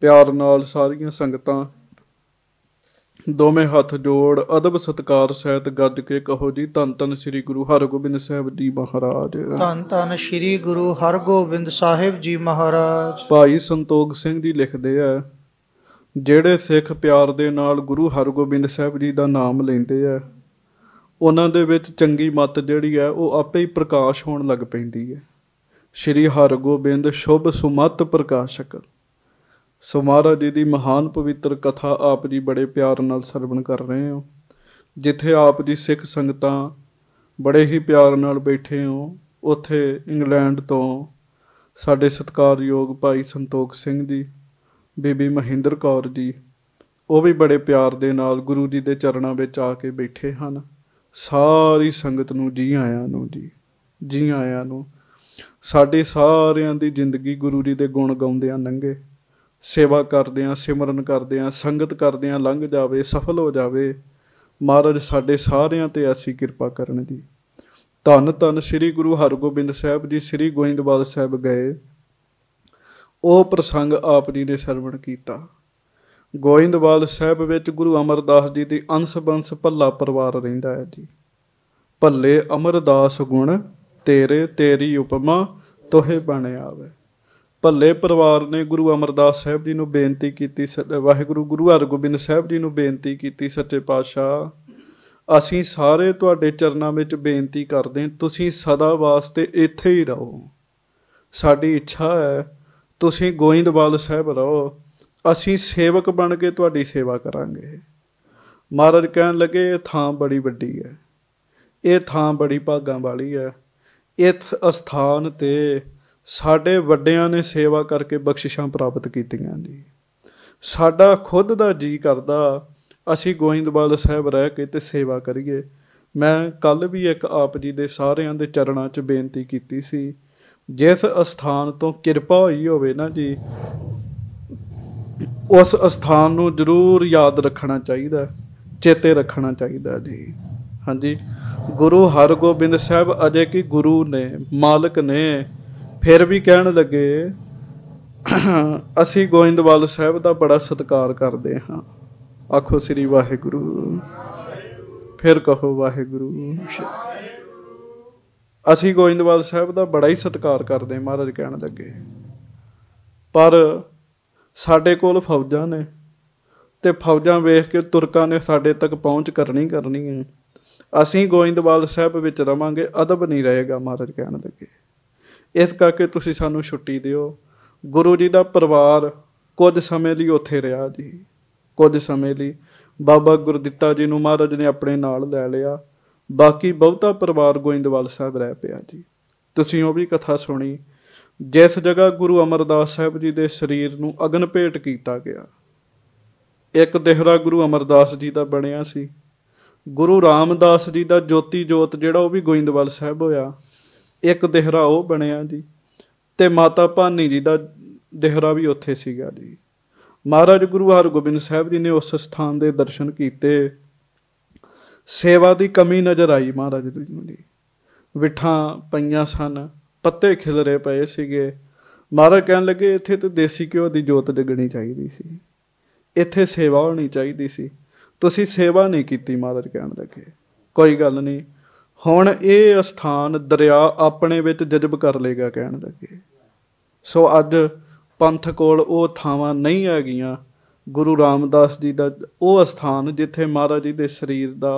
ਪਿਆਰ ਨਾਲ ਸਾਰੀਆਂ ਸੰਗਤਾਂ ਦੋਵੇਂ ਹੱਥ ਜੋੜ ਅਦਬ ਸਤਕਾਰ ਸਹਿਤ ਗੱਜ ਕੇ ਕਹੋ ਜੀ ਤਨ ਤਨ ਸ੍ਰੀ ਗੁਰੂ ਹਰਗੋਬਿੰਦ ਸਾਹਿਬ ਜੀ ਮਹਾਰਾਜ ਤਨ ਤਨ ਸ੍ਰੀ ਗੁਰੂ ਹਰਗੋਬਿੰਦ ਸਾਹਿਬ ਜੀ ਮਹਾਰਾਜ ਭਾਈ ਸੰਤੋਖ ਸਿੰਘ ਜੀ ਲਿਖਦੇ ਆ ਜਿਹੜੇ ਸਿੱਖ ਪਿਆਰ ਦੇ ਨਾਲ ਗੁਰੂ ਹਰਗੋਬਿੰਦ ਸਾਹਿਬ ਜੀ ਦਾ ਨਾਮ ਲੈਂਦੇ ਆ ਉਹਨਾਂ ਦੇ ਵਿੱਚ ਚੰਗੀ ਮਤ ਜਿਹੜੀ ਹੈ ਉਹ ਆਪੇ ਹੀ ਪ੍ਰਕਾਸ਼ ਹੋਣ ਲੱਗ ਪੈਂਦੀ ਹੈ ਸ੍ਰੀ ਹਰਗੋਬਿੰਦ ਸ਼ੁਭ ਸੁਮਤ ਪ੍ਰਕਾਸ਼ਕ ਸੋ ਮਹਾਰਾਜ ਜੀ ਦੀ ਮਹਾਨ ਪਵਿੱਤਰ ਕਥਾ ਆਪ ਜੀ ਬੜੇ ਪਿਆਰ ਨਾਲ ਸਰਵਣ ਕਰ ਰਹੇ ਹੋ ਜਿੱਥੇ ਆਪ ਜੀ ਸਿੱਖ ਸੰਗਤਾਂ ਬੜੇ ਹੀ ਪਿਆਰ ਨਾਲ ਬੈਠੇ ਹੋ ਉੱਥੇ ਇੰਗਲੈਂਡ ਤੋਂ ਸਾਡੇ ਸਤਿਕਾਰਯੋਗ ਭਾਈ ਸੰਤੋਖ ਸਿੰਘ ਜੀ ਬੀਬੀ ਮਹਿੰਦਰ ਕੌਰ ਜੀ ਉਹ ਵੀ ਬੜੇ ਪਿਆਰ ਦੇ ਨਾਲ ਗੁਰੂ ਜੀ ਦੇ ਚਰਨਾਂ ਵਿੱਚ ਆ ਕੇ ਬੈਠੇ ਹਨ ਸਾਰੀ ਸੰਗਤ ਨੂੰ ਜੀ ਆਇਆਂ ਨੂੰ ਜੀ ਜੀ ਆਇਆਂ ਨੂੰ ਸਾਡੇ ਸਾਰਿਆਂ ਦੀ ਜ਼ਿੰਦਗੀ ਗੁਰੂ ਜੀ ਦੇ ਗੁਣ ਗਾਉਂਦਿਆਂ ਲੰਘੇ ਸੇਵਾ ਕਰਦੇ ਆ ਸਿਮਰਨ ਕਰਦੇ ਆ ਸੰਗਤ ਕਰਦੇ ਆ ਲੰਘ ਜਾਵੇ ਸਫਲ ਹੋ ਜਾਵੇ ਮਹਾਰਾਜ ਸਾਡੇ ਸਾਰਿਆਂ ਤੇ ਐਸੀ ਕਿਰਪਾ ਕਰਨ ਦੀ ਧੰਨ ਧੰਨ ਸ੍ਰੀ ਗੁਰੂ ਹਰਗੋਬਿੰਦ ਸਾਹਿਬ ਜੀ ਸ੍ਰੀ ਗੋਇੰਦਵਾਲ ਸਾਹਿਬ ਗਏ ਉਹ ਪ੍ਰਸੰਗ ਆਪ ਜੀ ਨੇ ਸਰਵਣ ਕੀਤਾ ਗੋਇੰਦਵਾਲ ਸਾਹਿਬ ਵਿੱਚ ਗੁਰੂ ਅਮਰਦਾਸ ਜੀ ਦੀ ਅੰਸ਼-ਬੰਸ ਭੱਲਾ ਪਰਿਵਾਰ ਰਹਿੰਦਾ ਹੈ ਜੀ ਭੱਲੇ ਅਮਰਦਾਸ ਗੁਣ ਤੇਰੇ ਤੇਰੀ ਉਪਮਾ ਤੋਹੇ ਬਣ ਆਵੇ ਭੱਲੇ ਪਰਿਵਾਰ ਨੇ ਗੁਰੂ ਅਮਰਦਾਸ ਸਾਹਿਬ ਜੀ ਨੂੰ ਬੇਨਤੀ ਕੀਤੀ ਵਾਹਿਗੁਰੂ ਗੁਰੂ ਹਰਗੋਬਿੰਦ ਸਾਹਿਬ ਜੀ ਨੂੰ ਬੇਨਤੀ ਕੀਤੀ ਸੱਚੇ ਪਾਤਸ਼ਾਹ ਅਸੀਂ ਸਾਰੇ ਤੁਹਾਡੇ ਚਰਨਾਂ ਵਿੱਚ ਬੇਨਤੀ ਕਰਦੇ ਤੁਸੀਂ ਸਦਾ ਵਾਸਤੇ ਇੱਥੇ ਹੀ ਰਹੋ ਸਾਡੀ ਇੱਛਾ ਹੈ ਤੁਸੀਂ ਗੋਇੰਦਵਾਲ ਸਾਹਿਬ ਰਹੋ ਅਸੀਂ ਸੇਵਕ ਬਣ ਕੇ ਤੁਹਾਡੀ ਸੇਵਾ ਕਰਾਂਗੇ ਮਹਾਰਾਜ ਕਹਿਣ ਲੱਗੇ ਇਹ ਥਾਂ ਬੜੀ ਵੱਡੀ ਹੈ ਇਹ ਥਾਂ ਬੜੀ ਭਾਗਾਂ ਵਾਲੀ ਹੈ ਇਸ ਸਥਾਨ ਤੇ ਸਾਡੇ ਵੱਡਿਆਂ ਨੇ ਸੇਵਾ ਕਰਕੇ ਬਖਸ਼ਿਸ਼ਾਂ ਪ੍ਰਾਪਤ ਕੀਤੀਆਂ ਜੀ ਸਾਡਾ ਖੁਦ ਦਾ ਜੀ ਕਰਦਾ ਅਸੀਂ ਗੋਇੰਦਵਾਲ ਸਾਹਿਬ ਰਹਿ ਕੇ ਤੇ ਸੇਵਾ ਕਰੀਏ ਮੈਂ ਕੱਲ ਵੀ ਇੱਕ ਆਪ ਜੀ ਦੇ ਸਾਰਿਆਂ ਦੇ ਚਰਣਾ 'ਚ ਬੇਨਤੀ ਕੀਤੀ ਸੀ ਜਿਸ ਅਸਥਾਨ ਤੋਂ ਕਿਰਪਾ ਹੋਈ ਹੋਵੇ ਨਾ ਜੀ ਉਸ ਅਸਥਾਨ ਨੂੰ ਜ਼ਰੂਰ ਯਾਦ ਰੱਖਣਾ ਚਾਹੀਦਾ ਚੇਤੇ ਰੱਖਣਾ ਚਾਹੀਦਾ ਜੀ ਹਾਂਜੀ ਗੁਰੂ ਹਰਗੋਬਿੰਦ ਸਾਹਿਬ ਅਜੇ ਕੀ ਗੁਰੂ ਨੇ ਮਾਲਕ ਨੇ ਫਿਰ ਵੀ ਕਹਿਣ ਲੱਗੇ ਅਸੀਂ ਗੋਇੰਦਵਾਲ ਸਾਹਿਬ ਦਾ ਬੜਾ ਸਤਿਕਾਰ ਕਰਦੇ ਹਾਂ ਆਖੋ ਸ੍ਰੀ ਵਾਹਿਗੁਰੂ ਫਿਰ ਕਹੋ ਵਾਹਿਗੁਰੂ ਅਸੀਂ ਗੋਇੰਦਵਾਲ ਸਾਹਿਬ ਦਾ ਬੜਾ ਹੀ ਸਤਿਕਾਰ ਕਰਦੇ ਮਹਾਰਾਜ ਕਹਿਣ ਲੱਗੇ ਪਰ ਸਾਡੇ ਕੋਲ ਫੌਜਾਂ ਨੇ ਤੇ ਫੌਜਾਂ ਵੇਖ ਕੇ ਤੁਰਕਾਂ ਨੇ ਸਾਡੇ ਤੱਕ ਪਹੁੰਚ ਕਰਨੀ ਕਰਨੀ ਹੈ ਅਸੀਂ ਗੋਇੰਦਵਾਲ ਸਾਹਿਬ ਵਿੱਚ ਰਵਾਂਗੇ ਅਦਬ ਨਹੀਂ ਰਹੇਗਾ ਮਹਾਰਾਜ ਕਹਿਣ ਲੱਗੇ ਇਸ ਕਰਕੇ ਤੁਸੀਂ ਸਾਨੂੰ ਛੁੱਟੀ ਦਿਓ ਗੁਰੂ ਜੀ ਦਾ ਪਰਿਵਾਰ ਕੁਝ ਸਮੇਂ ਲਈ ਉੱਥੇ ਰਿਹਾ ਜੀ ਕੁਝ ਸਮੇਂ ਲਈ ਬਾਬਾ ਗੁਰਦਿੱਤਾ ਜੀ ਨੂੰ ਮਹਾਰਾਜ ਨੇ ਆਪਣੇ ਨਾਲ ਲੈ ਲਿਆ ਬਾਕੀ ਬਹੁਤਾ ਪਰਿਵਾਰ ਗੋਇੰਦਵਾਲ ਸਾਹਿਬ ਰਹਿ ਪਿਆ ਜੀ ਤੁਸੀਂ ਉਹ ਵੀ ਕਥਾ ਸੁਣੀ ਜਿਸ ਜਗ੍ਹਾ ਗੁਰੂ ਅਮਰਦਾਸ ਸਾਹਿਬ ਜੀ ਦੇ ਸਰੀਰ ਨੂੰ ਅਗਨ ਭੇਟ ਕੀਤਾ ਗਿਆ ਇੱਕ ਦਿਹਰਾ ਗੁਰੂ ਅਮਰਦਾਸ ਜੀ ਦਾ ਬਣਿਆ ਸੀ ਗੁਰੂ ਰਾਮਦਾਸ ਜੀ ਦਾ ਜੋਤੀ ਜੋਤ ਜਿਹੜਾ ਉਹ ਵੀ ਗੋਇੰਦਵਾਲ ਸਾਹਿਬ ਹੋਇਆ ਇੱਕ ਦਿਹਰਾ ਉਹ ਬਣਿਆ ਜੀ ਤੇ ਮਾਤਾ ਭਾਨੀ ਜੀ ਦਾ ਦਿਹਰਾ ਵੀ ਉੱਥੇ ਸੀਗਾ ਜੀ ਮਹਾਰਾਜ ਗੁਰੂ ਹਰਗੋਬਿੰਦ ਸਾਹਿਬ ਜੀ ਨੇ ਉਸ ਸਥਾਨ ਦੇ ਦਰਸ਼ਨ ਕੀਤੇ ਸੇਵਾ ਦੀ ਕਮੀ ਨਜ਼ਰ ਆਈ ਮਹਾਰਾਜ ਜੀ ਨੂੰ ਜੀ ਵਿਠਾਂ ਪਈਆਂ ਸਨ ਪੱਤੇ ਖਿਲਰੇ ਪਏ ਸੀਗੇ ਮਹਾਰਾਜ ਕਹਿਣ ਲੱਗੇ ਇੱਥੇ ਤੇ ਦੇਸੀ ਘਿਓ ਦੀ ਜੋਤ ਜਗਣੀ ਚਾਹੀਦੀ ਸੀ ਇੱਥੇ ਸੇਵਾ ਹੋਣੀ ਚਾਹੀਦੀ ਸੀ ਤੁਸੀਂ ਸੇਵਾ ਨਹੀਂ ਕੀਤੀ ਮਹਾਰਾਜ ਕਹਿਣ ਲੱਗੇ ਕੋਈ ਗੱਲ ਨਹੀਂ ਹੁਣ ਇਹ ਸਥਾਨ ਦਰਿਆ ਆਪਣੇ ਵਿੱਚ ਜਜ਼ਬ ਕਰ ਲੇਗਾ ਕਹਿਣ ਲੱਗੇ ਸੋ ਅੱਜ ਪੰਥ ਕੋਲ ਉਹ ਥਾਵਾਂ ਨਹੀਂ ਆ ਗਈਆਂ ਗੁਰੂ ਰਾਮਦਾਸ ਜੀ ਦਾ ਉਹ ਸਥਾਨ ਜਿੱਥੇ ਮਹਾਰਾਜ ਜੀ ਦੇ ਸਰੀਰ ਦਾ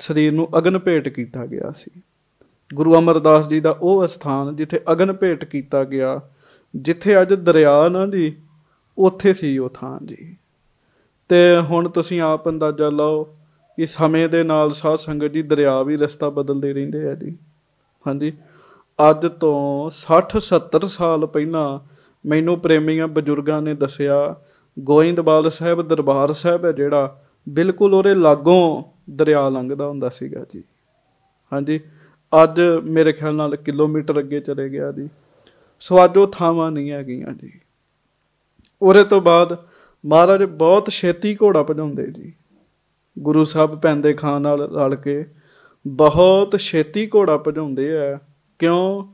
ਸਰੀਰ ਨੂੰ ਅਗਨ ਭੇਟ ਕੀਤਾ ਗਿਆ ਸੀ ਗੁਰੂ ਅਮਰਦਾਸ ਜੀ ਦਾ ਉਹ ਸਥਾਨ ਜਿੱਥੇ ਅਗਨ ਭੇਟ ਕੀਤਾ ਗਿਆ ਜਿੱਥੇ ਅੱਜ ਦਰਿਆ ਨਾ ਜੀ ਉੱਥੇ ਸੀ ਉਹ ਥਾਂ ਜੀ ਤੇ ਹੁਣ ਤੁਸੀਂ ਆਪ ਅੰਦਾਜ਼ਾ ਲਾਓ ਇਸ ਸਮੇਂ ਦੇ ਨਾਲ ਸਾਧ ਸੰਗਤ ਜੀ ਦਰਿਆ ਵੀ ਰਸਤਾ ਬਦਲਦੇ ਰਹਿੰਦੇ ਆ ਜੀ ਹਾਂਜੀ ਅੱਜ ਤੋਂ 60 70 ਸਾਲ ਪਹਿਲਾਂ ਮੈਨੂੰ ਪ੍ਰੇਮੀਆਂ ਬਜ਼ੁਰਗਾਂ ਨੇ ਦੱਸਿਆ ਗੋਇੰਦਵਾਲ ਸਾਹਿਬ ਦਰਬਾਰ ਸਾਹਿਬ ਹੈ ਜਿਹੜਾ ਬਿਲਕੁਲ ਉਹਦੇ ਲਾਗੋਂ ਦਰਿਆ ਲੰਘਦਾ ਹੁੰਦਾ ਸੀਗਾ ਜੀ ਹਾਂਜੀ ਅੱਜ ਮੇਰੇ ਖਿਆਲ ਨਾਲ ਕਿਲੋਮੀਟਰ ਅੱਗੇ ਚਲੇ ਗਿਆ ਜੀ ਸੋ ਅੱਜ ਉਹ ਥਾਵਾਂ ਨਹੀਂ ਹੈਗੀਆਂ ਜੀ ਉਹਦੇ ਤੋਂ ਬਾਅਦ ਮਹਾਰਾਜ ਬਹੁਤ ਛੇਤੀ ਘੋੜਾ ਭਜਾਉਂਦੇ ਜੀ ਗੁਰੂ ਸਾਹਿਬ ਪੈਂਦੇ ਖਾਨ ਨਾਲ ਰਲ ਕੇ ਬਹੁਤ ਛੇਤੀ ਘੋੜਾ ਭਜਾਉਂਦੇ ਆ ਕਿਉਂ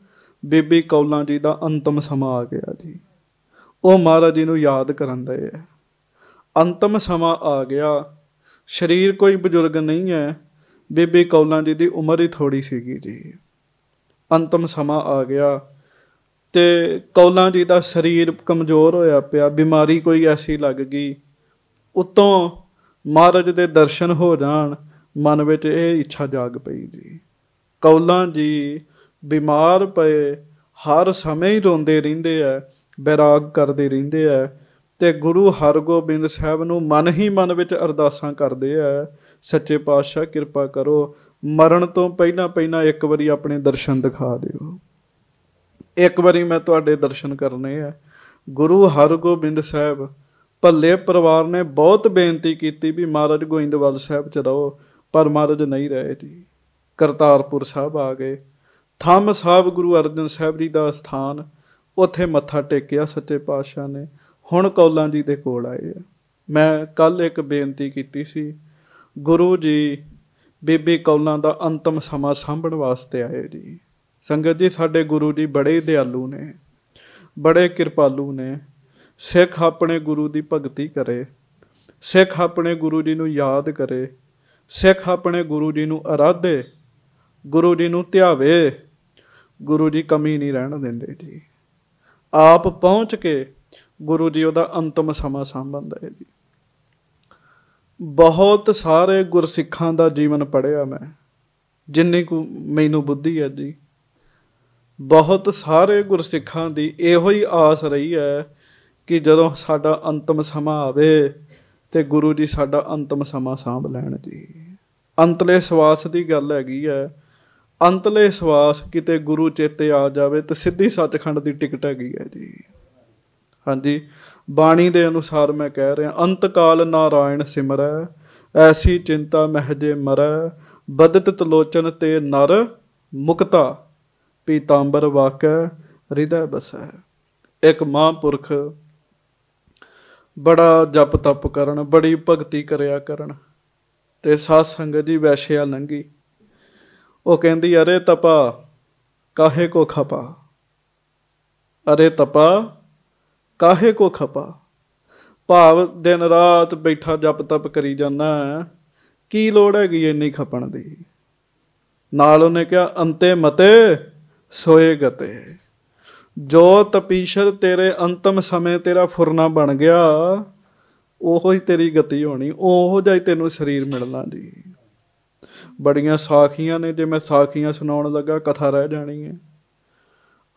ਬੀਬੀ ਕੌਲਾਂ ਜੀ ਦਾ ਅੰਤਮ ਸਮਾਂ ਆ ਗਿਆ ਜੀ ਉਹ ਮਹਾਰਾਜ ਜੀ ਨੂੰ ਯਾਦ ਕਰਾਂਦੇ ਆ ਅੰਤਮ ਸਮਾਂ ਆ ਗਿਆ ਸਰੀਰ ਕੋਈ ਬਜ਼ੁਰਗ ਨਹੀਂ ਹੈ ਬੀਬੀ ਕੌਲਾਂ ਜੀ ਦੀ ਉਮਰ ਹੀ ਥੋੜੀ ਸੀਗੀ ਜੀ ਅੰਤਮ ਸਮਾਂ ਆ ਗਿਆ ਤੇ ਕੌਲਾਂ ਜੀ ਦਾ ਸਰੀਰ ਕਮਜ਼ੋਰ ਹੋਇਆ ਪਿਆ ਬਿਮਾਰੀ ਕੋਈ ਐਸੀ ਲੱਗ ਗਈ ਉਤੋਂ ਮਹਾਰਾਜ ਦੇ ਦਰਸ਼ਨ ਹੋ ਜਾਣ ਮਨ ਵਿੱਚ ਇਹ ਇੱਛਾ ਜਾਗ ਪਈ ਜੀ ਕੌਲਾਂ ਜੀ ਬਿਮਾਰ ਪਏ ਹਰ ਸਮੇਂ ਹੀ ਰੋਂਦੇ ਰਹਿੰਦੇ ਆ ਬੈਰਾਗ ਕਰਦੇ ਰਹਿੰਦੇ ਆ ਤੇ ਗੁਰੂ ਹਰਗੋਬਿੰਦ ਸਾਹਿਬ ਨੂੰ ਮਨ ਹੀ ਮਨ ਵਿੱਚ ਅਰਦਾਸਾਂ ਕਰਦੇ ਆ ਸੱਚੇ ਪਾਤਸ਼ਾਹ ਕਿਰਪਾ ਕਰੋ ਮਰਨ ਤੋਂ ਪਹਿਲਾਂ ਪਹਿਲਾਂ ਇੱਕ ਵਾਰੀ ਆਪਣੇ ਦਰਸ਼ਨ ਦਿਖਾ ਦਿਓ ਇੱਕ ਵਾਰੀ ਮੈਂ ਤੁਹਾਡੇ ਦਰਸ਼ਨ ਕਰਨੇ ਆ ਗੁਰੂ ਹਰਗੋਬਿੰਦ ਸਾਹਿਬ ਭੱਲੇ ਪਰਿਵਾਰ ਨੇ ਬਹੁਤ ਬੇਨਤੀ ਕੀਤੀ ਵੀ ਮਹਾਰਾਜ ਗੋਇੰਦਵਾਲ ਸਾਹਿਬ ਚ ਰਹੋ ਪਰ ਮਹਾਰਾਜ ਨਹੀਂ ਰਹੇ ਜੀ ਕਰਤਾਰਪੁਰ ਸਾਹਿਬ ਆ ਗਏ ਥੰਮ ਸਾਹਿਬ ਗੁਰੂ ਅਰਜਨ ਸਾਹਿਬ ਜੀ ਦਾ ਸਥਾਨ ਉੱਥੇ ਮੱਥਾ ਟੇਕਿਆ ਸੱਚੇ ਪਾਤਸ਼ਾਹ ਨੇ ਹੁਣ ਕੌਲਾਂ ਜੀ ਦੇ ਕੋਲ ਆਏ ਮੈਂ ਕੱਲ ਇੱਕ ਬੇਨਤੀ ਕੀਤੀ ਸੀ ਗੁਰੂ ਜੀ ਬੇਬੇ ਕੌਲਾਂ ਦਾ ਅੰਤਮ ਸਮਾਂ ਸਾਂਭਣ ਵਾਸਤੇ ਆਏ ਜੀ ਸੰਗਤ ਜੀ ਸਾਡੇ ਗੁਰੂ ਜੀ ਬੜੇ ਦਿਆਲੂ ਨੇ ਬੜੇ ਕਿਰਪਾਲੂ ਨੇ ਸਿੱਖ ਆਪਣੇ ਗੁਰੂ ਦੀ ਭਗਤੀ ਕਰੇ ਸਿੱਖ ਆਪਣੇ ਗੁਰੂ ਜੀ ਨੂੰ ਯਾਦ ਕਰੇ ਸਿੱਖ ਆਪਣੇ ਗੁਰੂ ਜੀ ਨੂੰ ਅਰਾਧੇ ਗੁਰੂ ਜੀ ਨੂੰ ਧਿਆਵੇ ਗੁਰੂ ਜੀ ਕਮੀ ਨਹੀਂ ਰਹਿਣ ਦਿੰਦੇ ਜੀ ਆਪ ਪਹੁੰਚ ਕੇ ਗੁਰੂ ਜੀ ਉਹਦਾ ਅੰਤਮ ਸਮਾਂ ਸੰਬੰਧ ਹੈ ਜੀ ਬਹੁਤ ਸਾਰੇ ਗੁਰਸਿੱਖਾਂ ਦਾ ਜੀਵਨ ਪੜਿਆ ਮੈਂ ਜਿੰਨੇ ਕੋ ਮੈਨੂੰ ਬੁੱਧੀ ਹੈ ਜੀ ਬਹੁਤ ਸਾਰੇ ਗੁਰਸਿੱਖਾਂ ਦੀ ਇਹੋ ਹੀ ਆਸ ਰਹੀ ਹੈ ਕਿ ਜਦੋਂ ਸਾਡਾ ਅੰਤਮ ਸਮਾਂ ਆਵੇ ਤੇ ਗੁਰੂ ਜੀ ਸਾਡਾ ਅੰਤਮ ਸਮਾਂ ਸਾਂਭ ਲੈਣ ਜੀ ਅੰਤਲੇ ਸਵਾਸ ਦੀ ਗੱਲ ਹੈਗੀ ਹੈ ਅੰਤਲੇ ਸਵਾਸ ਕਿਤੇ ਗੁਰੂ ਚੇਤੇ ਆ ਜਾਵੇ ਤੇ ਸਿੱਧੀ ਸੱਚਖੰਡ ਦੀ ਟਿਕਟ ਹੈਗੀ ਹੈ ਜੀ ਹਾਂਜੀ ਬਾਣੀ ਦੇ ਅਨੁਸਾਰ ਮੈਂ ਕਹਿ ਰਿਹਾ ਅੰਤ ਕਾਲ ਨਾਰਾਇਣ ਸਿਮਰੈ ਐਸੀ ਚਿੰਤਾ ਮਹਜੇ ਮਰੈ ਬਦਤ ਤਲੋਚਨ ਤੇ ਨਰ ਮੁਕਤਾ ਪੀਤਾੰਬਰ ਵਾਕੈ ਹਿਰਦੈ ਬਸੈ ਇੱਕ ਮਹਾਂਪੁਰਖ ਬੜਾ ਜਪ ਤਪ ਕਰਨ ਬੜੀ ਭਗਤੀ ਕਰਿਆ ਕਰਨ ਤੇ ਸਾਧ ਸੰਗਤ ਜੀ ਵੈਸ਼ਿਆ ਲੰਗੀ ਉਹ ਕਹਿੰਦੀ ਅਰੇ ਤਪਾ ਕਾਹੇ ਕੋ ਖਪਾ ਅਰੇ ਤਪਾ ਕਾਹੇ ਕੋ ਖਪਾ ਭਾਵ ਦਿਨ ਰਾਤ ਬੈਠਾ ਜਪ ਤਪ ਕਰੀ ਜਾਂਦਾ ਕੀ ਲੋੜ ਹੈਗੀ ਇੰਨੀ ਖਪਣ ਦੀ ਨਾਲ ਉਹਨੇ ਕਿਹਾ ਅੰਤੇ ਮਤੇ ਸੋਏ ਗਤੇ ਜੋ ਤਪੀਸ਼ਰ ਤੇਰੇ ਅੰਤਮ ਸਮੇਂ ਤੇਰਾ ਫੁਰਨਾ ਬਣ ਗਿਆ ਉਹੋ ਹੀ ਤੇਰੀ ਗਤੀ ਹੋਣੀ ਉਹੋ ਜਾਈ ਤੈਨੂੰ ਸਰੀਰ ਮਿਲਣਾ ਜੀ ਬੜੀਆਂ ਸਾਖੀਆਂ ਨੇ ਜੇ ਮੈਂ ਸਾਖੀਆਂ ਸੁਣਾਉਣ ਲੱਗਾ ਕਥਾ ਰਹਿ ਜਾਣੀ ਹੈ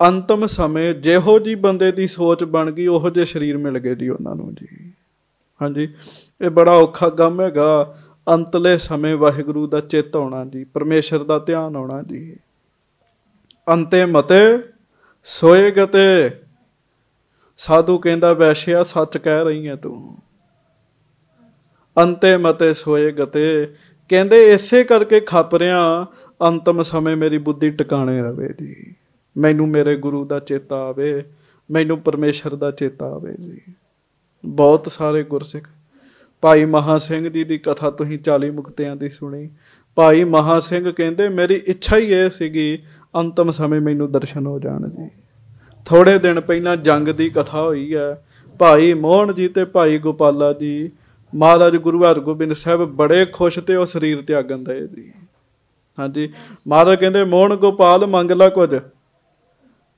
ਅੰਤਮ ਸਮੇਂ ਜਿਹੋ ਜੀ ਬੰਦੇ ਦੀ ਸੋਚ ਬਣ ਗਈ ਉਹੋ ਜੇ ਸਰੀਰ ਮਿਲ ਗਏ ਜੀ ਉਹਨਾਂ ਨੂੰ ਜੀ ਹਾਂਜੀ ਇਹ ਬੜਾ ਔਖਾ ਕੰਮ ਹੈਗਾ ਅੰਤਲੇ ਸਮੇਂ ਵਾਹਿਗੁਰੂ ਦਾ ਚੇਤ ਆਉਣਾ ਜੀ ਪਰਮੇਸ਼ਰ ਦਾ ਧਿਆਨ ਆਉਣਾ ਜੀ ਅੰਤੇ ਮਤੇ ਸੋਏ ਗਤੇ ਸਾਧੂ ਕਹਿੰਦਾ ਵੈਸ਼ਿਆ ਸੱਚ ਕਹਿ ਰਹੀ ਹੈ ਤੂੰ ਅੰਤੇ ਮਤੇ ਸੋਏ ਗਤੇ ਕਹਿੰਦੇ ਇਸੇ ਕਰਕੇ ਖਪਰਿਆਂ ਅੰਤਮ ਸਮੇਂ ਮੇਰੀ ਬੁੱਧੀ ਟਿਕਾਣੇ ਰਵੇ ਜੀ ਮੈਨੂੰ ਮੇਰੇ ਗੁਰੂ ਦਾ ਚੇਤਾ ਆਵੇ ਮੈਨੂੰ ਪਰਮੇਸ਼ਰ ਦਾ ਚੇਤਾ ਆਵੇ ਜੀ ਬਹੁਤ ਸਾਰੇ ਗੁਰਸਿੱਖ ਭਾਈ ਮਹਾ ਸਿੰਘ ਜੀ ਦੀ ਕਥਾ ਤੁਸੀਂ 40 ਮੁਕਤਿਆਂ ਦੀ ਸੁਣੀ ਭਾਈ ਮਹਾ ਸਿੰਘ ਕਹਿੰਦੇ ਮੇਰੀ ਇੱਛਾ ਹੀ ਇਹ ਸੀਗੀ ਅੰਤਮ ਸਮੇਂ ਮੈਨੂੰ ਦਰਸ਼ਨ ਹੋ ਜਾਣ ਜੀ ਥੋੜੇ ਦਿਨ ਪਹਿਲਾਂ ਜੰਗ ਦੀ ਕਥਾ ਹੋਈ ਹੈ ਭਾਈ ਮੋਹਨ ਜੀ ਤੇ ਭਾਈ ਗੋਪਾਲਾ ਜੀ ਮਹਾਰਾਜ ਗੁਰੂ ਹਰਗੋਬਿੰਦ ਸਾਹਿਬ ਬੜੇ ਖੁਸ਼ ਤੇ ਉਹ ਸਰੀਰ ਤਿਆਗਣ ਦੇ ਜੀ ਹਾਂਜੀ ਮਹਾਰਾਜ ਕਹਿੰਦੇ ਮੋਹਨ ਗੋਪਾਲ ਮੰਗ ਲੈ ਕੁਝ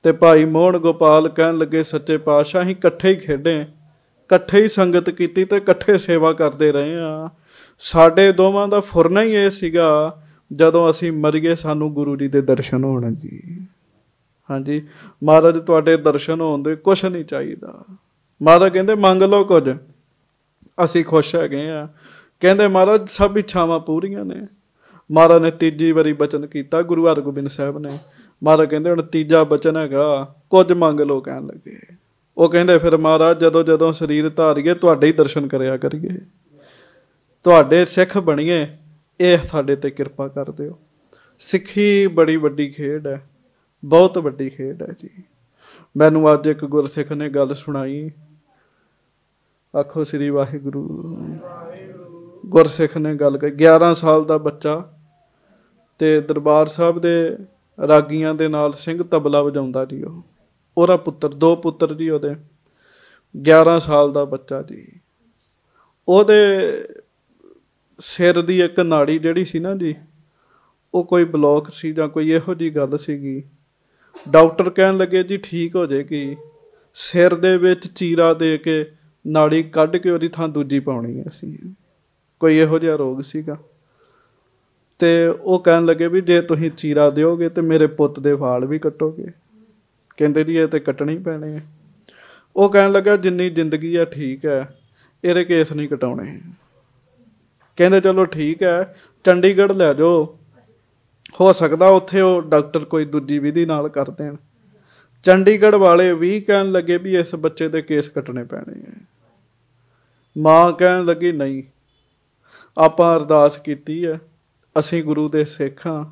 ਤੇ ਭਾਈ ਮੋਹਨ ਗੋਪਾਲ ਕਹਿਣ ਲੱਗੇ ਸੱਚੇ ਪਾਤਸ਼ਾਹ ਹੀ ਇਕੱਠੇ ਹੀ ਖੇਡੇ ਇਕੱਠੇ ਹੀ ਸੰਗਤ ਕੀਤੀ ਤੇ ਇਕੱਠੇ ਸੇਵਾ ਕਰਦੇ ਰਹੇ ਆ ਸਾਡੇ ਦੋਵਾਂ ਦਾ ਫੁਰਨਾ ਹੀ ਇਹ ਸੀਗਾ ਜਦੋਂ ਅਸੀਂ ਮਰ ਗਏ ਸਾਨੂੰ ਗੁਰੂ ਜੀ ਦੇ ਦਰਸ਼ਨ ਹੋਣ ਜੀ ਹਾਂਜੀ ਮਹਾਰਾਜ ਤੁਹਾਡੇ ਦਰਸ਼ਨ ਹੋਣ ਦੇ ਕੁਝ ਨਹੀਂ ਚਾਹੀਦਾ ਮਹਾਰਾਜ ਕਹਿੰਦੇ ਮੰਗ ਲਓ ਕੁਝ ਅਸੀਂ ਖੁਸ਼ ਹੈਗੇ ਆ ਕਹਿੰਦੇ ਮਹਾਰਾਜ ਸਭ ਇੱਛਾਵਾਂ ਪੂਰੀਆਂ ਨੇ ਮਹਾਰਾਜ ਨੇ ਤੀਜੀ ਵਾਰੀ ਬਚਨ ਕੀਤਾ ਗੁਰੂ ਹਰਗੋਬਿੰਦ ਸਾਹਿਬ ਨੇ ਮਹਾਰਾਜ ਕਹਿੰਦੇ ਹੁਣ ਤੀਜਾ ਬਚਨ ਹੈਗਾ ਕੁਝ ਮੰਗ ਲਓ ਕਹਿਣ ਲੱਗੇ ਉਹ ਕਹਿੰਦੇ ਫਿਰ ਮਹਾਰਾਜ ਜਦੋਂ ਜਦੋਂ ਸਰੀਰ ਧਾਰੀਏ ਤੁਹਾਡੇ ਹੀ ਦਰਸ਼ਨ ਕਰਿਆ ਕਰੀਏ ਤੁਹਾਡੇ ਸਿੱਖ ਬਣੀਏ ਇਹ ਸਾਡੇ ਤੇ ਕਿਰਪਾ ਕਰ ਦਿਓ ਸਿੱਖੀ ਬੜੀ ਵੱਡੀ ਖੇਡ ਹੈ ਬਹੁਤ ਵੱਡੀ ਖੇਡ ਹੈ ਜੀ ਮੈਨੂੰ ਅੱਜ ਇੱਕ ਗੁਰਸਿੱਖ ਨੇ ਗੱਲ ਸੁਣਾਈ ਆਖੋ ਸ੍ਰੀ ਵਾਹਿਗੁਰੂ ਗੁਰਸਿੱਖ ਨੇ ਗੱਲ ਕਹੀ 11 ਸਾਲ ਦਾ ਬੱਚਾ ਤੇ ਦਰਬਾਰ ਸਾਹਿਬ ਦੇ ਰਾਗੀਆਂ ਦੇ ਨਾਲ ਸਿੰਘ ਤਬਲਾ ਵਜਾਉਂਦਾ ਜੀ ਉਹ ਉਹਦਾ ਪੁੱਤਰ ਦੋ ਪੁੱਤਰ ਜੀ ਉਹਦੇ 11 ਸਾਲ ਦਾ ਬੱਚਾ ਜੀ ਉਹਦੇ ਸਿਰ ਦੀ ਇੱਕ ਨਾੜੀ ਜਿਹੜੀ ਸੀ ਨਾ ਜੀ ਉਹ ਕੋਈ ਬਲੌਕ ਸੀ ਜਾਂ ਕੋਈ ਇਹੋ ਜੀ ਗੱਲ ਸੀਗੀ ਡਾਕਟਰ ਕਹਿਣ ਲੱਗੇ ਜੀ ਠੀਕ ਹੋ ਜਾਏਗੀ ਸਿਰ ਦੇ ਵਿੱਚ ਚੀਰਾ ਦੇ ਕੇ ਨਾੜੀ ਕੱਢ ਕੇ ਉਹਦੀ ਥਾਂ ਦੂਜੀ ਪਾਉਣੀ ਹੈ ਸੀ ਕੋਈ ਇਹੋ ਜਿਹਾ ਰੋਗ ਸੀਗਾ ਤੇ ਉਹ ਕਹਿਣ ਲੱਗੇ ਵੀ ਜੇ ਤੁਸੀਂ ਚੀਰਾ ਦਿਓਗੇ ਤੇ ਮੇਰੇ ਪੁੱਤ ਦੇ ਵਾਲ ਵੀ ਕੱਟੋਗੇ ਕਹਿੰਦੇ ਜੀ ਇਹ ਤੇ ਕੱਟਣੀ ਪੈਣੇ ਆ ਉਹ ਕਹਿਣ ਲੱਗਾ ਜਿੰਨੀ ਜ਼ਿੰਦਗੀ ਆ ਠੀਕ ਹੈ ਇਹਦੇ ਕੇਸ ਨਹੀਂ ਕਟਾਉਣੇ ਕਹਿੰਦੇ ਚਲੋ ਠੀਕ ਹੈ ਚੰਡੀਗੜ੍ਹ ਲੈ ਜਾਓ ਹੋ ਸਕਦਾ ਉੱਥੇ ਉਹ ਡਾਕਟਰ ਕੋਈ ਦੂਜੀ ਵਿਧੀ ਨਾਲ ਕਰ ਦੇਣ ਚੰਡੀਗੜ੍ਹ ਵਾਲੇ ਵੀ ਕਹਿਣ ਲੱਗੇ ਵੀ ਇਸ ਬੱਚੇ ਦੇ ਕੇਸ ਕੱਟਣੇ ਪੈਣੇ ਆ ਮਾਂ ਕਹਿਣ ਲੱਗੀ ਨਹੀਂ ਆਪਾਂ ਅਰਦਾਸ ਕੀਤੀ ਹੈ ਅਸੀਂ ਗੁਰੂ ਦੇ ਸੇਖਾਂ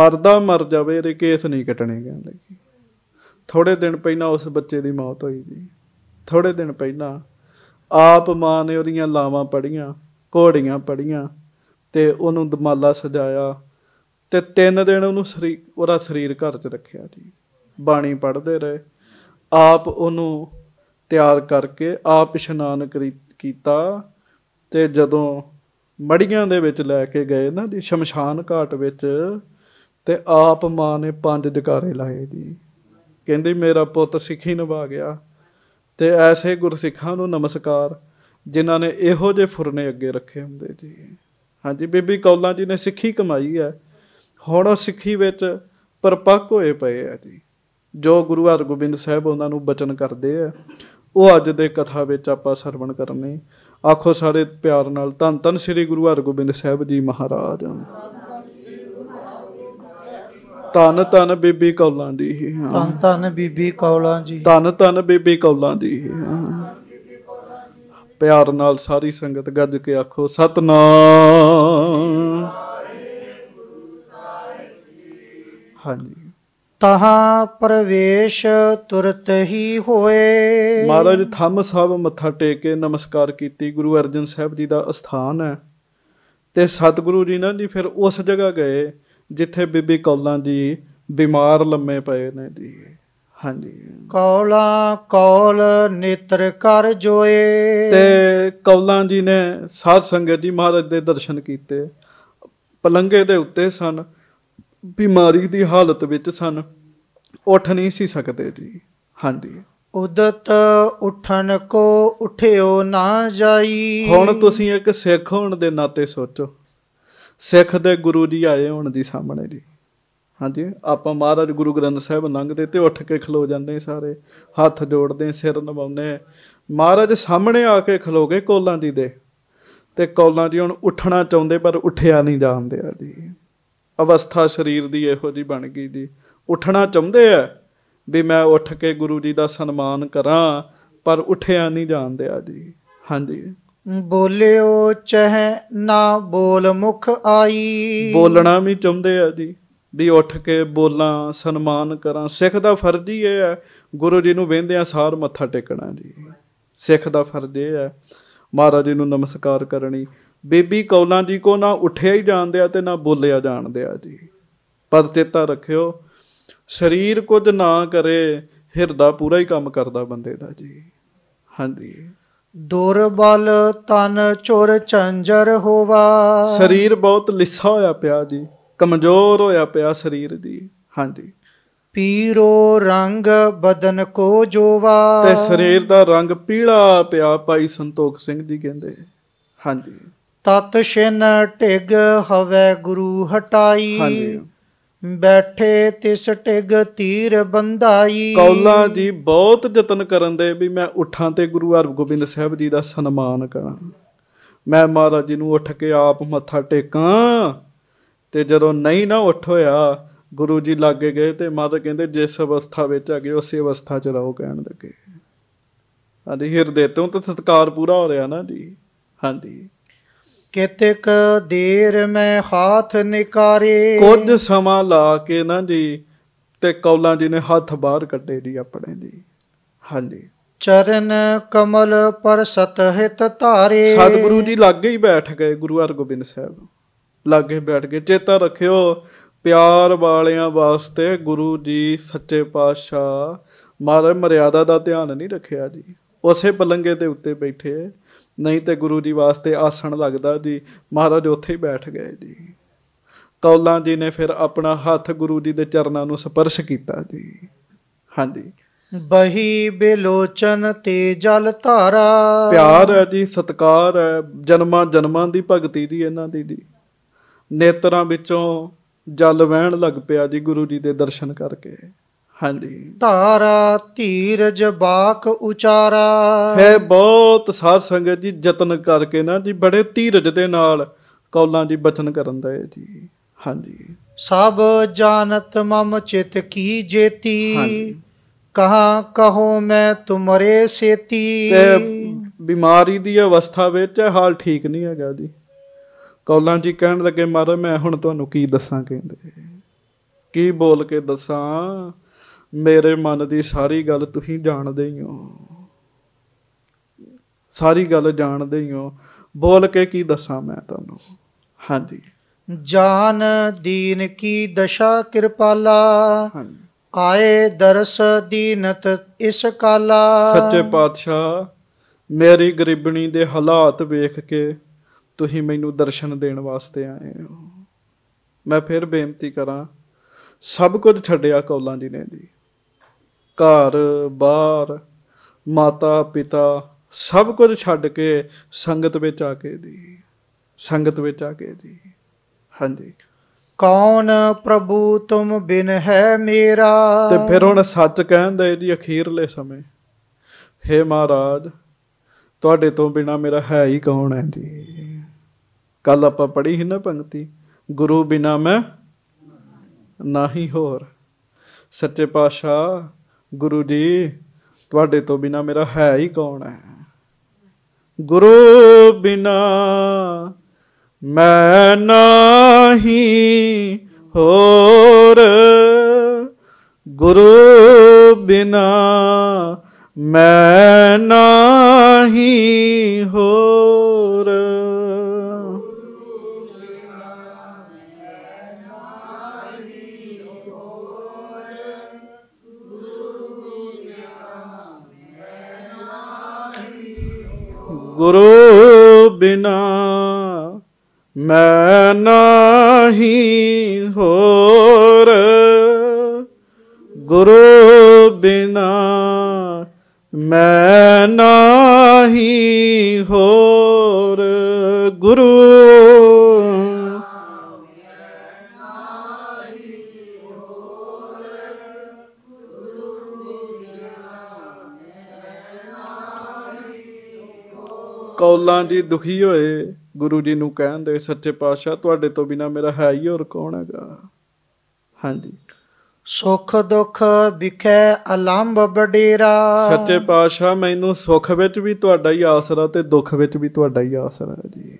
ਮਰਦਾ ਮਰ ਜਾਵੇ ਰੇ ਕੇਸ ਨਹੀਂ ਕੱਟਣੇ ਕਹਿਣ ਲੱਗੀ ਥੋੜੇ ਦਿਨ ਪਹਿਲਾਂ ਉਸ ਬੱਚੇ ਦੀ ਮੌਤ ਹੋਈ ਜੀ ਥੋੜੇ ਦਿਨ ਪਹਿਲਾਂ ਆਪ ਮਾਂ ਨੇ ਉਹਦੀਆਂ ਲਾਵਾਂ ਪੜੀਆਂ ਘੋੜੀਆਂ ਪੜੀਆਂ ਤੇ ਉਹਨੂੰ ਦਮਾਲਾ ਸਜਾਇਆ ਤੇ ਤਿੰਨ ਦਿਨ ਉਹਨੂੰ ਸਰੀਰ ਉਹਦਾ ਸਰੀਰ ਘਰ 'ਚ ਰੱਖਿਆ ਜੀ ਬਾਣੀ ਪੜਦੇ ਰਹੇ ਆਪ ਉਹਨੂੰ ਤਿਆਰ ਕਰਕੇ ਆਪ ਇਸ਼ਨਾਨ ਕੀਤਾ ਤੇ ਜਦੋਂ ਮੜੀਆਂ ਦੇ ਵਿੱਚ ਲੈ ਕੇ ਗਏ ਨਾ ਜੀ ਸ਼ਮਸ਼ਾਨ ਘਾਟ ਵਿੱਚ ਤੇ ਆਪ ਮਾਂ ਨੇ ਪੰਜ ਜਕਾਰੇ ਲਾਏ ਜੀ ਕਹਿੰਦੀ ਮੇਰਾ ਪੁੱਤ ਸਿੱਖੀ ਨਿਭਾ ਗਿਆ ਤੇ ਐਸੇ ਗੁਰਸਿੱਖਾਂ ਨੂੰ ਨਮਸਕਾਰ ਜਿਨ੍ਹਾਂ ਨੇ ਇਹੋ ਜਿਹੇ ਫੁਰਨੇ ਅੱਗੇ ਰੱਖੇ ਹੁੰਦੇ ਜੀ ਹਾਂਜੀ ਬੀਬੀ ਕੌਲਾਂ ਜੀ ਨੇ ਸਿੱਖੀ ਕਮਾਈ ਹੈ ਹੁਣ ਉਹ ਸਿੱਖੀ ਵਿੱਚ ਪਰਪੱਕ ਹੋਏ ਪਏ ਆ ਜੀ ਜੋ ਗੁਰੂ ਹਰਗੋਬਿੰਦ ਸਾਹਿਬ ਉਹਨਾਂ ਨੂੰ ਬਚਨ ਕਰਦੇ ਆ ਉਹ ਅੱਜ ਦੇ ਕਥਾ ਵਿੱਚ ਆਪਾਂ ਸਰਵਣ ਕਰਨੇ ਆਖੋ ਸਾਰੇ ਪਿਆਰ ਨਾਲ ਧੰਨ ਧੰਨ ਸ੍ਰੀ ਗੁਰੂ ਹਰਗੋਬਿੰਦ ਸਾਹਿਬ ਜੀ ਮਹਾਰਾਜ ਧੰਨ ਧੰਨ ਬੀਬੀ ਕੌਲਾਂ ਦੀ ਧੰਨ ਧੰਨ ਬੀਬੀ ਕੌਲਾਂ ਜੀ ਧੰਨ ਧੰਨ ਬੀਬੀ ਕੌਲਾਂ ਦੀ ਹਾਂ ਪਿਆਰ ਨਾਲ ਸਾਰੀ ਸੰਗਤ ਗੱਜ ਕੇ ਆਖੋ ਸਤਨਾਮ ਹਾਂਜੀ ਤਹਾ ਪ੍ਰਵੇਸ਼ ਤੁਰਤ ਹੀ ਹੋਏ ਮਹਾਰਾਜ ਥੰਮ ਸਾਹਿਬ ਮੱਥਾ ਟੇਕ ਕੇ ਨਮਸਕਾਰ ਕੀਤੀ ਗੁਰੂ ਅਰਜਨ ਸਾਹਿਬ ਜੀ ਦਾ ਅਸਥਾਨ ਹੈ ਤੇ ਸਤਿਗੁਰੂ ਜੀ ਨਾ ਜੀ ਫਿਰ ਉਸ ਜਗ੍ਹਾ ਗਏ ਜਿੱਥੇ ਬੀਬੀ ਕੌਲਾਂ ਜੀ ਬਿਮਾਰ ਲੰਮੇ ਪਏ ਨੇ ਜੀ ਹਾਂਜੀ ਕੌਲਾ ਕੌਲ ਨੇਤਰ ਕਰ ਜੋਏ ਤੇ ਕੌਲਾਂ ਜੀ ਨੇ ਸਾਧ ਸੰਗਤ ਜੀ ਮਹਾਰਾਜ ਦੇ ਦਰਸ਼ਨ ਕੀਤੇ ਪਲੰਗੇ ਦੇ ਉੱਤੇ ਸਨ ਬਿਮਾਰੀ ਦੀ ਹਾਲਤ ਵਿੱਚ ਸਨ ਉੱਠ ਨਹੀਂ ਸੀ ਸਕਦੇ ਜੀ ਹਾਂਜੀ ਉਦਤ ਉਠਣ ਕੋ ਉਠਿਓ ਨਾ ਜਾਈ ਹੁਣ ਤੁਸੀਂ ਇੱਕ ਸਿੱਖ ਹੋਣ ਦੇ ਨਾਤੇ ਸੋਚੋ ਸਿੱਖ ਦੇ ਗੁਰੂ ਜੀ ਆਏ ਹੁਣ ਦੀ ਸਾਹਮਣੇ ਜੀ ਹਾਂਜੀ ਆਪਾਂ ਮਹਾਰਾਜ ਗੁਰੂ ਗ੍ਰੰਥ ਸਾਹਿਬ ਲੰਘਦੇ ਤੇ ਉੱਠ ਕੇ ਖਲੋ ਜਾਂਦੇ ਸਾਰੇ ਹੱਥ ਜੋੜਦੇ ਸਿਰ ਨਵਾਉਂਦੇ ਮਹਾਰਾਜ ਸਾਹਮਣੇ ਆ ਕੇ ਖਲੋ ਗਏ ਕੋਲਾਂ ਜੀ ਦੇ ਤੇ ਕੋਲਾਂ ਜੀ ਹੁਣ ਉੱਠਣਾ ਚਾਹੁੰਦੇ ਪਰ ਉੱਠਿਆ ਨਹੀਂ ਜਾਂਦੇ ਆ ਜੀ ਅਵਸਥਾ ਸਰੀਰ ਦੀ ਇਹੋ ਜੀ ਬਣ ਗਈ ਜੀ ਉੱਠਣਾ ਚਾਹੁੰਦੇ ਆ ਵੀ ਮੈਂ ਉੱਠ ਕੇ ਗੁਰੂ ਜੀ ਦਾ ਸਨਮਾਨ ਕਰਾਂ ਪਰ ਉੱਠਿਆ ਨਹੀਂ ਜਾਂਦੇ ਆ ਜੀ ਹਾਂਜੀ ਬੋਲਿਓ ਚਹ ਨਾ ਬੋਲ ਮੁਖ ਆਈ ਬੋਲਣਾ ਵੀ ਚਾਹੁੰਦੇ ਆ ਜੀ ਵੀ ਉੱਠ ਕੇ ਬੋਲਾਂ ਸਨਮਾਨ ਕਰਾਂ ਸਿੱਖ ਦਾ ਫਰਜ਼ ਹੀ ਇਹ ਹੈ ਗੁਰੂ ਜੀ ਨੂੰ ਵੇਂਦਿਆਂ ਸਾਰ ਮੱਥਾ ਟੇਕਣਾ ਜੀ ਸਿੱਖ ਦਾ ਫਰਜ਼ ਇਹ ਹੈ ਮਹਾਰਾਜ ਜੀ ਨੂੰ ਨਮਸਕਾਰ ਕਰਨੀ ਬੇਬੀ ਕੌਲਾਂ ਜੀ ਕੋ ਨਾ ਉੱਠਿਆ ਹੀ ਜਾਣਦੇ ਆ ਤੇ ਨਾ ਬੋਲਿਆ ਜਾਣਦੇ ਆ ਜੀ ਪਦ ਚੇਤਾ ਰੱਖਿਓ ਸਰੀਰ ਕੁਝ ਨਾ ਕਰੇ ਹਿਰਦਾ ਪੂਰਾ ਹੀ ਕੰਮ ਕਰਦਾ ਬੰਦੇ ਦਾ ਜੀ ਹਾਂਜੀ ਦੁਰਬਲ ਤਨ ਚੋਰ ਚੰਜਰ ਹੋਵਾ ਸਰੀਰ ਬਹੁਤ ਲਿੱਸਾ ਹੋਇਆ ਪਿਆ ਜੀ ਕਮਜ਼ੋਰ ਹੋਇਆ ਪਿਆ ਸਰੀਰ ਜੀ ਹਾਂਜੀ ਪੀਰੋ ਰੰਗ ਬਦਨ ਕੋ ਜੋਵਾ ਤੇ ਸਰੀਰ ਦਾ ਰੰਗ ਪੀਲਾ ਪਿਆ ਭਾਈ ਸੰਤੋਖ ਸਿੰਘ ਜੀ ਕਹਿੰਦੇ ਹਾਂਜੀ ਤਤ ਛਿਨ ਢਿਗ ਹਵੇ ਗੁਰੂ ਹਟਾਈ ਹਾਂਜੀ ਬੈਠੇ ਤਿਸ ਟਿਗ ਤੀਰ ਬੰਧਾਈ ਕੌਲਾ ਜੀ ਬਹੁਤ ਯਤਨ ਕਰਨ ਦੇ ਵੀ ਮੈਂ ਉਠਾਂ ਤੇ ਗੁਰੂ ਹਰਗੋਬਿੰਦ ਸਾਹਿਬ ਜੀ ਦਾ ਸਨਮਾਨ ਕਰਾਂ ਮੈਂ ਮਹਾਰਾਜ ਜੀ ਨੂੰ ਉੱਠ ਕੇ ਆਪ ਮੱਥਾ ਟੇਕਾਂ ਤੇ ਜਦੋਂ ਨਹੀਂ ਨਾ ਉੱਠ ਹੋਇਆ ਗੁਰੂ ਜੀ ਲਾਗੇ ਗਏ ਤੇ ਮਾਤਾ ਕਹਿੰਦੇ ਜਿਸ ਅਵਸਥਾ ਵਿੱਚ ਆ ਗਏ ਉਸੇ ਅਵਸਥਾ 'ਚ ਰਹੋ ਕਹਿਣ ਲੱਗੇ ਹਾਂਜੀ ਹਿਰਦੇ ਤੋਂ ਤਾਂ ਸਤਕਾਰ ਪੂਰਾ ਹੋ ਰਿਹਾ ਨਾ ਜੀ ਹਾਂਜੀ ਕਿਤੇਕ ਦੇਰ ਮੈਂ ਹੱਥ ਨਿਕਾਰੇ ਕੁਝ ਸਮਾਂ ਲਾ ਕੇ ਨਾ ਜੀ ਤੇ ਕੌਲਾਂ ਜੀ ਨੇ ਹੱਥ ਬਾਹਰ ਕੱਢੇ ਜੀ ਆਪਣੇ ਜੀ ਹਾਂਜੀ ਚਰਨ ਕਮਲ ਪਰ ਸਤਹਿਤ ਧਾਰੇ ਸਤਿਗੁਰੂ ਜੀ ਲੱਗੇ ਹੀ ਬੈਠ ਗਏ ਗੁਰੂ ਹਰਗੋਬਿੰਦ ਸਾਹਿਬ ਲਾਗੇ ਬੈਠ ਕੇ ਚੇਤਾ ਰੱਖਿਓ ਪਿਆਰ ਵਾਲਿਆਂ ਵਾਸਤੇ ਗੁਰੂ ਜੀ ਸੱਚੇ ਪਾਤਸ਼ਾਹ ਮਾਰੇ ਮਰਿਆਦਾ ਦਾ ਧਿਆਨ ਨਹੀਂ ਰੱਖਿਆ ਜੀ ਉਸੇ ਪਲੰਗੇ ਦੇ ਉੱਤੇ ਬੈਠੇ ਨਹੀਂ ਤੇ ਗੁਰੂ ਜੀ ਵਾਸਤੇ ਆਸਣ ਲੱਗਦਾ ਜੀ ਮਹਾਰਾਜ ਉੱਥੇ ਹੀ ਬੈਠ ਗਏ ਜੀ ਕੌਲਾਂ ਜੀ ਨੇ ਫਿਰ ਆਪਣਾ ਹੱਥ ਗੁਰੂ ਜੀ ਦੇ ਚਰਨਾਂ ਨੂੰ ਸਪਰਸ਼ ਕੀਤਾ ਜੀ ਹਾਂਜੀ ਬਹੀ ਬਿਲੋਚਨ ਤੇ ਜਲ ਧਾਰਾ ਪਿਆਰ ਹੈ ਜੀ ਸਤਕਾਰ ਹੈ ਜਨਮਾਂ ਜਨਮਾਂ ਦੀ ਭਗਤੀ ਦੀ ਇਹਨਾਂ ਦੀ ਜੀ ਨੇਤਰਾਂ ਵਿੱਚੋਂ ਜਲ ਵਹਿਣ ਲੱਗ ਪਿਆ ਜੀ ਗੁਰੂ ਜੀ ਦੇ ਦਰਸ਼ਨ ਕਰਕੇ ਹਾਂਜੀ ਧਾਰਾ ਧੀਰਜ ਬਾਕ ਉਚਾਰਾ ਹੈ ਬਹੁਤ ਸਾਧ ਸੰਗਤ ਜੀ ਯਤਨ ਕਰਕੇ ਨਾ ਜੀ ਬੜੇ ਧੀਰਜ ਦੇ ਨਾਲ ਕੌਲਾਂ ਜੀ ਬਚਨ ਕਰਨ ਦਾ ਹੈ ਜੀ ਹਾਂਜੀ ਸਭ ਜਾਣਤ ਮਮ ਚਿਤ ਕੀ ਜੇਤੀ ਕਹਾ ਕਹੋ ਮੈਂ ਤੁਮਰੇ ਸੇਤੀ ਤੇ ਬਿਮਾਰੀ ਦੀ ਅਵਸਥਾ ਵਿੱਚ ਹਾਲ ਠੀਕ ਨਹੀਂ ਹੈਗਾ ਜੀ ਕੌਲਾਂ ਜੀ ਕਹਿਣ ਲੱਗੇ ਮਹਾਰਾਜ ਮੈਂ ਹੁਣ ਤੁਹਾਨੂੰ ਕੀ ਦੱਸਾਂ ਕਹਿੰਦੇ ਕੀ ਬੋਲ ਕੇ ਦੱਸਾਂ ਮੇਰੇ ਮਨ ਦੀ ਸਾਰੀ ਗੱਲ ਤੁਸੀਂ ਜਾਣਦੇ ਹੀ ਹੋ ਸਾਰੀ ਗੱਲ ਜਾਣਦੇ ਹੀ ਹੋ ਬੋਲ ਕੇ ਕੀ ਦੱਸਾਂ ਮੈਂ ਤੁਹਾਨੂੰ ਹਾਂਜੀ ਜਾਨ ਦੀਨ ਕੀ ਦਸ਼ਾ ਕਿਰਪਾਲਾ ਆਏ ਦਰਸ ਦੀਨਤ ਇਸ ਕਾਲਾ ਸੱਚੇ ਪਾਤਸ਼ਾਹ ਮੇਰੀ ਗਰੀਬਣੀ ਦੇ ਹਾਲਾਤ ਵੇਖ ਕੇ ਤੁਸੀਂ ਮੈਨੂੰ ਦਰਸ਼ਨ ਦੇਣ ਵਾਸਤੇ ਆਏ ਹੋ ਮੈਂ ਫਿਰ ਬੇਨਤੀ ਕਰਾਂ ਸਭ ਕੁਝ ਛੱਡਿਆ ਕੌਲਾਂ ਜੀ ਨੇ ਜੀ ਘਰ ਬਾਹਰ ਮਾਤਾ ਪਿਤਾ ਸਭ ਕੁਝ ਛੱਡ ਕੇ ਸੰਗਤ ਵਿੱਚ ਆ ਕੇ ਜੀ ਸੰਗਤ ਵਿੱਚ ਆ ਕੇ ਜੀ ਹਾਂਜੀ ਕੌਣ ਪ੍ਰਭੂ ਤੁਮ ਬਿਨ ਹੈ ਮੇਰਾ ਤੇ ਫਿਰ ਹੁਣ ਸੱਚ ਕਹਿੰਦੇ ਜੀ ਅਖੀਰਲੇ ਸਮੇਂ ਹੇ ਮਹਾਰਾਜ ਤੁਹਾਡੇ ਤੋਂ ਬਿਨਾ ਮੇਰਾ ਹੈ ਹੀ ਕੌਣ ਹੈ ਜੀ ਕੱਲ ਆਪਾਂ ਪੜ੍ਹੀ ਸੀ ਨਾ ਪੰਕਤੀ ਗੁਰੂ ਬਿਨਾ ਮੈਂ ਨਾਹੀ ਹੋਰ ਸੱਚੇ ਪਾਤਸ਼ਾਹ ਗੁਰੂ ਜੀ ਤੁਹਾਡੇ ਤੋਂ ਬਿਨਾ ਮੇਰਾ ਹੈ ਹੀ ਕੌਣ ਹੈ ਗੁਰੂ ਬਿਨਾ ਮੈਂ ਨਾਹੀ ਹੋਰ ਗੁਰੂ ਬਿਨਾ ਮੈਂ ਨਾਹੀ ਹੋਰ ਗੁਰੂ ਬਿਨਾ ਮੈਂ ਨਹੀਂ ਹੋਰ ਗੁਰੂ ਬਿਨਾ ਮੈਂ ਨਹੀਂ ਹੋਰ ਗੁਰੂ ਫੁੱਲਾਂ ਜੀ ਦੁਖੀ ਹੋਏ ਗੁਰੂ ਜੀ ਨੂੰ ਕਹਿੰਦੇ ਸੱਚੇ ਪਾਤਸ਼ਾਹ ਤੁਹਾਡੇ ਤੋਂ ਬਿਨਾ ਮੇਰਾ ਹੈ ਹੀ ਹੋਰ ਕੌਣ ਹੈਗਾ ਹਾਂਜੀ ਸੁਖ ਦੁਖ ਵਿਖੇ ਅਲੰਬ ਬਡੇਰਾ ਸੱਚੇ ਪਾਤਸ਼ਾਹ ਮੈਨੂੰ ਸੁਖ ਵਿੱਚ ਵੀ ਤੁਹਾਡਾ ਹੀ ਆਸਰਾ ਤੇ ਦੁੱਖ ਵਿੱਚ ਵੀ ਤੁਹਾਡਾ ਹੀ ਆਸਰਾ ਹੈ ਜੀ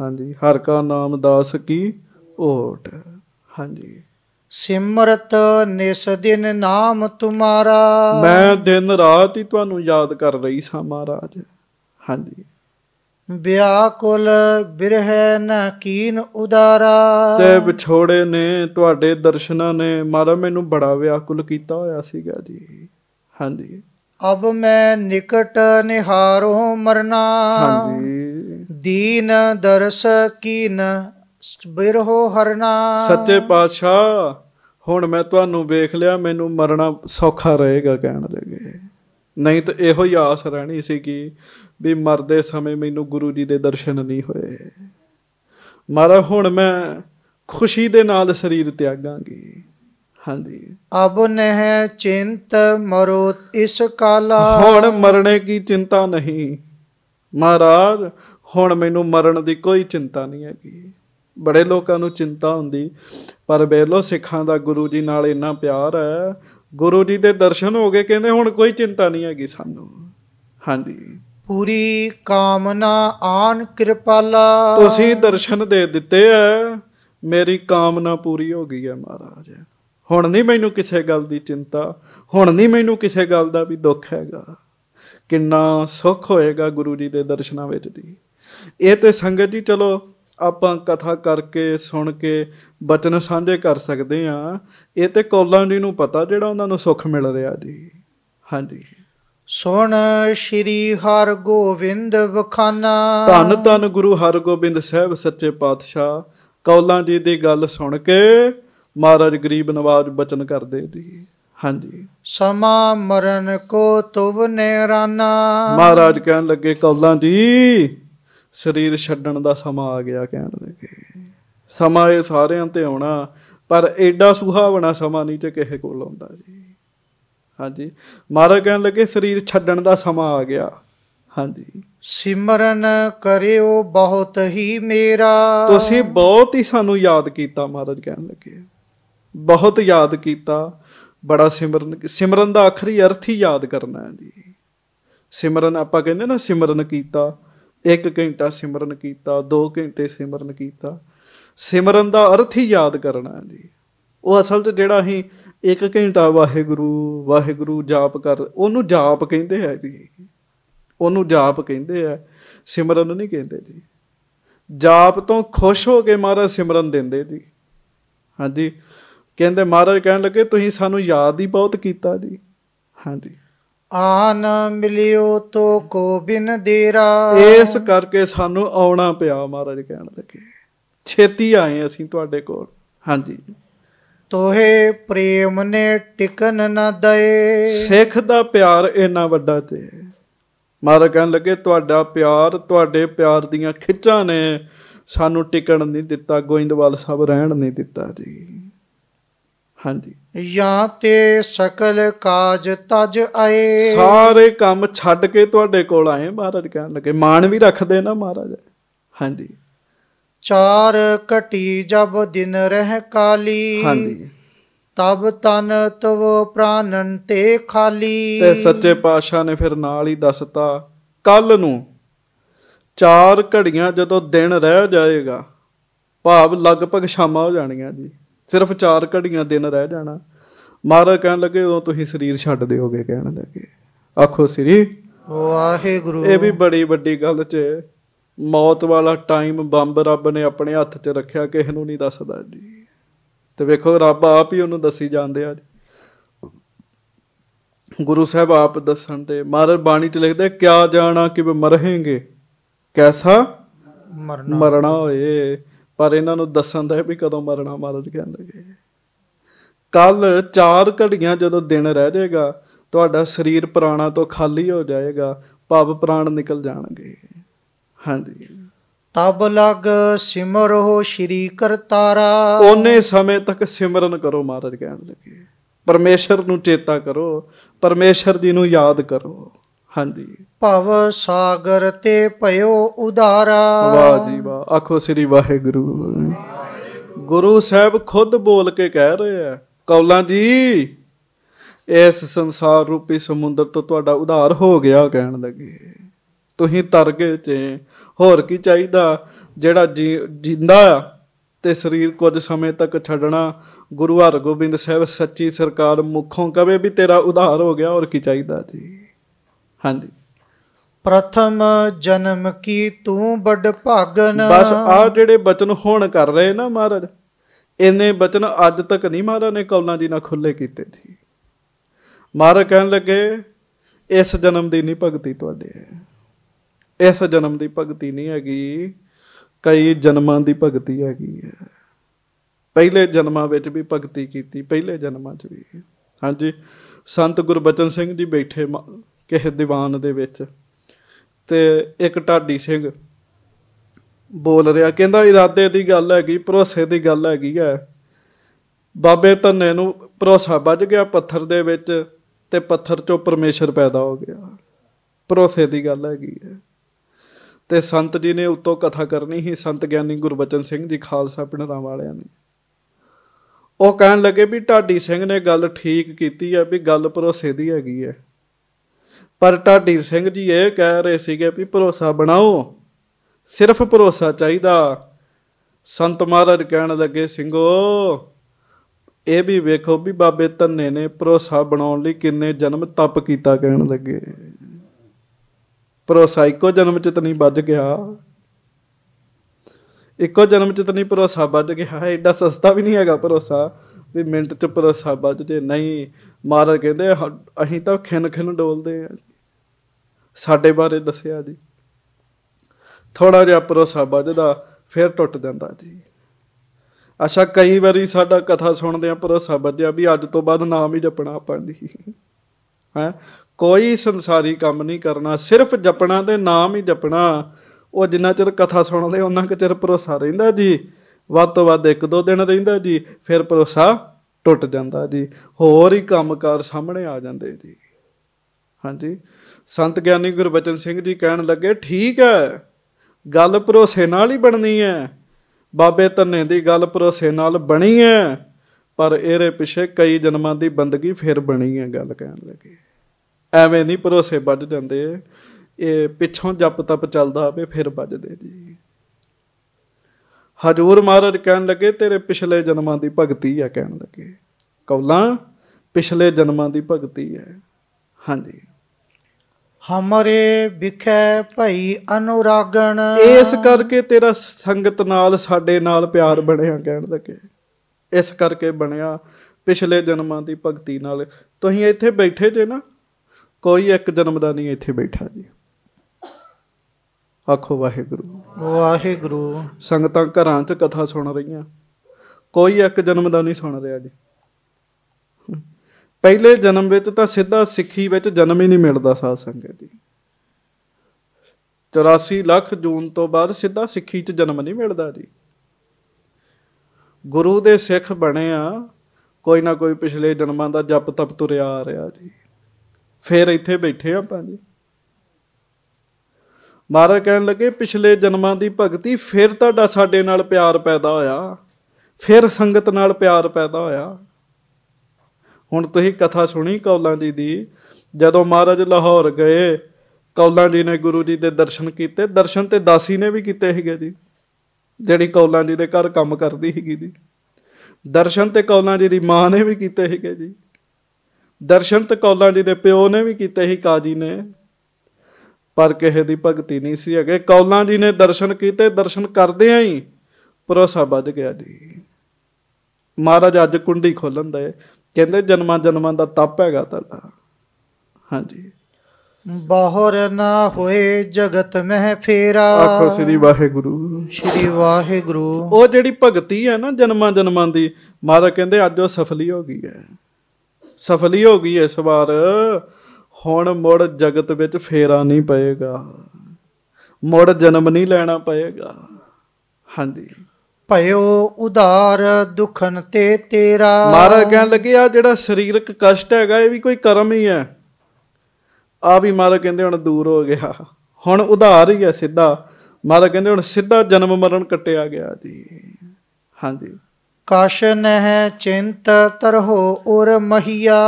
ਹਾਂਜੀ ਹਰ ਕਾ ਨਾਮ ਦਾਸ ਕੀ ਓਟ ਹਾਂਜੀ ਸਿਮਰਤ ਨਿਸ ਦਿਨ ਨਾਮ ਤੁਮਾਰਾ ਮੈਂ ਦਿਨ ਰਾਤ ਹੀ ਤੁਹਾਨੂੰ ਯਾਦ ਕਰ ਰਹੀ ਸਾਂ ਮਹਾਰਾਜ ਹਾਂਜੀ ਵਿਆਕੁਲ ਬਿਰਹਿ ਨਾ ਕੀਨ ਉਦਾਰਾ ਤੇ ਵਿਛੋੜੇ ਨੇ ਤੁਹਾਡੇ ਦਰਸ਼ਨਾਂ ਨੇ ਮਾਰਾ ਮੈਨੂੰ ਬੜਾ ਵਿਆਕੁਲ ਕੀਤਾ ਹੋਇਆ ਸੀਗਾ ਜੀ ਹਾਂਜੀ ਅਬ ਮੈਂ ਨਿਕਟ ਨਿਹਾਰੋ ਮਰਨਾ ਹਾਂਜੀ ਦੀਨ ਦਰਸ ਕੀਨ ਬਿਰਹੋ ਹਰਨਾ ਸੱਚੇ ਪਾਤਸ਼ਾਹ ਹੁਣ ਮੈਂ ਤੁਹਾਨੂੰ ਵੇਖ ਲਿਆ ਮੈਨੂੰ ਮਰਨਾ ਸੌਖਾ ਰਹੇਗਾ ਕਹਿਣ ਲੱਗੇ ਨਹੀਂ ਤਾਂ ਇਹੋ ਹੀ ਆਸ ਰਹਿਣੀ ਸੀ ਕਿ ਵੀ ਮਰਦੇ ਸਮੇਂ ਮੈਨੂੰ ਗੁਰੂ ਜੀ ਦੇ ਦਰਸ਼ਨ ਨਹੀਂ ਹੋਏ ਮਾਰਾ ਹੁਣ ਮੈਂ ਖੁਸ਼ੀ ਦੇ ਨਾਲ ਸਰੀਰ ਤਿਆਗਾਂਗੀ ਹਾਂਜੀ ਅਬ ਨਹਿ ਚਿੰਤ ਮਰੋ ਇਸ ਕਾਲਾ ਹੁਣ ਮਰਨੇ ਕੀ ਚਿੰਤਾ ਨਹੀਂ ਮਹਾਰਾਜ ਹੁਣ ਮੈਨੂੰ ਮਰਨ ਦੀ ਕੋਈ ਚਿੰਤਾ ਨਹੀਂ ਹੈਗੀ ਬੜੇ ਲੋਕਾਂ ਨੂੰ ਚਿੰਤਾ ਹੁੰਦੀ ਪਰ ਲੋ ਸਿੱਖਾਂ ਦਾ ਗੁਰੂ ਜੀ ਨਾਲ ਇੰਨਾ ਪਿਆਰ ਹੈ ਗੁਰੂ ਜੀ ਦੇ ਦਰਸ਼ਨ ਹੋ ਗਏ ਕਹਿੰਦੇ ਹੁਣ ਕੋਈ ਚਿੰਤਾ ਨਹੀਂ ਹੈਗੀ ਸਾਨੂੰ ਹਾਂਜੀ ਪੂਰੀ ਕਾਮਨਾ ਆਨ ਕਿਰਪਾਲਾ ਤੁਸੀਂ ਦਰਸ਼ਨ ਦੇ ਦਿੱਤੇ ਐ ਮੇਰੀ ਕਾਮਨਾ ਪੂਰੀ ਹੋ ਗਈ ਐ ਮਹਾਰਾਜ ਹੁਣ ਨਹੀਂ ਮੈਨੂੰ ਕਿਸੇ ਗੱਲ ਦੀ ਚਿੰਤਾ ਹੁਣ ਨਹੀਂ ਮੈਨੂੰ ਕਿਸੇ ਗੱਲ ਦਾ ਵੀ ਦੁੱਖ ਹੈਗਾ ਕਿੰਨਾ ਸੁੱਖ ਹੋਏਗਾ ਗੁਰੂ ਜੀ ਦੇ ਦਰਸ਼ਨਾਂ ਵਿੱਚ ਦੀ ਇਹ ਤੇ ਸੰਗਤ ਜੀ ਚਲੋ ਆਪਾਂ ਕਥਾ ਕਰਕੇ ਸੁਣ ਕੇ ਬਚਨ ਸਾਂਝੇ ਕਰ ਸਕਦੇ ਆ ਇਹ ਤੇ ਕੋਲਾਂ ਜੀ ਨੂੰ ਪਤਾ ਜਿਹੜਾ ਉਹਨਾਂ ਨੂੰ ਸੁੱਖ ਮਿਲ ਰਿਹਾ ਜੀ ਹਾਂਜੀ ਸੁਣ ਸ਼੍ਰੀ ਹਰ ਗੋਬਿੰਦ ਵਖਾਨਾ ਧੰਨ ਧੰਨ ਗੁਰੂ ਹਰਗੋਬਿੰਦ ਸਾਹਿਬ ਸੱਚੇ ਪਾਤਸ਼ਾਹ ਕੌਲਾਂ ਜੀ ਦੀ ਗੱਲ ਸੁਣ ਕੇ ਮਹਾਰਾਜ ਗਰੀਬ ਨਵਾਜ ਬਚਨ ਕਰਦੇ ਜੀ ਹਾਂਜੀ ਸਮਾ ਮਰਨ ਕੋ ਤੁਬ ਨੇ ਰਾਨਾ ਮਹਾਰਾਜ ਕਹਿਣ ਲੱਗੇ ਕੌਲਾਂ ਜੀ ਸਰੀਰ ਛੱਡਣ ਦਾ ਸਮਾਂ ਆ ਗਿਆ ਕਹਿਣ ਦੇ ਸਮਾਂ ਇਹ ਸਾਰਿਆਂ ਤੇ ਆਉਣਾ ਪਰ ਐਡਾ ਸੁਹਾਵਣਾ ਸਮਾਂ ਨਹੀਂ ਤੇ ਕਿਸੇ ਕੋਲ ਆਉਂਦਾ ਜੀ ਹਾਂਜੀ ਮਹਾਰਾਜ ਕਹਿਣ ਲੱਗੇ ਸਰੀਰ ਛੱਡਣ ਦਾ ਸਮਾਂ ਆ ਗਿਆ ਹਾਂਜੀ ਸਿਮਰਨ ਕਰਿਓ ਬਹੁਤ ਹੀ ਮੇਰਾ ਤੁਸੀਂ ਬਹੁਤ ਹੀ ਸਾਨੂੰ ਯਾਦ ਕੀਤਾ ਮਹਾਰਾਜ ਕਹਿਣ ਲੱਗੇ ਬਹੁਤ ਯਾਦ ਕੀਤਾ ਬੜਾ ਸਿਮਰਨ ਸਿਮਰਨ ਦਾ ਆਖਰੀ ਅਰਥ ਹੀ ਯਾਦ ਕਰਨਾ ਹੈ ਜੀ ਸਿਮਰਨ ਆਪਾਂ ਕਹਿੰਦੇ ਨਾ ਸਿਮਰਨ ਕੀਤਾ ਇੱਕ ਘੰਟਾ ਸਿਮਰਨ ਕੀਤਾ 2 ਘੰਟੇ ਸਿਮਰਨ ਕੀਤਾ ਸਿਮਰਨ ਦਾ ਅਰਥ ਹੀ ਯਾਦ ਕਰਨਾ ਹੈ ਜੀ ਉਹ ਅਸਲ 'ਚ ਜਿਹੜਾ ਅਸੀਂ ਇੱਕ ਘੰਟਾ ਵਾਹਿਗੁਰੂ ਵਾਹਿਗੁਰੂ ਜਾਪ ਕਰ ਉਹਨੂੰ ਜਾਪ ਕਹਿੰਦੇ ਆ ਜੀ ਉਹਨੂੰ ਜਾਪ ਕਹਿੰਦੇ ਆ ਸਿਮਰਨ ਨਹੀਂ ਕਹਿੰਦੇ ਜੀ ਜਾਪ ਤੋਂ ਖੁਸ਼ ਹੋ ਕੇ ਮਹਾਰਾਜ ਸਿਮਰਨ ਦਿੰਦੇ ਜੀ ਹਾਂਜੀ ਕਹਿੰਦੇ ਮਹਾਰਾਜ ਕਹਿਣ ਲੱਗੇ ਤੁਸੀਂ ਸਾਨੂੰ ਯਾਦ ਹੀ ਬਹੁਤ ਕੀਤਾ ਜੀ ਹਾਂਜੀ ਆਨ ਮਿਲਿਓ ਤੋ ਕੋ ਬਿਨ ਦੇਰਾ ਇਸ ਕਰਕੇ ਸਾਨੂੰ ਆਉਣਾ ਪਿਆ ਮਹਾਰਾਜ ਕਹਿਣ ਲੱਗੇ ਛੇਤੀ ਆਏ ਅਸੀਂ ਤੁਹਾਡੇ ਕੋਲ ਹਾਂਜੀ ਤੋਹੇ ਪ੍ਰੇਮ ਨੇ ਟਿਕਨ ਨਾ ਦਏ ਸਿੱਖ ਦਾ ਪਿਆਰ ਇੰਨਾ ਵੱਡਾ ਤੇ ਮਹਾਰਾਜ ਕਹਿਣ ਲੱਗੇ ਤੁਹਾਡਾ ਪਿਆਰ ਤੁਹਾਡੇ ਪਿਆਰ ਦੀਆਂ ਖਿੱਚਾਂ ਨੇ ਸਾਨੂੰ ਟਿਕਣ ਨਹੀਂ ਦਿੱਤਾ ਗੋਇੰਦਵਾਲ ਸਾਹਿਬ ਰਹਿਣ ਨਹੀਂ ਦਿੱਤਾ ਜੀ ਹਾਂਜੀ ਜਾਂ ਤੇ ਸਕਲ ਕਾਜ ਤਜ ਆਏ ਸਾਰੇ ਕੰਮ ਛੱਡ ਕੇ ਤੁਹਾਡੇ ਕੋਲ ਆਏ ਮਹਾਰਾਜ ਕਹਿਣ ਲੱਗੇ ਮਾਣ ਵੀ ਰੱਖਦੇ ਨਾ ਮਹਾਰਾਜ ਹਾਂਜੀ ਚਾਰ ਘਟੀ ਜਬ ਦਿਨ ਰਹਿ ਕਾਲੀ ਹਾਂਜੀ ਤਬ ਤਨ ਤਵ ਪ੍ਰਾਨਨ ਤੇ ਖਾਲੀ ਤੇ ਸੱਚੇ ਪਾਤਸ਼ਾਹ ਨੇ ਫਿਰ ਨਾਲ ਹੀ ਦੱਸਤਾ ਕੱਲ ਨੂੰ ਚਾਰ ਘੜੀਆਂ ਜਦੋਂ ਦਿਨ ਰਹਿ ਜਾਏਗਾ ਭਾਵ ਲਗਭਗ ਸ਼ਾਮਾਂ ਹੋ ਜਾਣੀਆਂ ਜੀ ਸਿਰਫ ਚਾਰ ਘੜੀਆਂ ਦਿਨ ਰਹਿ ਜਾਣਾ ਮਹਾਰਾਜ ਕਹਿਣ ਲੱਗੇ ਉਦੋਂ ਤੁਸੀਂ ਸਰੀਰ ਛੱਡ ਦਿਓਗੇ ਕਹਿਣ ਲੱਗੇ ਆਖੋ ਸ੍ਰੀ ਵਾਹਿਗੁਰੂ ਇਹ ਵੀ ਬੜੀ ਵੱਡੀ ਗੱਲ 'ਚ ਮੌਤ ਵਾਲਾ ਟਾਈਮ ਬੰਬ ਰੱਬ ਨੇ ਆਪਣੇ ਹੱਥ 'ਚ ਰੱਖਿਆ ਕਿਸੇ ਨੂੰ ਨਹੀਂ ਦੱਸਦਾ ਜੀ ਤੇ ਵੇਖੋ ਰੱਬ ਆਪ ਹੀ ਉਹਨੂੰ ਦੱਸੀ ਜਾਂਦੇ ਆ ਗੁਰੂ ਸਾਹਿਬ ਆਪ ਦੱਸਣ ਤੇ ਮਹਾਰਾਜ ਬਾਣੀ 'ਚ ਲਿਖਦੇ ਕਿਆ ਜਾਣਾ ਕਿ ਮਰਹੇਂਗੇ ਕੈਸਾ ਮਰਨਾ ਮਰਨਾ ਹੋਏ ਪਰ ਇਹਨਾਂ ਨੂੰ ਦੱਸਣ ਦਾ ਵੀ ਕਦੋਂ ਮਰਣਾ ਮਹਾਰਾਜ ਕਹਿੰਦੇ ਕੱਲ ਚਾਰ ਘੜੀਆਂ ਜਦੋਂ ਦਿਨ ਰਹਿ ਜਾਏਗਾ ਤੁਹਾਡਾ ਸਰੀਰ ਪ੍ਰਾਣਾ ਤੋਂ ਖਾਲੀ ਹੋ ਜਾਏਗਾ ਭਵ ਪ੍ਰਾਣ ਨਿਕਲ ਜਾਣਗੇ ਹਾਂਜੀ ਤਬ ਲਗ ਸਿਮਰੋ ਸ਼੍ਰੀ ਕਰਤਾਰਾ ਉਹਨੇ ਸਮੇਂ ਤੱਕ ਸਿਮਰਨ ਕਰੋ ਮਹਾਰਾਜ ਕਹਿਣ ਲੱਗੇ ਪਰਮੇਸ਼ਰ ਨੂੰ ਚੇਤਾ ਕਰੋ ਪਰਮੇਸ਼ਰ ਜੀ ਨੂੰ ਯਾਦ ਕਰੋ ਹਾਂਜੀ ਭਵ ਸਾਗਰ ਤੇ ਭਇਓ ਉਦਾਰਾ ਵਾਹ ਜੀ ਵਾਹ ਆਖੋ ਸ੍ਰੀ ਵਾਹਿਗੁਰੂ ਗੁਰੂ ਸਾਹਿਬ ਖੁਦ ਬੋਲ ਕੇ ਕਹਿ ਰਹੇ ਆ ਕੌਲਾਂ ਜੀ ਇਸ ਸੰਸਾਰ ਰੂਪੀ ਸਮੁੰਦਰ ਤੋਂ ਤੁਹਾਡਾ ਉਧਾਰ ਹੋ ਗਿਆ ਕਹਿਣ ਲੱਗੇ ਤੁਸੀਂ ਤਰ ਗਏ ਤੇ ਹੋਰ ਕੀ ਚਾਹੀਦਾ ਜਿਹੜਾ ਜਿੰਦਾ ਆ ਤੇ ਸਰੀਰ ਕੁਝ ਸਮੇਂ ਤੱਕ ਛੱਡਣਾ ਗੁਰੂ ਹਰਗੋਬਿੰਦ ਸਾਹਿਬ ਸੱਚੀ ਸਰਕਾਰ ਮੁਖੋਂ ਕਵੇ ਵੀ ਤੇਰਾ ਉਧਾਰ ਹੋ ਗਿਆ ਹੋਰ ਕੀ ਚਾਹੀਦਾ ਜੀ ਹਾਂਜੀ ਪ੍ਰਥਮ ਜਨਮ ਕੀ ਤੂੰ ਬੜ ਭਾਗਨ ਬਸ ਆ ਜਿਹੜੇ ਬਚਨ ਹੁਣ ਕਰ ਰਹੇ ਨਾ ਮਹਾਰਾਜ ਇੰਨੇ ਬਚਨ ਅੱਜ ਤੱਕ ਨਹੀਂ ਮਹਾਰਾਜ ਨੇ ਕੌਲਾਂ ਜੀ ਨਾਲ ਖੁੱਲੇ ਕੀਤੇ ਸੀ ਮਹਾਰਾਜ ਕਹਿਣ ਲੱਗੇ ਇਸ ਜਨਮ ਦੀ ਨਹੀਂ ਭਗਤੀ ਤੁਹਾਡੇ ਇਸ ਜਨਮ ਦੀ ਭਗਤੀ ਨਹੀਂ ਹੈਗੀ ਕਈ ਜਨਮਾਂ ਦੀ ਭਗਤੀ ਹੈਗੀ ਹੈ ਪਹਿਲੇ ਜਨਮਾਂ ਵਿੱਚ ਵੀ ਭਗਤੀ ਕੀਤੀ ਪਹਿਲੇ ਜਨਮਾਂ 'ਚ ਵੀ ਹਾਂਜੀ ਸੰਤ ਗੁਰਬਚਨ ਸਿੰਘ ਜੀ ਬੈਠੇ ਕਿਸੇ ਦੀਵਾਨ ਦੇ ਵਿੱਚ ਤੇ ਇੱਕ ਢਾਡੀ ਸਿੰਘ ਬੋਲ ਰਿਹਾ ਕਹਿੰਦਾ ਇਰਾਦੇ ਦੀ ਗੱਲ ਹੈਗੀ ਭਰੋਸੇ ਦੀ ਗੱਲ ਹੈਗੀ ਹੈ ਬਾਬੇ ਧੰਨੇ ਨੂੰ ਭਰੋਸਾ ਵੱਜ ਗਿਆ ਪੱਥਰ ਦੇ ਵਿੱਚ ਤੇ ਪੱਥਰ ਚੋਂ ਪਰਮੇਸ਼ਰ ਪੈਦਾ ਹੋ ਗਿਆ ਭਰੋਸੇ ਦੀ ਗੱਲ ਹੈਗੀ ਹੈ ਤੇ ਸੰਤ ਜੀ ਨੇ ਉਤੋਂ ਕਥਾ ਕਰਨੀ ਸੀ ਸੰਤ ਗਿਆਨੀ ਗੁਰਬਚਨ ਸਿੰਘ ਜੀ ਖਾਲਸਾ ਪਿੰਡਾਂ ਵਾਲਿਆਂ ਨੇ ਉਹ ਕਹਿਣ ਲੱਗੇ ਵੀ ਢਾਡੀ ਸਿੰਘ ਨੇ ਗੱਲ ਠੀਕ ਕੀਤੀ ਹੈ ਵੀ ਗੱਲ ਭਰੋਸੇ ਦੀ ਹੈਗੀ ਹੈ ਪਰ ਢਾਡੀ ਸਿੰਘ ਜੀ ਇਹ ਕਹਿ ਰਹੇ ਸੀਗੇ ਵੀ ਭਰੋਸਾ ਬਣਾਓ ਸਿਰਫ ਭਰੋਸਾ ਚਾਹੀਦਾ ਸੰਤ ਮਹਾਰਾਜ ਕਹਿਣ ਲੱਗੇ ਸਿੰਘੋ ਇਹ ਵੀ ਵੇਖੋ ਵੀ ਬਾਬੇ ਧੰਨੇ ਨੇ ਭਰੋਸਾ ਬਣਾਉਣ ਲਈ ਕਿੰਨੇ ਜਨਮ ਤਪ ਕੀਤਾ ਕਹਿਣ ਲੱਗੇ ਭਰੋਸਾ ਇੱਕੋ ਜਨਮ ਚ ਤਨੀ ਵੱਜ ਗਿਆ ਇੱਕੋ ਜਨਮ ਚ ਤਨੀ ਭਰੋਸਾ ਵੱਜ ਗਿਆ ਐਡਾ ਸਸਤਾ ਵੀ ਨਹੀਂ ਹੈਗਾ ਭਰੋਸਾ ਵੀ ਮਿੰਟ ਚ ਭਰੋਸਾ ਵੱਜ ਜੇ ਨਹੀਂ ਮਹਾਰਾਜ ਕਹਿੰਦੇ ਅਸੀਂ ਤਾਂ ਖਿੰਨ ਖਿੰਨ ਡੋਲਦੇ ਆ ਸਾਡੇ ਬਾਰੇ ਦੱਸਿਆ ਜੀ ਥੋੜਾ ਜਿਹਾ ਪਰੋਸਾ ਵੱਜਦਾ ਫਿਰ ਟੁੱਟ ਜਾਂਦਾ ਜੀ ਅਸਾ ਕਈ ਵਾਰੀ ਸਾਡਾ ਕਥਾ ਸੁਣਦੇ ਆ ਪਰੋਸਾ ਵੱਜਿਆ ਵੀ ਅੱਜ ਤੋਂ ਬਾਅਦ ਨਾਮ ਹੀ ਜਪਣਾ ਆਪਾਂ ਜੀ ਹੈ ਕੋਈ ਸੰਸਾਰੀ ਕੰਮ ਨਹੀਂ ਕਰਨਾ ਸਿਰਫ ਜਪਣਾ ਤੇ ਨਾਮ ਹੀ ਜਪਣਾ ਉਹ ਜਿੰਨਾ ਚਿਰ ਕਥਾ ਸੁਣਦੇ ਉਹਨਾਂ ਕੁ ਚਿਰ ਭਰੋਸਾ ਰਹਿੰਦਾ ਜੀ ਵੱਧ ਤੋਂ ਵੱਧ ਇੱਕ ਦੋ ਦਿਨ ਰਹਿੰਦਾ ਜੀ ਫਿਰ ਭਰੋਸਾ ਟੁੱਟ ਜਾਂਦਾ ਜੀ ਹੋਰ ਹੀ ਕੰਮਕਾਰ ਸਾਹਮਣੇ ਆ ਜਾਂਦੇ ਜੀ ਹਾਂਜੀ ਸੰਤ ਗਿਆਨੀ ਗੁਰਬਚਨ ਸਿੰਘ ਜੀ ਕਹਿਣ ਲੱਗੇ ਠੀਕ ਹੈ ਗੱਲ ਭਰੋਸੇ ਨਾਲ ਹੀ ਬਣਨੀ ਹੈ ਬਾਬੇ ਧੰਨੇ ਦੀ ਗੱਲ ਭਰੋਸੇ ਨਾਲ ਬਣੀ ਹੈ ਪਰ ਇਹਦੇ ਪਿੱਛੇ ਕਈ ਜਨਮਾਂ ਦੀ ਬੰਦਗੀ ਫਿਰ ਬਣੀ ਹੈ ਗੱਲ ਕਹਿਣ ਲੱਗੇ ਐਵੇਂ ਨਹੀਂ ਭਰੋਸੇ ਵੱਜ ਜਾਂਦੇ ਇਹ ਪਿੱਛੋਂ ਜਪ ਤਪ ਚੱਲਦਾ ਆਪੇ ਫਿਰ ਵੱਜਦੇ ਜੀ ਹਜੂਰ ਮਹਾਰਾਜ ਕਹਿਣ ਲੱਗੇ ਤੇਰੇ ਪਿਛਲੇ ਜਨਮਾਂ ਦੀ ਭਗਤੀ ਆ ਕਹਿਣ ਲੱਗੇ ਕੌਲਾਂ ਪਿਛਲੇ ਜਨਮਾਂ ਦੀ ਭਗਤੀ ਹੈ ਹਾਂਜੀ ਹਮਰੇ ਵਿਖੇ ਭਈ ਅਨੁਰਾਗਣ ਇਸ ਕਰਕੇ ਤੇਰਾ ਸੰਗਤ ਨਾਲ ਸਾਡੇ ਨਾਲ ਪਿਆਰ ਬਣਿਆ ਕਹਿਣ ਲੱਗੇ ਇਸ ਕਰਕੇ ਬਣਿਆ ਪਿਛਲੇ ਜਨਮਾਂ ਦੀ ਭਗਤੀ ਨਾਲ ਤੁਸੀਂ ਇੱਥੇ ਬੈਠੇ ਜੇ ਨਾ ਕੋਈ ਇੱਕ ਜਨਮ ਦਾ ਨਹੀਂ ਇੱਥੇ ਬੈਠਾ ਜੀ ਆਖੋ ਵਾਹਿਗੁਰੂ ਵਾਹਿਗੁਰੂ ਸੰਗਤਾਂ ਘਰਾਂ 'ਚ ਕਥਾ ਸੁਣ ਰਹੀਆਂ ਕੋਈ ਇੱਕ ਜਨਮ ਦਾ ਨਹੀਂ ਸੁਣ ਰਿਹਾ ਜੀ ਪਹਿਲੇ ਜਨਮ ਵਿੱਚ ਤਾਂ ਸਿੱਧਾ ਸਿੱਖੀ ਵਿੱਚ ਜਨਮ ਹੀ ਨਹੀਂ ਮਿਲਦਾ ਸਾਧ ਸੰਗਤ ਜੀ 84 ਲੱਖ ਜੂਨ ਤੋਂ ਬਾਅਦ ਸਿੱਧਾ ਸਿੱਖੀ 'ਚ ਜਨਮ ਨਹੀਂ ਮਿਲਦਾ ਜੀ ਗੁਰੂ ਦੇ ਸਿੱਖ ਬਣੇ ਆ ਕੋਈ ਨਾ ਕੋਈ ਪਿਛਲੇ ਜਨਮਾਂ ਦਾ ਜਪ ਤਪ ਤੁਰਿਆ ਆ ਰਿਹਾ ਜੀ ਫੇਰ ਇੱਥੇ ਬੈਠੇ ਆਪਾਂ ਜੀ ਮਹਾਰਾਜ ਕਹਿਣ ਲੱਗੇ ਪਿਛਲੇ ਜਨਮਾਂ ਦੀ ਭਗਤੀ ਫਿਰ ਤੁਹਾਡਾ ਸਾਡੇ ਨਾਲ ਪਿਆਰ ਪੈਦਾ ਹੋਇਆ ਫਿਰ ਸੰਗਤ ਨਾਲ ਪਿਆਰ ਪੈਦਾ ਹੋਇਆ ਹੁਣ ਤੁਸੀਂ ਕਥਾ ਸੁਣੀ ਕੌਲਾਂ ਜੀ ਦੀ ਜਦੋਂ ਮਹਾਰਾਜ ਲਾਹੌਰ ਗਏ ਕੌਲਾਂ ਜੀ ਨੇ ਗੁਰੂ ਜੀ ਦੇ ਦਰਸ਼ਨ ਕੀਤੇ ਦਰਸ਼ਨ ਤੇ ਦਾਸੀ ਨੇ ਵੀ ਕੀਤੇ ਹੈਗੇ ਜੀ ਜਿਹੜੀ ਕੌਲਾਂ ਜੀ ਦੇ ਘਰ ਕੰਮ ਕਰਦੀ ਹੈਗੀ ਜੀ ਦਰਸ਼ਨ ਤੇ ਕੌਲਾਂ ਜੀ ਦੀ ਮਾਂ ਨੇ ਵੀ ਕੀਤੇ ਹੈਗੇ ਜੀ ਦਰਸ਼ਨ ਤੇ ਕੌਲਾਂ ਜੀ ਦੇ ਪਿਓ ਨੇ ਵੀ ਕੀਤੇ ਹੀ ਕਾਜੀ ਨੇ ਪਰ ਕਿਸੇ ਦੀ ਭਗਤੀ ਨਹੀਂ ਸੀ ਹੈਗੇ ਕੌਲਾਂ ਜੀ ਨੇ ਦਰਸ਼ਨ ਕੀਤੇ ਦਰਸ਼ਨ ਕਰਦੇ ਆਂ ਹੀ ਭਰੋਸਾ ਵੱਧ ਗਿਆ ਜੀ ਮਹਾਰਾਜ ਅੱਜ ਕੁੰਡੀ ਖੋਲਣ ਦੇ ਕਹਿੰਦੇ ਜਨਮਾਂ ਜਨਮਾਂ ਦਾ ਤਪ ਹੈਗਾ ਤੁਹਾਡਾ ਹਾਂਜੀ ਬਾਹਰ ਨਾ ਹੋਏ ਜਗਤ ਮਹਿ ਫੇਰਾ ਆਖੋ ਸ੍ਰੀ ਵਾਹਿਗੁਰੂ ਸ੍ਰੀ ਵਾਹਿਗੁਰੂ ਉਹ ਜਿਹੜੀ ਭਗਤੀ ਹੈ ਨਾ ਜਨਮਾਂ ਜਨਮਾਂ ਦੀ ਮਾਤਾ ਕਹਿੰਦੇ ਅੱਜ ਉਹ ਸਫਲੀ ਹੋ ਗਈ ਹੈ ਸਫਲੀ ਹੋ ਗਈ ਇਸ ਵਾਰ ਹੁਣ ਮੁੜ ਜਗਤ ਵਿੱਚ ਫੇਰਾ ਨਹੀਂ ਪਏਗਾ ਮੁੜ ਜਨਮ ਨਹੀਂ ਲੈਣਾ ਪਏਗਾ ਹਾਂਜੀ ਭਇਓ ਉਧਾਰ ਦੁਖਨ ਤੇ ਤੇਰਾ ਮਹਾਰਾਜ ਕਹਿਣ ਲੱਗੇ ਆ ਜਿਹੜਾ ਸਰੀਰਕ ਕਸ਼ਟ ਹੈਗਾ ਇਹ ਵੀ ਕੋਈ ਕਰਮ ਹੀ ਹੈ ਆ ਵੀ ਮਹਾਰਾਜ ਕਹਿੰਦੇ ਹੁਣ ਦੂਰ ਹੋ ਗਿਆ ਹੁਣ ਉਧਾਰ ਹੀ ਹੈ ਸਿੱਧਾ ਮਹਾਰਾਜ ਕਹਿੰਦੇ ਹੁਣ ਸਿੱਧਾ ਜਨਮ ਮਰਨ ਕੱਟਿਆ ਗਿਆ ਜੀ ਹਾਂਜੀ ਕਾਸ਼ ਨਹਿ ਚਿੰਤ ਤਰਹੋ ਉਰ ਮਹੀਆ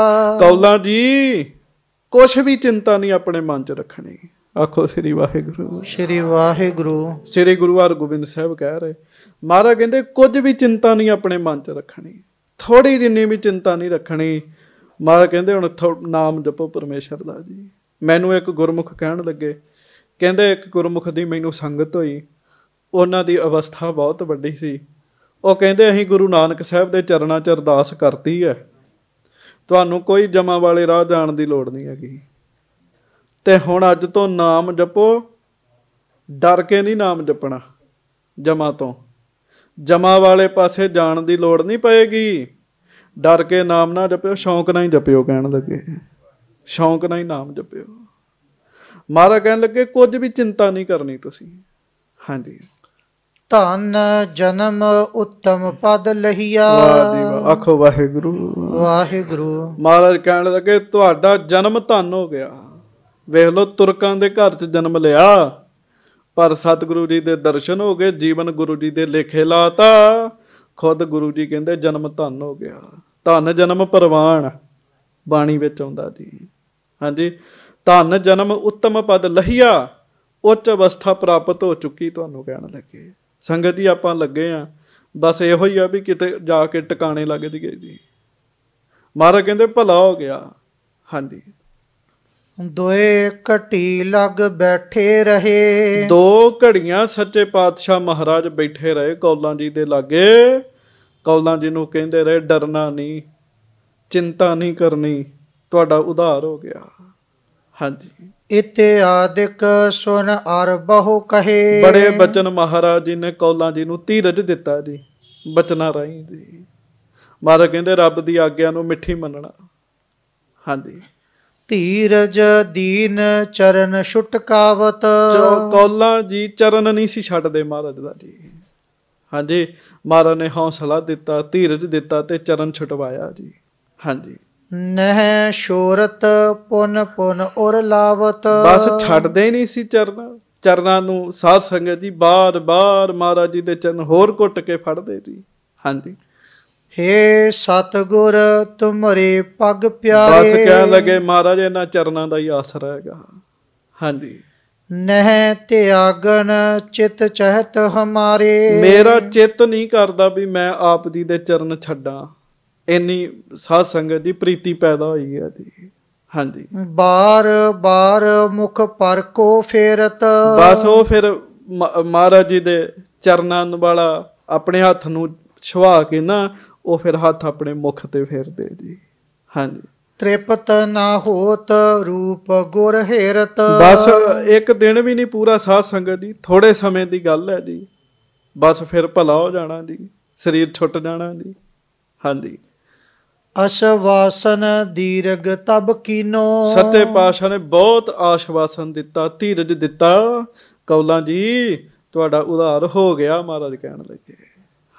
ਕੌਲਾ ਜੀ ਕੁਛ ਵੀ ਚਿੰਤਾ ਨਹੀਂ ਆਪਣੇ ਮਨ 'ਚ ਰੱਖਣੀ ਆਖੋ ਸ੍ਰੀ ਵਾਹਿਗੁਰੂ ਸ੍ਰੀ ਵਾਹਿਗੁਰੂ ਸ੍ਰੀ ਗੁਰੂ ਗੋਬਿੰਦ ਸਾਹਿਬ ਕਹਿ ਰਹੇ ਮਹਾਰਾਜ ਕਹਿੰਦੇ ਕੁਝ ਵੀ ਚਿੰਤਾ ਨਹੀਂ ਆਪਣੇ ਮਨ 'ਚ ਰੱਖਣੀ ਥੋੜੀ ਜਿੰਨੀ ਵੀ ਚਿੰਤਾ ਨਹੀਂ ਰੱਖਣੀ ਮਹਾਰਾਜ ਕਹਿੰਦੇ ਹੁਣ ਨਾਮ ਜਪੋ ਪਰਮੇਸ਼ਰ ਦਾ ਜੀ ਮੈਨੂੰ ਇੱਕ ਗੁਰਮੁਖ ਕਹਿਣ ਲੱਗੇ ਕਹਿੰਦੇ ਇੱਕ ਗੁਰਮੁਖ ਦੀ ਮੈਨੂੰ ਸੰਗਤ ਹੋਈ ਉਹਨਾਂ ਦੀ ਅਵਸਥਾ ਬਹੁਤ ਵੱਡੀ ਸੀ ਉਹ ਕਹਿੰਦੇ ਅਸੀਂ ਗੁਰੂ ਨਾਨਕ ਸਾਹਿਬ ਦੇ ਚਰਨਾਂ 'ਚ ਅਰਦਾਸ ਕਰਤੀ ਹੈ ਤੁਹਾਨੂੰ ਕੋਈ ਜਮਾ ਵਾਲੇ ਰਾਹ ਜਾਣ ਦੀ ਲੋੜ ਨਹੀਂ ਹੈਗੀ ਤੇ ਹੁਣ ਅੱਜ ਤੋਂ ਨਾਮ ਜਪੋ ਡਰ ਕੇ ਨਹੀਂ ਨਾਮ ਜਪਣਾ ਜਮਾ ਤੋਂ ਜਮਾ ਵਾਲੇ ਪਾਸੇ ਜਾਣ ਦੀ ਲੋੜ ਨਹੀਂ ਪਏਗੀ ਡਰ ਕੇ ਨਾਮ ਨਾ ਜਪਿਓ ਸ਼ੌਂਕ ਨਾਲ ਹੀ ਜਪਿਓ ਕਹਿਣ ਲੱਗੇ ਸ਼ੌਂਕ ਨਾਲ ਹੀ ਨਾਮ ਜਪਿਓ ਮਹਾਰਾ ਕਹਿਣ ਲੱਗੇ ਕੁਝ ਵੀ ਚਿੰਤਾ ਨਹੀਂ ਕਰਨੀ ਤੁਸੀਂ ਹਾਂਜੀ ਧਨ ਜਨਮ ਉੱਤਮ ਪਦ ਲਹੀਆ ਵਾਹ ਆਖੋ ਵਾਹਿਗੁਰੂ ਵਾਹਿਗੁਰੂ ਮਹਾਰਾਜ ਕਹਿਣ ਲੱਗੇ ਤੁਹਾਡਾ ਜਨਮ ਧਨ ਹੋ ਗਿਆ ਵੇਖ ਲਓ ਤੁਰਕਾਂ ਦੇ ਘਰ 'ਚ ਜਨਮ ਲਿਆ ਪਰ ਸਤਿਗੁਰੂ ਜੀ ਦੇ ਦਰਸ਼ਨ ਹੋ ਗਏ ਜੀਵਨ ਗੁਰੂ ਜੀ ਦੇ ਲੇਖੇ ਲਾਤਾ ਖੁਦ ਗੁਰੂ ਜੀ ਕਹਿੰਦੇ ਜਨਮ ਧਨ ਹੋ ਗਿਆ ਧਨ ਜਨਮ ਪਰਵਾਨ ਬਾਣੀ ਵਿੱਚ ਆਉਂਦਾ ਜੀ ਹਾਂਜੀ ਧਨ ਜਨਮ ਉੱਤਮ ਪਦ ਲਹੀਆ ਉੱਚ ਅਵਸਥਾ ਪ੍ਰਾਪਤ ਹੋ ਚੁੱਕੀ ਤੁਹਾਨੂੰ ਕਹਿਣ ਲੱਗੇ ਸੰਗਤ ਜੀ ਆਪਾਂ ਲੱਗੇ ਆ ਬਸ ਇਹੋ ਹੀ ਆ ਵੀ ਕਿਤੇ ਜਾ ਕੇ ਟਿਕਾਣੇ ਲੱਗ ਜੀਏ ਜੀ ਮਹਾਰਾਜ ਕਹਿੰਦੇ ਭਲਾ ਹੋ ਗਿਆ ਹਾਂਜੀ ਦੋਏ ਘਟੀ ਲੱਗ ਬੈਠੇ ਰਹੇ ਦੋ ਘੜੀਆਂ ਸੱਚੇ ਪਾਤਸ਼ਾਹ ਮਹਾਰਾਜ ਬੈਠੇ ਰਹੇ ਕੌਲਾਂ ਜੀ ਦੇ ਲਾਗੇ ਕੌਲਾਂ ਜੀ ਨੂੰ ਕਹਿੰਦੇ ਰਹੇ ਡਰਨਾ ਨਹੀਂ ਚਿੰਤਾ ਨਹੀਂ ਕਰਨੀ ਤੁਹਾਡਾ ਉਧਾਰ ਹੋ ਗਿਆ ਹਾਂਜੀ ਇਤੇ ਆਦਿਕ ਸੁਨ ਅਰ ਬਹੁ ਕਹੇ ਬੜੇ ਬਚਨ ਮਹਾਰਾਜ ਜੀ ਨੇ ਕੌਲਾਂ ਜੀ ਨੂੰ ਧੀਰਜ ਦਿੱਤਾ ਜੀ ਬਚਨਾ ਰਹੀ ਜੀ ਮਹਾਰਾਜ ਕਹਿੰਦੇ ਰੱਬ ਦੀ ਆਗਿਆ ਨੂੰ ਮਿੱਠੀ ਮੰਨਣਾ ਹਾਂਜੀ ਧੀਰਜ ਦੀਨ ਚਰਨ ਛੁਟਕਾਵਤ ਜੋ ਕੋਲਾ ਜੀ ਚਰਨ ਨਹੀਂ ਸੀ ਛੱਡਦੇ ਮਹਾਰਾਜ ਦਾ ਜੀ ਹਾਂਜੀ ਮਹਾਰਾਜ ਨੇ ਹੌਸਲਾ ਦਿੱਤਾ ਧੀਰਜ ਦਿੱਤਾ ਤੇ ਚਰਨ ਛੁਟਵਾਇਆ ਜੀ ਹਾਂਜੀ ਨਹਿ ਸ਼ੋਰਤ ਪੁਨ ਪੁਨ ਔਰ ਲਾਵਤ ਬਸ ਛੱਡਦੇ ਨਹੀਂ ਸੀ ਚਰਨ ਚਰਨਾਂ ਨੂੰ ਸਾਧ ਸੰਗਤ ਜੀ ਬਾਰ-ਬਾਰ ਮਹਾਰਾਜ ਜੀ ਦੇ ਚਰਨ ਹੋਰ ਘੁੱਟ ਕੇ ਫੜਦੇ ਜੀ ਹਾਂਜੀ ਹੇ ਸਤਗੁਰ ਤੁਮਰੇ ਪਗ ਪਿਆਰੇ ਬਸ ਕਹਿਣ ਲੱਗੇ ਮਹਾਰਾਜ ਇਹਨਾਂ ਚਰਨਾਂ ਦਾ ਹੀ ਆਸਰਾ ਹੈਗਾ ਹਾਂਜੀ ਨਹਿ ਤਿਆਗਨ ਚਿਤ ਚਹਤ ਹਮਾਰੇ ਮੇਰਾ ਚਿਤ ਨਹੀਂ ਕਰਦਾ ਵੀ ਮੈਂ ਆਪ ਜੀ ਦੇ ਚਰਨ ਛੱਡਾਂ ਇੰਨੀ ਸਾਧ ਸੰਗਤ ਦੀ ਪ੍ਰੀਤੀ ਪੈਦਾ ਹੋਈ ਹੈ ਜੀ ਹਾਂਜੀ ਬਾਰ ਬਾਰ ਮੁਖ ਪਰ ਕੋ ਫੇਰਤ ਬਸ ਉਹ ਫਿਰ ਮਹਾਰਾਜ ਜੀ ਦੇ ਚਰਨਾਂ ਵਾਲਾ ਆਪਣੇ ਹੱਥ ਨੂੰ ਛਵਾ ਕੇ ਨਾ ਉਹ ਫਿਰ ਹੱਥ ਆਪਣੇ ਮੁਖ ਤੇ ਫੇਰਦੇ ਜੀ ਹਾਂਜੀ ਤ੍ਰਿਪਤ ਨਾ ਹੋਤ ਰੂਪ ਗੁਰ ਹੇਰਤ ਬਸ ਇੱਕ ਦਿਨ ਵੀ ਨਹੀਂ ਪੂਰਾ ਸਾਧ ਸੰਗਤ ਜੀ ਥੋੜੇ ਸਮੇਂ ਦੀ ਗੱਲ ਹੈ ਜੀ ਬਸ ਫਿਰ ਭਲਾ ਹੋ ਜਾਣਾ ਜੀ ਸਰੀਰ ਛੁੱਟ ਜਾਣਾ ਜੀ ਹਾਂਜੀ ਅਸ਼ਵਾਸਨ ਦੀਰਗ ਤਬ ਕੀਨੋ ਸੱਤੇ ਪਾਸ਼ਾ ਨੇ ਬਹੁਤ ਆਸ਼ਵਾਸਨ ਦਿੱਤਾ ਧੀਰਜ ਦਿੱਤਾ ਕੌਲਾਂ ਜੀ ਤੁਹਾਡਾ ਉਧਾਰ ਹੋ ਗਿਆ ਮਹਾਰਾਜ ਕਹਿਣ ਲੱਗੇ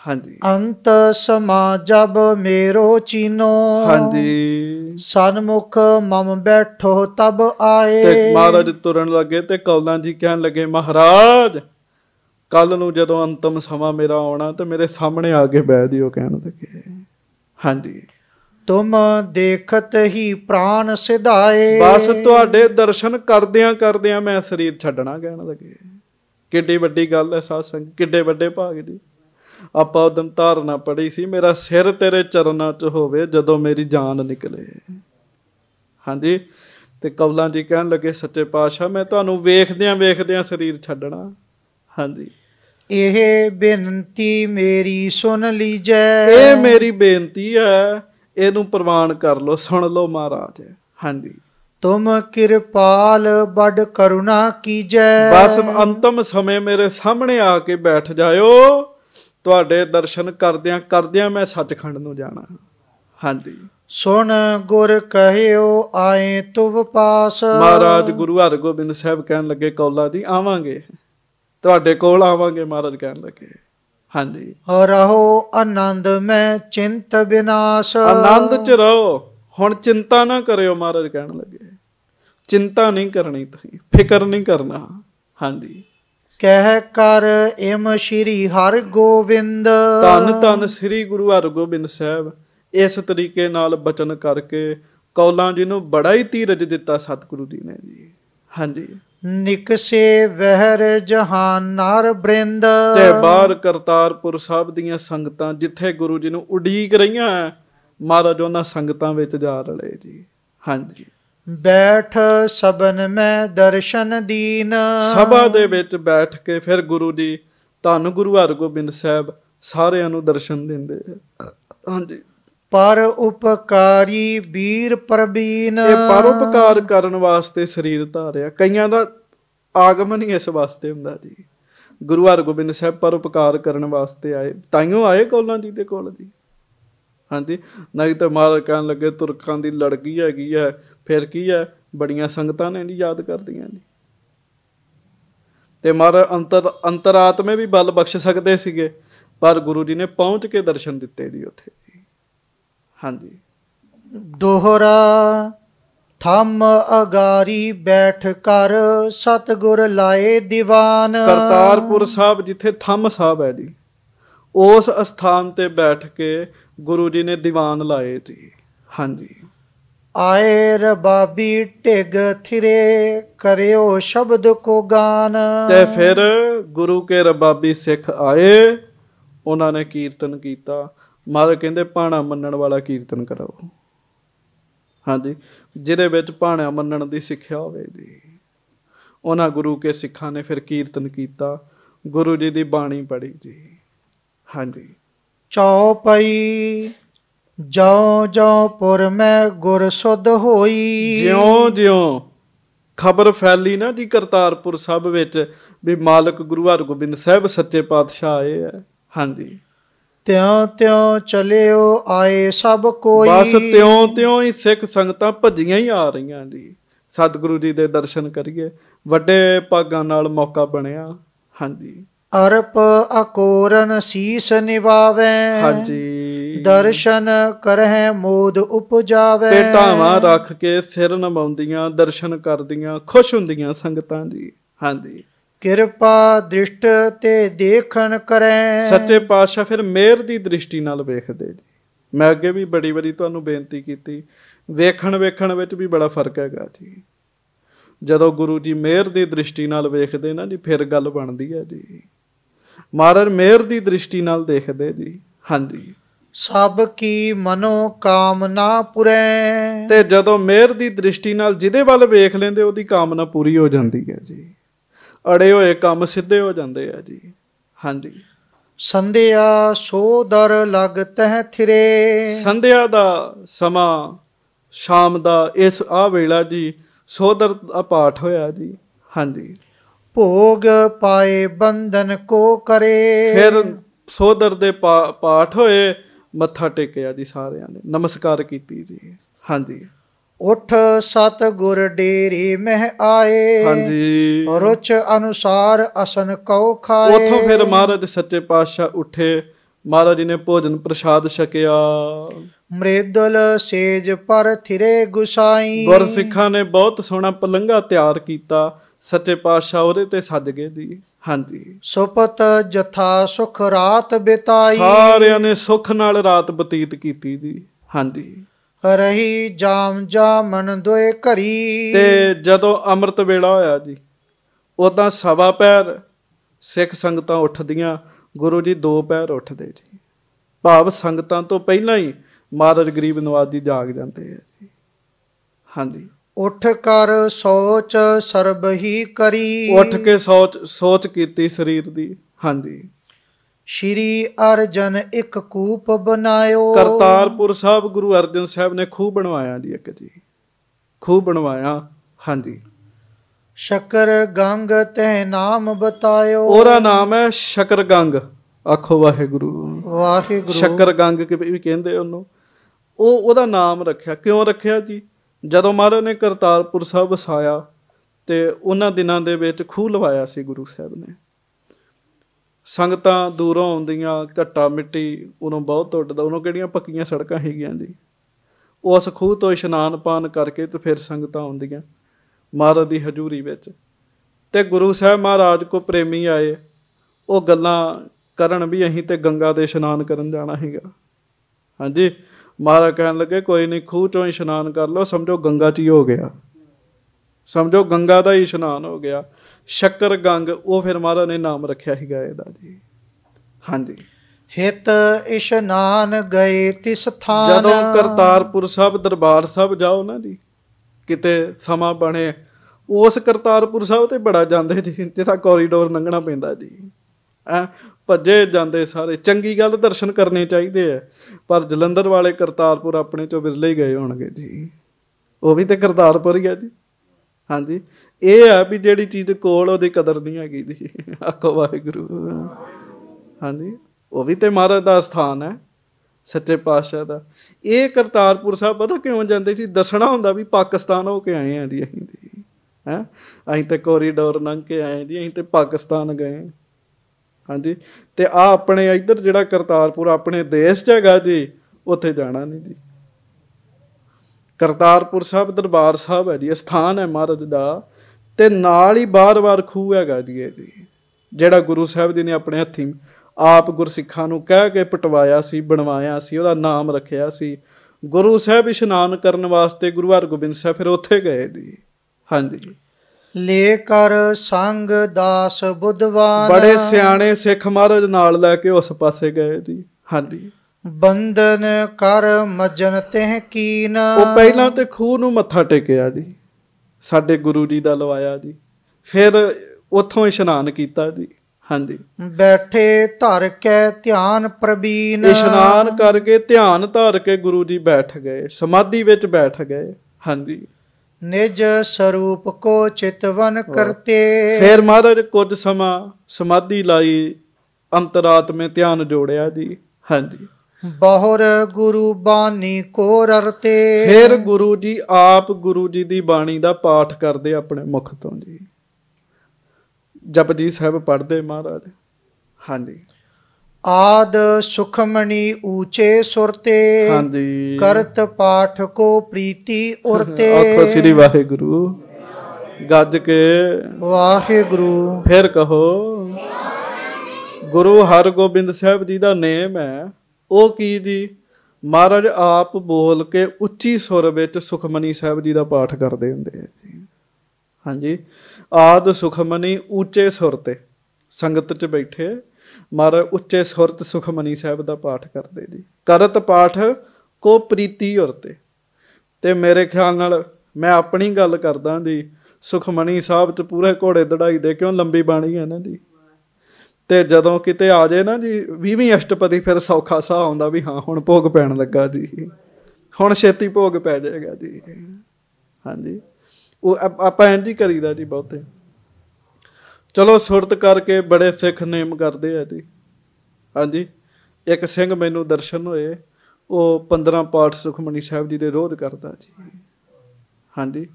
ਹਾਂਜੀ ਅੰਤ ਸਮਾ ਜਬ ਮੇਰੋ ਚੀਨੋ ਹਾਂਜੀ ਸਨਮੁਖ ਮਮ ਬੈਠੋ ਤਬ ਆਏ ਤੇ ਮਹਾਰਾਜ ਤੁਰਨ ਲੱਗੇ ਤੇ ਕੌਲਾਂ ਜੀ ਕਹਿਣ ਲੱਗੇ ਮਹਾਰਾਜ ਕੱਲ ਨੂੰ ਜਦੋਂ ਅੰਤਮ ਸਮਾਂ ਮੇਰਾ ਆਉਣਾ ਤੇ ਮੇਰੇ ਸਾਹਮਣੇ ਆ ਕੇ ਬਹਿ ਜਿਓ ਕਹਿਣ ਲੱਗੇ ਹਾਂਜੀ ਤੁਮ ਦੇਖਤ ਹੀ ਪ੍ਰਾਨ ਸਿਧਾਏ ਬਸ ਤੁਹਾਡੇ ਦਰਸ਼ਨ ਕਰਦਿਆਂ ਕਰਦਿਆਂ ਮੈਂ ਸਰੀਰ ਛੱਡਣਾ ਕਹਿਣ ਲੱਗੇ ਕਿੱਡੀ ਵੱਡੀ ਗੱਲ ਹੈ ਸਾਧ ਸੰਗ ਕਿੱਡੇ ਵੱਡੇ ਭਾਗ ਦੀ ਆਪਾਂ ਉਦੋਂ ਧਾਰਨਾ ਪੜੀ ਸੀ ਮੇਰਾ ਸਿਰ ਤੇਰੇ ਚਰਨਾਂ 'ਚ ਹੋਵੇ ਜਦੋਂ ਮੇਰੀ ਜਾਨ ਨਿਕਲੇ ਹਾਂਜੀ ਤੇ ਕੌਲਾਂ ਜੀ ਕਹਿਣ ਲੱਗੇ ਸੱਚੇ ਪਾਤਸ਼ਾਹ ਮੈਂ ਤੁਹਾਨੂੰ ਵੇਖਦਿਆਂ ਵੇਖਦਿਆਂ ਸਰੀਰ ਛੱਡਣਾ ਹਾਂਜੀ ਇਹ ਬੇਨਤੀ ਮੇਰੀ ਸੁਣ ਲੀਜੈ ਇਹ ਮੇਰੀ ਬੇਨਤੀ ਹੈ ਇਹਨੂੰ ਪ੍ਰਵਾਨ ਕਰ ਲਓ ਸੁਣ ਲਓ ਮਹਾਰਾਜ ਹਾਂਜੀ ਤੁਮ ਕਿਰਪਾਲ ਬੜ ਕਰੁਣਾ ਕੀਜੈ ਬਸ ਅੰਤਮ ਸਮੇਂ ਮੇਰੇ ਸਾਹਮਣੇ ਆ ਕੇ ਬੈਠ ਜਾਇਓ ਤੁਹਾਡੇ ਦਰਸ਼ਨ ਕਰਦਿਆਂ ਕਰਦਿਆਂ ਮੈਂ ਸੱਚਖੰਡ ਨੂੰ ਜਾਣਾ ਹਾਂਜੀ ਸੁਣ ਗੁਰ ਕਹਿਓ ਆਏ ਤੁਵ ਪਾਸ ਮਹਾਰਾਜ ਗੁਰੂ ਹਰਗੋਬਿੰਦ ਸਾਹਿਬ ਕਹਿਣ ਲੱਗੇ ਕੌਲਾ ਦੀ ਆਵਾਂਗੇ ਤੁਹਾਡੇ ਕੋਲ ਆਵਾਂਗੇ ਮਹਾਰਾਜ ਕਹਿਣ ਲੱਗੇ ਹਾਂਜੀ ਰਹੋ ਆਨੰਦ ਮੈਂ ਚਿੰਤ ਬਿਨਾਸ਼ ਆਨੰਦ ਚ ਰਹੋ ਹੁਣ ਚਿੰਤਾ ਨਾ ਕਰਿਓ ਮਹਾਰਾਜ ਕਹਿਣ ਲੱਗੇ ਚਿੰਤਾ ਨਹੀਂ ਕਰਨੀ ਤੁਸੀਂ ਫਿਕਰ ਨਹੀਂ ਕਰਨਾ ਹਾਂਜੀ ਕਹਿ ਕਰ ਇਮ ਸ਼੍ਰੀ ਹਰ ਗੋਬਿੰਦ ਤਨ ਤਨ ਸ੍ਰੀ ਗੁਰੂ ਹਰਗੋਬਿੰਦ ਸਾਹਿਬ ਇਸ ਤਰੀਕੇ ਨਾਲ ਬਚਨ ਕਰਕੇ ਕੌਲਾਂ ਜੀ ਨੂੰ ਬੜਾ ਹੀ ਧੀਰਜ ਦਿੱਤਾ ਸਤਿਗੁਰੂ ਜੀ ਨੇ ਜੀ ਹਾਂਜੀ ਨਿਕਸੇ ਵਹਿਰ ਜਹਾਨ ਨਰ ਬ੍ਰਿੰਦ ਤੇ ਬਾਹਰ ਕਰਤਾਰਪੁਰ ਸਾਹਿਬ ਦੀਆਂ ਸੰਗਤਾਂ ਜਿੱਥੇ ਗੁਰੂ ਜੀ ਨੂੰ ਉਡੀਕ ਰਹੀਆਂ ਮਹਾਰਾਜ ਉਹਨਾਂ ਸੰਗਤਾਂ ਵਿੱਚ ਜਾ ਰਲੇ ਜੀ ਹਾਂਜੀ ਬੈਠ ਸਬਨ ਮੈਂ ਦਰਸ਼ਨ ਦੀਨ ਸਭਾ ਦੇ ਵਿੱਚ ਬੈਠ ਕੇ ਫਿਰ ਗੁਰੂ ਜੀ ਧੰਨ ਗੁਰੂ ਹਰਗੋਬਿੰਦ ਸਾਹਿਬ ਸਾਰਿਆਂ ਨੂੰ ਦਰਸ਼ਨ ਦਿੰਦੇ ਹਾਂਜੀ ਪਰ ਉਪਕਾਰੀ ਵੀਰ ਪ੍ਰਬੀਨ ਇਹ ਪਰ ਉਪਕਾਰ ਕਰਨ ਵਾਸਤੇ ਸਰੀਰ ਧਾਰਿਆ ਕਈਆਂ ਦਾ ਆਗਮਨ ਹੀ ਇਸ ਵਾਸਤੇ ਹੁੰਦਾ ਜੀ ਗੁਰੂ ਹਰਗੋਬਿੰਦ ਸਾਹਿਬ ਪਰ ਉਪਕਾਰ ਕਰਨ ਵਾਸਤੇ ਆਏ ਤਾਈਓ ਆਏ ਕੋਲਾਂ ਜੀ ਦੇ ਕੋਲ ਜੀ ਹਾਂਜੀ ਨਹੀਂ ਤਾਂ ਮਾਰ ਕਹਿਣ ਲੱਗੇ ਤੁਰਕਾਂ ਦੀ ਲੜਕੀ ਹੈਗੀ ਹੈ ਫਿਰ ਕੀ ਹੈ ਬੜੀਆਂ ਸੰਗਤਾਂ ਨੇ ਜੀ ਯਾਦ ਕਰਦੀਆਂ ਜੀ ਤੇ ਮਾਰ ਅੰਤਰ ਅੰਤਰਾਤਮੇ ਵੀ ਬਲ ਬਖਸ਼ ਸਕਦੇ ਸੀਗੇ ਪਰ ਗੁਰੂ ਜੀ ਨੇ ਪਹੁੰਚ ਕੇ ਦਰਸ਼ਨ ਦਿੱਤੇ ਜੀ ਉੱਥੇ ਹਾਂਜੀ ਦੋਹਰਾ ਥੰਮ ਅਗਾਰੀ ਬੈਠ ਕਰ ਸਤਗੁਰ ਲਾਏ ਦੀਵਾਨ ਕਰਤਾਰਪੁਰ ਸਾਹਿਬ ਜਿੱਥੇ ਥੰਮ ਸਾਹਿਬ ਹੈ ਜੀ ਉਸ ਸਥਾਨ ਤੇ ਬੈਠ ਕੇ ਗੁਰੂ ਜੀ ਨੇ ਦੀਵਾਨ ਲਾਏ ਜੀ ਹਾਂਜੀ ਆਏ ਰਬਾਬੀ ਢਿਗ ਥਿਰੇ ਕਰਿਓ ਸ਼ਬਦ ਕੋ ਗਾਨ ਤੇ ਫਿਰ ਗੁਰੂ ਕੇ ਰਬਾਬੀ ਸਿੱਖ ਆਏ ਉਹਨਾਂ ਨੇ ਕੀਰਤਨ ਕੀਤਾ ਮਹਾਰਾਜ ਕਹਿੰਦੇ ਪਾਣਾ ਮੰਨਣ ਵਾਲਾ ਕੀਰਤਨ ਕਰੋ ਹਾਂਜੀ ਜਿਹਦੇ ਵਿੱਚ ਪਾਣਾ ਮੰਨਣ ਦੀ ਸਿੱਖਿਆ ਹੋਵੇ ਜੀ ਉਹਨਾਂ ਗੁਰੂ ਕੇ ਸਿੱਖਾਂ ਨੇ ਫਿਰ ਕੀਰਤਨ ਕੀਤਾ ਗੁਰੂ ਜੀ ਦੀ ਬਾਣੀ ਪੜੀ ਜੀ ਹਾਂਜੀ ਚੌਪਈ ਜੋ ਜੋ ਪੁਰ ਮੈਂ ਗੁਰ ਸੁਧ ਹੋਈ ਜਿਉਂ ਜਿਉਂ ਖਬਰ ਫੈਲੀ ਨਾ ਜੀ ਕਰਤਾਰਪੁਰ ਸਭ ਵਿੱਚ ਵੀ ਮਾਲਕ ਗੁਰੂ ਹਰਗੋਬਿੰਦ ਸਾਹਿਬ ਸੱਚੇ ਪਾਤਸ਼ਾਹ ਆਏ ਹੈ ਹਾਂਜੀ ਤਿਉ ਤਿਉ ਚਲਿਓ ਆਏ ਸਭ ਕੋਈ ਬਸ ਤਿਉ ਤਿਉ ਹੀ ਸਿੱਖ ਸੰਗਤਾਂ ਭੱਜੀਆਂ ਹੀ ਆ ਰਹੀਆਂ ਜੀ ਸਤਿਗੁਰੂ ਜੀ ਦੇ ਦਰਸ਼ਨ ਕਰੀਏ ਵੱਡੇ ਪਾਗਾਂ ਨਾਲ ਮੌਕਾ ਬਣਿਆ ਹਾਂਜੀ ਅਰਪ ਅਕੋਰਨ ਸੀਸ ਨਿਵਾਵੇ ਹਾਂਜੀ ਦਰਸ਼ਨ ਕਰਹਿ ਮੋਦ ਉਪਜਾਵੇ ਪੇਟਾਵਾਂ ਰੱਖ ਕੇ ਸਿਰ ਨਮਾਉਂਦੀਆਂ ਦਰਸ਼ਨ ਕਰਦੀਆਂ ਖੁਸ਼ ਹੁੰਦੀਆਂ ਸੰਗਤਾਂ ਜੀ ਹਾਂਜੀ ਕਿਰਪਾ ਦ੍ਰਿਸ਼ਟ ਤੇ ਦੇਖਣ ਕਰੈ ਸੱਚੇ ਪਾਤਸ਼ਾਹ ਫਿਰ ਮਿਹਰ ਦੀ ਦ੍ਰਿਸ਼ਟੀ ਨਾਲ ਵੇਖਦੇ ਜੀ ਮੈਂ ਅੱਗੇ ਵੀ ਬੜੀ ਬੜੀ ਤੁਹਾਨੂੰ ਬੇਨਤੀ ਕੀਤੀ ਵੇਖਣ ਵੇਖਣ ਵਿੱਚ ਵੀ ਬੜਾ ਫਰਕ ਹੈਗਾ ਜੀ ਜਦੋਂ ਗੁਰੂ ਜੀ ਮਿਹਰ ਦੀ ਦ੍ਰਿਸ਼ਟੀ ਨਾਲ ਵੇਖਦੇ ਨਾ ਜੀ ਫਿਰ ਗੱਲ ਬਣਦੀ ਹੈ ਜੀ ਮਾਰਰ ਮਿਹਰ ਦੀ ਦ੍ਰਿਸ਼ਟੀ ਨਾਲ ਦੇਖਦੇ ਜੀ ਹਾਂਜੀ ਸਭ ਕੀ ਮਨੋ ਕਾਮਨਾ ਪੁਰੇ ਤੇ ਜਦੋਂ ਮਿਹਰ ਦੀ ਦ੍ਰਿਸ਼ਟੀ ਨਾਲ ਜਿਹਦੇ ਵੱਲ ਵੇਖ ਲੈਂਦੇ ਉਹਦੀ ਕਾਮਨਾ ਪੂਰੀ ਹੋ ਜਾਂਦੀ ਹੈ ਜੀ ਅੜੇ ਹੋਏ ਕੰਮ ਸਿੱਧੇ ਹੋ ਜਾਂਦੇ ਆ ਜੀ ਹਾਂਜੀ ਸੰਧਿਆ ਸੋ ਦਰ ਲਗ ਤਹ ਥਿਰੇ ਸੰਧਿਆ ਦਾ ਸਮਾਂ ਸ਼ਾਮ ਦਾ ਇਸ ਆ ਵੇਲਾ ਜੀ ਸੋਦਰ ਦਾ ਪਾਠ ਹੋਇਆ ਜੀ ਹਾਂਜੀ ਭੋਗ ਪਾਏ ਬੰਧਨ ਕੋ ਕਰੇ ਫਿਰ ਸੋਦਰ ਦੇ ਪਾਠ ਹੋਏ ਮੱਥਾ ਟੇਕਿਆ ਜੀ ਸਾਰਿਆਂ ਨੇ ਨਮਸਕਾਰ ਕੀਤੀ ਜੀ ਹਾਂਜੀ ਉਠ ਸਤ ਗੁਰ ਡੇਰੀ ਮਹਿ ਆਏ ਹਾਂਜੀ ਰੁਚ ਅਨੁਸਾਰ ਅਸਨ ਕਉ ਖਾਏ ਉਥੋਂ ਫਿਰ ਮਹਾਰਾਜ ਸੱਚੇ ਪਾਤਸ਼ਾਹ ਉੱਠੇ ਮਹਾਰਾਜ ਨੇ ਭੋਜਨ ਪ੍ਰਸ਼ਾਦ ਛਕਿਆ ਮ੍ਰਿਦਲ ਸੇਜ ਪਰ ਥਿਰੇ ਗੁਸਾਈ ਗੁਰਸਿੱਖਾਂ ਨੇ ਬਹੁਤ ਸੋਹਣਾ ਪਲੰਗਾ ਤਿਆਰ ਕੀਤਾ ਸੱਚੇ ਪਾਤਸ਼ਾਹ ਉਹਦੇ ਤੇ ਸੱਜ ਗਏ ਦੀ ਹਾਂਜੀ ਸੁਪਤ ਜਥਾ ਸੁਖ ਰਾਤ ਬਿਤਾਈ ਸਾਰਿਆਂ ਨੇ ਸੁਖ ਨਾਲ ਰਾਤ ਬਤੀਤ ਕੀਤੀ ਦੀ ਹਾਂਜੀ ਰਹੀ ਜਾਮ ਜਾ ਮਨ ਦੋਏ ਘਰੀ ਤੇ ਜਦੋਂ ਅੰਮ੍ਰਿਤ ਵੇਲਾ ਹੋਇਆ ਜੀ ਉਦਾਂ ਸਵਾ ਪੈਰ ਸਿੱਖ ਸੰਗਤਾਂ ਉੱਠਦੀਆਂ ਗੁਰੂ ਜੀ ਦੋ ਪੈਰ ਉੱਠਦੇ ਜੀ ਭਾਵ ਸੰਗਤਾਂ ਤੋਂ ਪਹਿਲਾਂ ਹੀ ਮਾਦਰ ਗਰੀਬ ਨਵਾਜ਼ ਜਾਗ ਜਾਂਦੇ ਆ ਜੀ ਹਾਂਜੀ ਉਠ ਕਰ ਸੋਚ ਸਰਬਹੀ ਕਰੀ ਉਠ ਕੇ ਸੋਚ ਸੋਚ ਕੀਤੀ ਸਰੀਰ ਦੀ ਹਾਂਜੀ ਸ਼੍ਰੀ ਅਰਜਨ ਇੱਕ ਕੂਪ ਬਣਾਇਓ ਕਰਤਾਰਪੁਰ ਸਾਹਿਬ ਗੁਰੂ ਅਰਜਨ ਸਾਹਿਬ ਨੇ ਖੂਹ ਬਣਵਾਇਆ ਜੀ ਇੱਕ ਜੀ ਖੂਹ ਬਣਵਾਇਆ ਹਾਂਜੀ ਸ਼ਕਰ ਗੰਗ ਤੇ ਨਾਮ ਬਤਾਇਓ ਉਹਦਾ ਨਾਮ ਹੈ ਸ਼ਕਰ ਗੰਗ ਆਖੋ ਵਾਹਿਗੁਰੂ ਵਾਹਿਗੁਰੂ ਸ਼ਕਰ ਗੰਗ ਵੀ ਕਹਿੰਦੇ ਉਹਨੂੰ ਉਹ ਉਹਦਾ ਨਾਮ ਰੱਖਿਆ ਕਿਉਂ ਰੱਖਿਆ ਜੀ ਜਦੋਂ ਮਹਾਰਾਜ ਨੇ ਕਰਤਾਰਪੁਰ ਸਾਹਿਬ ਵਸਾਇਆ ਤੇ ਉਹਨਾਂ ਦਿਨਾਂ ਦੇ ਵਿੱਚ ਖੂਹ ਲਵਾਇਆ ਸੀ ਗੁਰੂ ਸਾਹਿਬ ਨੇ ਸੰਗਤਾਂ ਦੂਰੋਂ ਆਉਂਦੀਆਂ ਘੱਟਾ ਮਿੱਟੀ ਉਹਨੂੰ ਬਹੁਤ ਟੁੱਟਦਾ ਉਹਨੂੰ ਕਿਹੜੀਆਂ ਪੱਕੀਆਂ ਸੜਕਾਂ ਹੈਗੀਆਂ ਜੀ ਉਸ ਖੂਹ ਤੋਂ ਇਸ਼ਨਾਨ ਪਾਨ ਕਰਕੇ ਤੇ ਫਿਰ ਸੰਗਤਾਂ ਆਉਂਦੀਆਂ ਮਹਾਰਾਜ ਦੀ ਹਜ਼ੂਰੀ ਵਿੱਚ ਤੇ ਗੁਰੂ ਸਾਹਿਬ ਮਹਾਰਾਜ ਕੋ ਪ੍ਰੇਮੀ ਆਏ ਉਹ ਗੱਲਾਂ ਕਰਨ ਵੀ ਅਸੀਂ ਤੇ ਗੰਗਾ ਦੇ ਇਸ਼ਨਾਨ ਕਰਨ ਜਾਣਾ ਹੈਗਾ ਹਾਂਜੀ ਮਹਾਰਾਜ ਕਹਿਣ ਲੱਗੇ ਕੋਈ ਨਹੀਂ ਖੂਹ ਚੋਂ ਇਸ਼ਨਾਨ ਕਰ ਲਓ ਸਮਝੋ ਗੰਗਾ ਚ ਹੀ ਹੋ ਗਿਆ ਸਮਝੋ ਗੰਗਾ ਦਾ ਹੀ ਇਸ਼ਨਾਨ ਹੋ ਗਿਆ ਸ਼ੱਕਰ ਗੰਗ ਉਹ ਫਿਰ ਮਹਾਰਾਜ ਨੇ ਨਾਮ ਰੱਖਿਆ ਗਾਇ ਇਹਦਾ ਜੀ ਹਾਂਜੀ ਹਿਤ ਇਸ਼ਨਾਨ ਗਏ ਤਿਸ ਥਾਨ ਜਦੋਂ ਕਰਤਾਰਪੁਰ ਸਾਹਿਬ ਦਰਬਾਰ ਸਾਹਿਬ ਜਾਓ ਨਾ ਜੀ ਕਿਤੇ ਸਮਾਂ ਬਣੇ ਉਸ ਕਰਤਾਰਪੁਰ ਸਾਹਿਬ ਤੇ ਬੜਾ ਜਾਂਦੇ ਜੀ ਜਿਹਦਾ ਕੋਰੀਡੋਰ ਲੰਘਣਾ ਪੈਂਦਾ ਜੀ ਭੱਜੇ ਜਾਂਦੇ ਸਾਰੇ ਚੰਗੀ ਗੱਲ ਦਰਸ਼ਨ ਕਰਨੇ ਚਾਹੀਦੇ ਆ ਪਰ ਜਲੰਧਰ ਵਾਲੇ ਕਰਤਾਰਪੁਰ ਆਪਣੇ ਚੋਂ ਵਿਰਲੇ ਹੀ ਗਏ ਹੋਣਗੇ ਜੀ ਉਹ ਵੀ ਤੇ ਕਰਤਾਰਪੁਰ ਹੀ ਆ ਜੀ ਹਾਂਜੀ ਇਹ ਆ ਵੀ ਜਿਹੜੀ ਚੀਜ਼ ਕੋਲ ਉਹਦੀ ਕਦਰ ਨਹੀਂ ਹੈਗੀ ਜੀ ਆਖੋ ਵਾਹਿਗੁਰੂ ਹਾਂਜੀ ਉਹ ਵੀ ਤੇ ਮਹਾਰਾਜ ਦਾ ਸਥਾਨ ਹੈ ਸੱਚੇ ਪਾਤਸ਼ਾਹ ਦਾ ਇਹ ਕਰਤਾਰਪੁਰ ਸਾਹਿਬ ਪਤਾ ਕਿਉਂ ਜਾਂਦੇ ਜੀ ਦੱਸਣਾ ਹੁੰਦਾ ਵੀ ਪਾਕਿਸਤਾਨ ਹੋ ਕੇ ਆਏ ਆ ਜੀ ਅਸੀਂ ਹੈ ਅਸੀਂ ਤੇ ਕੋਰੀਡੋਰ ਲੰਘ ਕੇ ਆਏ ਜੀ ਅਸੀਂ ਤੇ ਪਾਕਿਸਤਾਨ ਗਏ ਹਾਂਜੀ ਤੇ ਆ ਆਪਣੇ ਇੱਧਰ ਜਿਹੜਾ ਕਰਤਾਰਪੁਰ ਆਪਣੇ ਦੇਸ਼ 'ਚ ਹੈਗਾ ਜੀ ਉੱਥੇ ਜਾਣਾ ਨਹੀਂ ਜੀ ਕਰਤਾਰਪੁਰ ਸਾਹਿਬ ਦਰਬਾਰ ਸਾਹਿਬ ਹੈ ਜੀ ਸਥਾਨ ਹੈ ਮਹਾਰਾਜ ਦਾ ਤੇ ਨਾਲ ਹੀ ਬਾਰ-ਬਾਰ ਖੂਹ ਹੈਗਾ ਜੀ ਇਹ ਜੀ ਜਿਹੜਾ ਗੁਰੂ ਸਾਹਿਬ ਜੀ ਨੇ ਆਪਣੇ ਹੱਥੀਂ ਆਪ ਗੁਰਸਿੱਖਾਂ ਨੂੰ ਕਹਿ ਕੇ ਪਟਵਾਇਆ ਸੀ ਬਣਵਾਇਆ ਸੀ ਉਹਦਾ ਨਾਮ ਰੱਖਿਆ ਸੀ ਗੁਰੂ ਸਾਹਿਬ ਇਸ਼ਨਾਨ ਕਰਨ ਵਾਸਤੇ ਗੁਰੂ ਹਰਗੋਬਿੰਦ ਸਾਹਿਬ ਫਿਰ ਉੱਥੇ ਗਏ ਜੀ ਹਾਂਜੀ ਲੈ ਕਰ ਸੰਗ ਦਾਸ ਬੁੱਧਵਾਨ ਬੜੇ ਸਿਆਣੇ ਸਿੱਖ ਮਹਾਰਾਜ ਨਾਲ ਲੈ ਕੇ ਉਸ ਪਾਸੇ ਗਏ ਜੀ ਹਾਂਜੀ ਬੰਦਨ ਕਰ ਮਜਨ ਤਹਿ ਕੀਨ ਉਹ ਪਹਿਲਾਂ ਤੇ ਖੂਹ ਨੂੰ ਮੱਥਾ ਟੇਕਿਆ ਜੀ ਸਾਡੇ ਗੁਰੂ ਜੀ ਦਾ ਲਵਾਇਆ ਜੀ ਫਿਰ ਉੱਥੋਂ ਇਸ਼ਨਾਨ ਕੀਤਾ ਜੀ ਹਾਂਜੀ ਬੈਠੇ ਧਰ ਕੇ ਧਿਆਨ ਪ੍ਰਬੀਨ ਇਸ਼ਨਾਨ ਕਰਕੇ ਧਿਆਨ ਧਰ ਕੇ ਗੁਰੂ ਜੀ ਬੈਠ ਗਏ ਸਮਾਧੀ ਵਿੱਚ ਬੈਠ ਗਏ ਹਾਂਜੀ ਨਿਜ ਸਰੂਪ ਕੋ ਚਿਤਵਨ ਕਰਤੇ ਫਿਰ ਮਹਾਰਾਜ ਕੁਝ ਸਮਾਂ ਸਮਾਧੀ ਲਾਈ ਅੰਤਰਾਤਮੇ ਧਿਆਨ ਜੋੜਿਆ ਜੀ ਹਾਂਜੀ ਬਹੁਰ ਗੁਰੂ ਬਾਣੀ ਕੋ ਰਰਤੇ ਫਿਰ ਗੁਰੂ ਜੀ ਆਪ ਗੁਰੂ ਜੀ ਦੀ ਬਾਣੀ ਦਾ ਪਾਠ ਕਰਦੇ ਆਪਣੇ ਮੁਖ ਤੋਂ ਜੀ ਜਪਜੀ ਸਾਹਿਬ ਪੜ੍ਹਦੇ ਮਹਾਰਾਜ ਹਾਂਜੀ ਆਦ ਸੁਖਮਣੀ ਊਚੇ ਸੁਰਤੇ ਹਾਂਜੀ ਕਰਤ ਪਾਠ ਕੋ ਪ੍ਰੀਤੀ ਉਰਤੇ ਆਖੋ ਸ੍ਰੀ ਵਾਹਿਗੁਰੂ ਗੱਜ ਕੇ ਵਾਹਿਗੁਰੂ ਫਿਰ ਕਹੋ ਗੁਰੂ ਹਰਗੋਬਿੰਦ ਸਾਹਿਬ ਜੀ ਦਾ ਨੇਮ ਹੈ ਉਹ ਕੀ ਜੀ ਮਹਾਰਾਜ ਆਪ ਬੋਲ ਕੇ ਉੱਚੀ ਸੁਰ ਵਿੱਚ ਸੁਖਮਨੀ ਸਾਹਿਬ ਜੀ ਦਾ ਪਾਠ ਕਰਦੇ ਹੁੰਦੇ ਆ ਜੀ ਹਾਂਜੀ ਆਦ ਸੁਖਮਨੀ ਉੱਚੇ ਸੁਰ ਤੇ ਸੰਗਤ 'ਚ ਬੈਠੇ ਮਰ ਉੱਚੇ ਸੁਰਤ ਸੁਖਮਨੀ ਸਾਹਿਬ ਦਾ ਪਾਠ ਕਰਦੇ ਜੀ ਕਰਤ ਪਾਠ ਕੋ ਪ੍ਰੀਤੀ ਹਰਤੇ ਤੇ ਮੇਰੇ ਖਿਆਲ ਨਾਲ ਮੈਂ ਆਪਣੀ ਗੱਲ ਕਰਦਾ ਜੀ ਸੁਖਮਨੀ ਸਾਹਿਬ ਤੇ ਪੂਰੇ ਘੋੜੇ ਦੜਾਈ ਦੇ ਕਿਉਂ ਲੰਬੀ ਬਾਣੀ ਹੈ ਨਾ ਜੀ ਤੇ ਜਦੋਂ ਕਿਤੇ ਆ ਜਾਏ ਨਾ ਜੀ 20ਵੀਂ ਅਸ਼ਟਪਦੀ ਫਿਰ ਸੌਖਾ ਸਾ ਆਉਂਦਾ ਵੀ ਹਾਂ ਹੁਣ ਭੋਗ ਪੈਣ ਲੱਗਾ ਜੀ ਹੁਣ ਛੇਤੀ ਭੋਗ ਪੈ ਜਾਏਗਾ ਜੀ ਹਾਂਜੀ ਉਹ ਆਪਾਂ ਇੰਜ ਹੀ ਕਰੀਦਾ ਜੀ ਬਹੁਤੇ ਚਲੋ ਸੁਰਤ ਕਰਕੇ ਬੜੇ ਸਿੱਖ ਨੇਮ ਕਰਦੇ ਆ ਜੀ ਹਾਂਜੀ ਇੱਕ ਸਿੰਘ ਮੈਨੂੰ ਦਰਸ਼ਨ ਹੋਏ ਉਹ 15 ਪਾਠ ਸੁਖਮਨੀ ਸਾਹਿਬ ਜੀ ਦੇ ਰੋਧ ਕਰਦਾ ਜੀ ਹਾਂਜੀ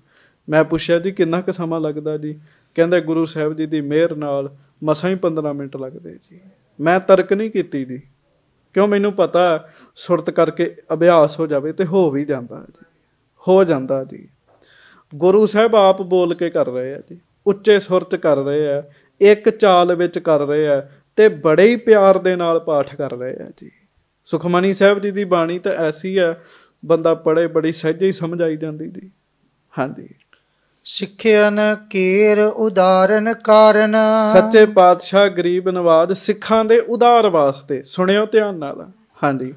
ਮੈਂ ਪੁੱਛਿਆ ਜੀ ਕਿੰਨਾ ਕੁ ਸਮਾਂ ਲੱਗਦਾ ਜੀ ਕਹਿੰਦੇ ਗੁਰੂ ਸਾਹਿਬ ਜੀ ਦੀ ਮਿਹਰ ਨਾਲ ਮਸਾਂ ਹੀ 15 ਮਿੰਟ ਲੱਗਦੇ ਜੀ ਮੈਂ ਤਰਕ ਨਹੀਂ ਕੀਤੀ ਜੀ ਕਿਉਂ ਮੈਨੂੰ ਪਤਾ ਸੁਰਤ ਕਰਕੇ ਅਭਿਆਸ ਹੋ ਜਾਵੇ ਤੇ ਹੋ ਵੀ ਜਾਂਦਾ ਜੀ ਹੋ ਜਾਂਦਾ ਜੀ ਗੁਰੂ ਸਾਹਿਬ ਆਪ ਬੋਲ ਕੇ ਕਰ ਰਹੇ ਆ ਜੀ ਉੱਚੇ ਸੁਰ 'ਚ ਕਰ ਰਹੇ ਆ ਇੱਕ ਚਾਲ ਵਿੱਚ ਕਰ ਰਹੇ ਆ ਤੇ ਬੜੇ ਹੀ ਪਿਆਰ ਦੇ ਨਾਲ ਪਾਠ ਕਰ ਰਹੇ ਆ ਜੀ ਸੁਖਮਨੀ ਸਾਹਿਬ ਜੀ ਦੀ ਬਾਣੀ ਤਾਂ ਐਸੀ ਆ ਬੰਦਾ ਪੜੇ ਬੜੀ ਸਹਿਜੇ ਹੀ ਸਮਝ ਆਈ ਜਾਂਦੀ ਜੀ ਹਾਂਜੀ ਸਿੱਖਿਆਨ ਕੇਰ ਉਦਾਰਨ ਕਾਰਨ ਸੱਚੇ ਪਾਤਸ਼ਾਹ ਗਰੀਬ ਨਵਾਜ ਸਿੱਖਾਂ ਦੇ ਉਦਾਰ ਵਾਸਤੇ ਸੁਣਿਓ ਧਿਆਨ ਨਾਲ ਹਾਂਜੀ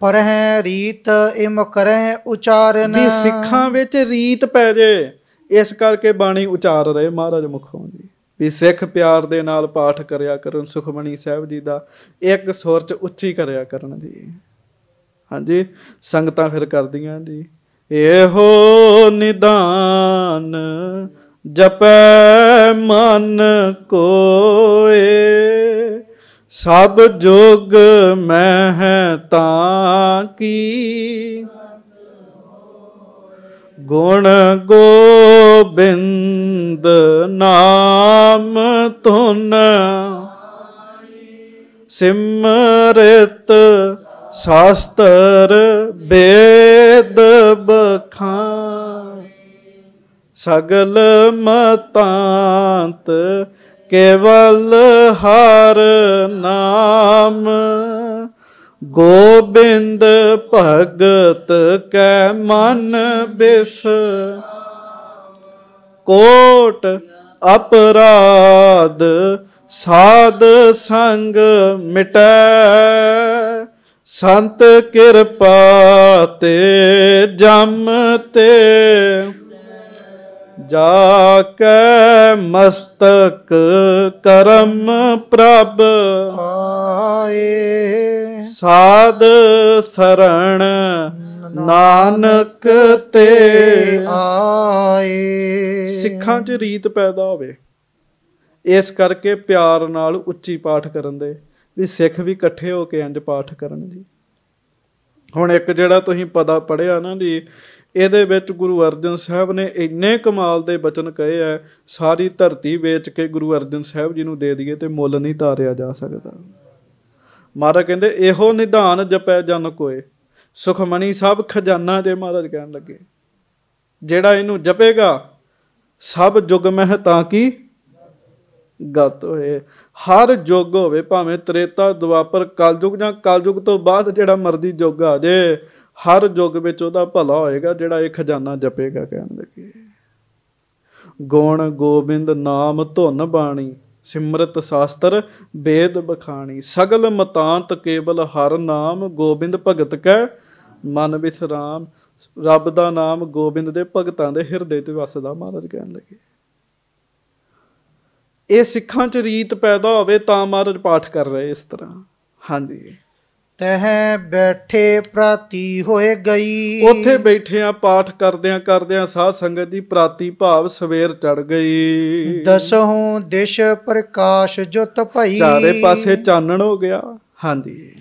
ਪਰ ਹੈ ਰੀਤ ਇਮ ਕਰੇ ਉਚਾਰਨ ਵੀ ਸਿੱਖਾਂ ਵਿੱਚ ਰੀਤ ਪੈ ਜੇ ਇਸ ਕਰਕੇ ਬਾਣੀ ਉਚਾਰ ਰਹੇ ਮਹਾਰਾਜ ਮੁਖੋਂ ਜੀ ਵੀ ਸਿੱਖ ਪਿਆਰ ਦੇ ਨਾਲ ਪਾਠ ਕਰਿਆ ਕਰਨ ਸੁਖਮਣੀ ਸਾਹਿਬ ਜੀ ਦਾ ਇੱਕ ਸੁਰ ਚ ਉੱਚੀ ਕਰਿਆ ਕਰਨ ਜੀ ਹਾਂਜੀ ਸੰਗਤਾਂ ਫਿਰ ਕਰਦੀਆਂ ਜੀ ਇਹੋ ਨਿਦਾਨ ਜਪੈ ਮਨ ਕੋਏ ਸਭ ਜੋਗ ਮੈਂ ਤਾਂ ਕੀ ਗੁਣ ਗੋਬਿੰਦ ਨਾਮ ਧੁਨ ਸਿਮਰਤ ਸ਼ਾਸਤਰ ਬੇਦ ਬਖਾਂ ਸਗਲ ਮਤਾਂਤ ਕੇਵਲ ਹਰ ਨਾਮ ਗੋਬਿੰਦ ਭਗਤ ਕੈ ਮਨ ਬਿਸ ਕੋਟ ਅਪਰਾਧ ਸਾਧ ਸੰਗ ਮਿਟੈ ਸੰਤ ਕਿਰਪਾ ਤੇ ਜਮ ਤੇ ਜਾ ਕੈ ਮਸਤਕ ਕਰਮ ਪ੍ਰਭ ਆਏ ਸਾਧ ਸਰਣ ਨਾਨਕ ਤੇ ਆਏ ਸਿੱਖਾਂ 'ਚ ਰੀਤ ਪੈਦਾ ਹੋਵੇ ਇਸ ਕਰਕੇ ਪਿਆਰ ਨਾਲ ਉੱਚੀ ਪਾਠ ਕਰਨ ਦੇ ਵੀ ਸਿੱਖ ਵੀ ਇਕੱਠੇ ਹੋ ਕੇ ਇੰਜ ਪਾਠ ਕਰਨ ਜੀ ਹੁਣ ਇੱਕ ਜਿਹੜਾ ਤੁਸੀਂ ਪਦਾ ਪੜਿਆ ਨਾ ਜੀ ਇਹਦੇ ਵਿੱਚ ਗੁਰੂ ਅਰਜਨ ਸਾਹਿਬ ਨੇ ਇੰਨੇ ਕਮਾਲ ਦੇ ਬਚਨ ਕਹੇ ਆ ਸਾਰੀ ਧਰਤੀ ਵੇਚ ਕੇ ਗੁਰੂ ਅਰਜਨ ਸਾਹਿਬ ਜੀ ਨੂੰ ਦੇ ਦਈਏ ਤੇ ਮੁੱਲ ਨਹੀਂ ਤਾਰਿਆ ਜਾ ਸਕਦਾ ਮਹਾਰਾਜ ਕਹਿੰਦੇ ਇਹੋ ਨਿਧਾਨ ਜਪੈ ਜਨ ਕੋਏ ਸੁਖਮਣੀ ਸਭ ਖਜ਼ਾਨਾ ਜੇ ਮਹਾਰਾਜ ਕਹਿਣ ਲੱਗੇ ਜਿਹੜਾ ਇਹਨੂੰ ਜਪੇਗਾ ਸਭ ਜੁਗ ਮਹਿ ਤਾਂ ਕੀ ਗਤ ਹੋਏ ਹਰ ਜੁਗ ਹੋਵੇ ਭਾਵੇਂ ਤ੍ਰੇਤਾ ਦੁਆਪਰ ਕਲਯੁਗ ਜਾਂ ਕਲਯੁਗ ਤੋਂ ਬਾਅਦ ਜਿਹੜਾ ਮਰਦੀ ਜੁਗ ਆ ਜੇ ਹਰ ਜੁਗ ਵਿੱਚ ਉਹਦਾ ਭਲਾ ਹੋਏਗਾ ਜਿਹੜਾ ਇਹ ਖਜ਼ਾਨਾ ਜਪੇਗਾ ਕਹਿਣ ਲੱਗੇ ਗੁਣ ਗੋਬਿੰਦ ਨਾਮ ਧੁਨ ਬਾਣੀ ਸਿਮਰਤ ਸਾਸਤਰ ਬੇਦ ਬਖਾਣੀ ਸਗਲ ਮਤਾਂਤ ਕੇਵਲ ਹਰ ਨਾਮ ਗੋਬਿੰਦ ਭਗਤ ਕੈ ਮਨ ਵਿਸਰਾਮ ਰੱਬ ਦਾ ਨਾਮ ਗੋਬਿੰਦ ਦੇ ਭਗਤਾਂ ਦੇ ਹਿਰਦੇ ਤੇ ਵਸਦਾ ਮਹਾਰਾਜ ਕਹਿਣ ਲੱਗੇ ਇਹ ਸਿੱਖਾਂ 'ਚ ਰੀਤ ਪੈਦਾ ਹੋਵੇ ਤਾਂ ਮਹਾਰਾਜ ਪਾਠ ਕਰ ਰਹੇ ਇਸ ਤਰ੍ਹਾਂ ਹਾਂਜੀ ਤਹਿ ਬੈਠੇ ਪ੍ਰਾਤੀ ਹੋਏ ਗਈ ਉੱਥੇ ਬੈਠਿਆਂ ਪਾਠ ਕਰਦਿਆਂ ਕਰਦਿਆਂ ਸਾਧ ਸੰਗਤ ਦੀ ਪ੍ਰਾਤੀ ਭਾਵ ਸਵੇਰ ਚੜ ਗਈ ਦਸਹੋਂ ਦਿਸ਼ ਪ੍ਰਕਾਸ਼ ਜੁਤ ਭਈ ਚਾਰੇ ਪਾਸੇ ਚਾਨਣ ਹੋ ਗਿਆ ਹਾਂਜੀ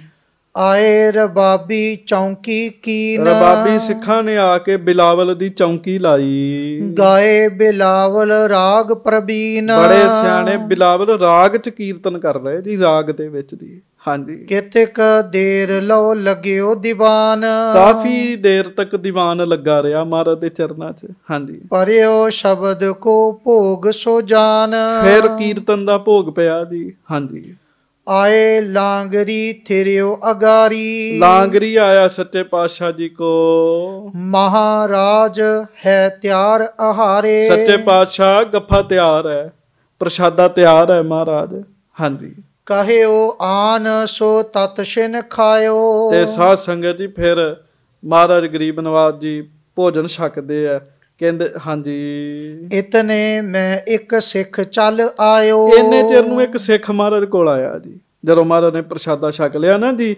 ਆਏ ਰਬਾਬੀ ਚੌਂਕੀ ਕੀ ਨਾ ਰਬਾਬੀ ਸਿੱਖਾਂ ਨੇ ਆ ਕੇ ਬਿਲਾਵਲ ਦੀ ਚੌਂਕੀ ਲਾਈ ਗਾਏ ਬਿਲਾਵਲ ਰਾਗ ਪ੍ਰਬੀਨ ਬੜੇ ਸਿਆਣੇ ਬਿਲਾਵਲ ਰਾਗ ਚ ਕੀਰਤਨ ਕਰ ਰਹੇ ਜੀ ਰਾਗ ਦੇ ਵਿੱਚ ਦੀ ਹਾਂਜੀ ਕਿਤਕ ਦੇਰ ਲੋ ਲਗਿਓ ਦੀਵਾਨ ਕਾਫੀ ਦੇਰ ਤੱਕ ਦੀਵਾਨ ਲੱਗਾ ਰਿਹਾ ਮਹਾਰਾਜ ਦੇ ਚਰਨਾਂ 'ਚ ਹਾਂਜੀ ਪਰਿਓ ਸ਼ਬਦ ਕੋ ਭੋਗ ਸੋ ਜਾਨ ਫਿਰ ਕੀਰਤਨ ਦਾ ਭੋਗ ਪਿਆ ਜੀ ਹਾਂਜੀ ਆਏ ਲਾਂਗਰੀ ਥਿਰਿਓ ਅਗਾਰੀ ਲਾਂਗਰੀ ਆਇਆ ਸੱਚੇ ਪਾਤਸ਼ਾਹ ਜੀ ਕੋ ਮਹਾਰਾਜ ਹੈ ਤਿਆਰ ਆਹਾਰੇ ਸੱਚੇ ਪਾਤਸ਼ਾਹ ਗੱਫਾ ਤਿਆਰ ਹੈ ਪ੍ਰਸ਼ਾਦਾ ਤਿਆਰ ਹੈ ਮਹਾਰਾਜ ਹਾਂਜੀ ਕਹਿਓ ਆਨ ਸੋ ਤਤ ਸ਼ਿਨ ਖਾਇਓ ਤੇ ਸਾਧ ਸੰਗਤ ਜੀ ਫਿਰ ਮਹਾਰਾਜ ਗਰੀਬ ਨਵਾਜ ਜੀ ਭੋਜਨ ਛਕਦੇ ਆ ਕਹਿੰਦੇ ਹਾਂਜੀ ਇਤਨੇ ਮੈਂ ਇੱਕ ਸਿੱਖ ਚੱਲ ਆਇਓ ਇੰਨੇ ਚਿਰ ਨੂੰ ਇੱਕ ਸਿੱਖ ਮਹਾਰਾਜ ਕੋਲ ਆਇਆ ਜੀ ਜਦੋਂ ਮਹਾਰਾਜ ਨੇ ਪ੍ਰਸ਼ਾਦਾ ਛਕ ਲਿਆ ਨਾ ਜੀ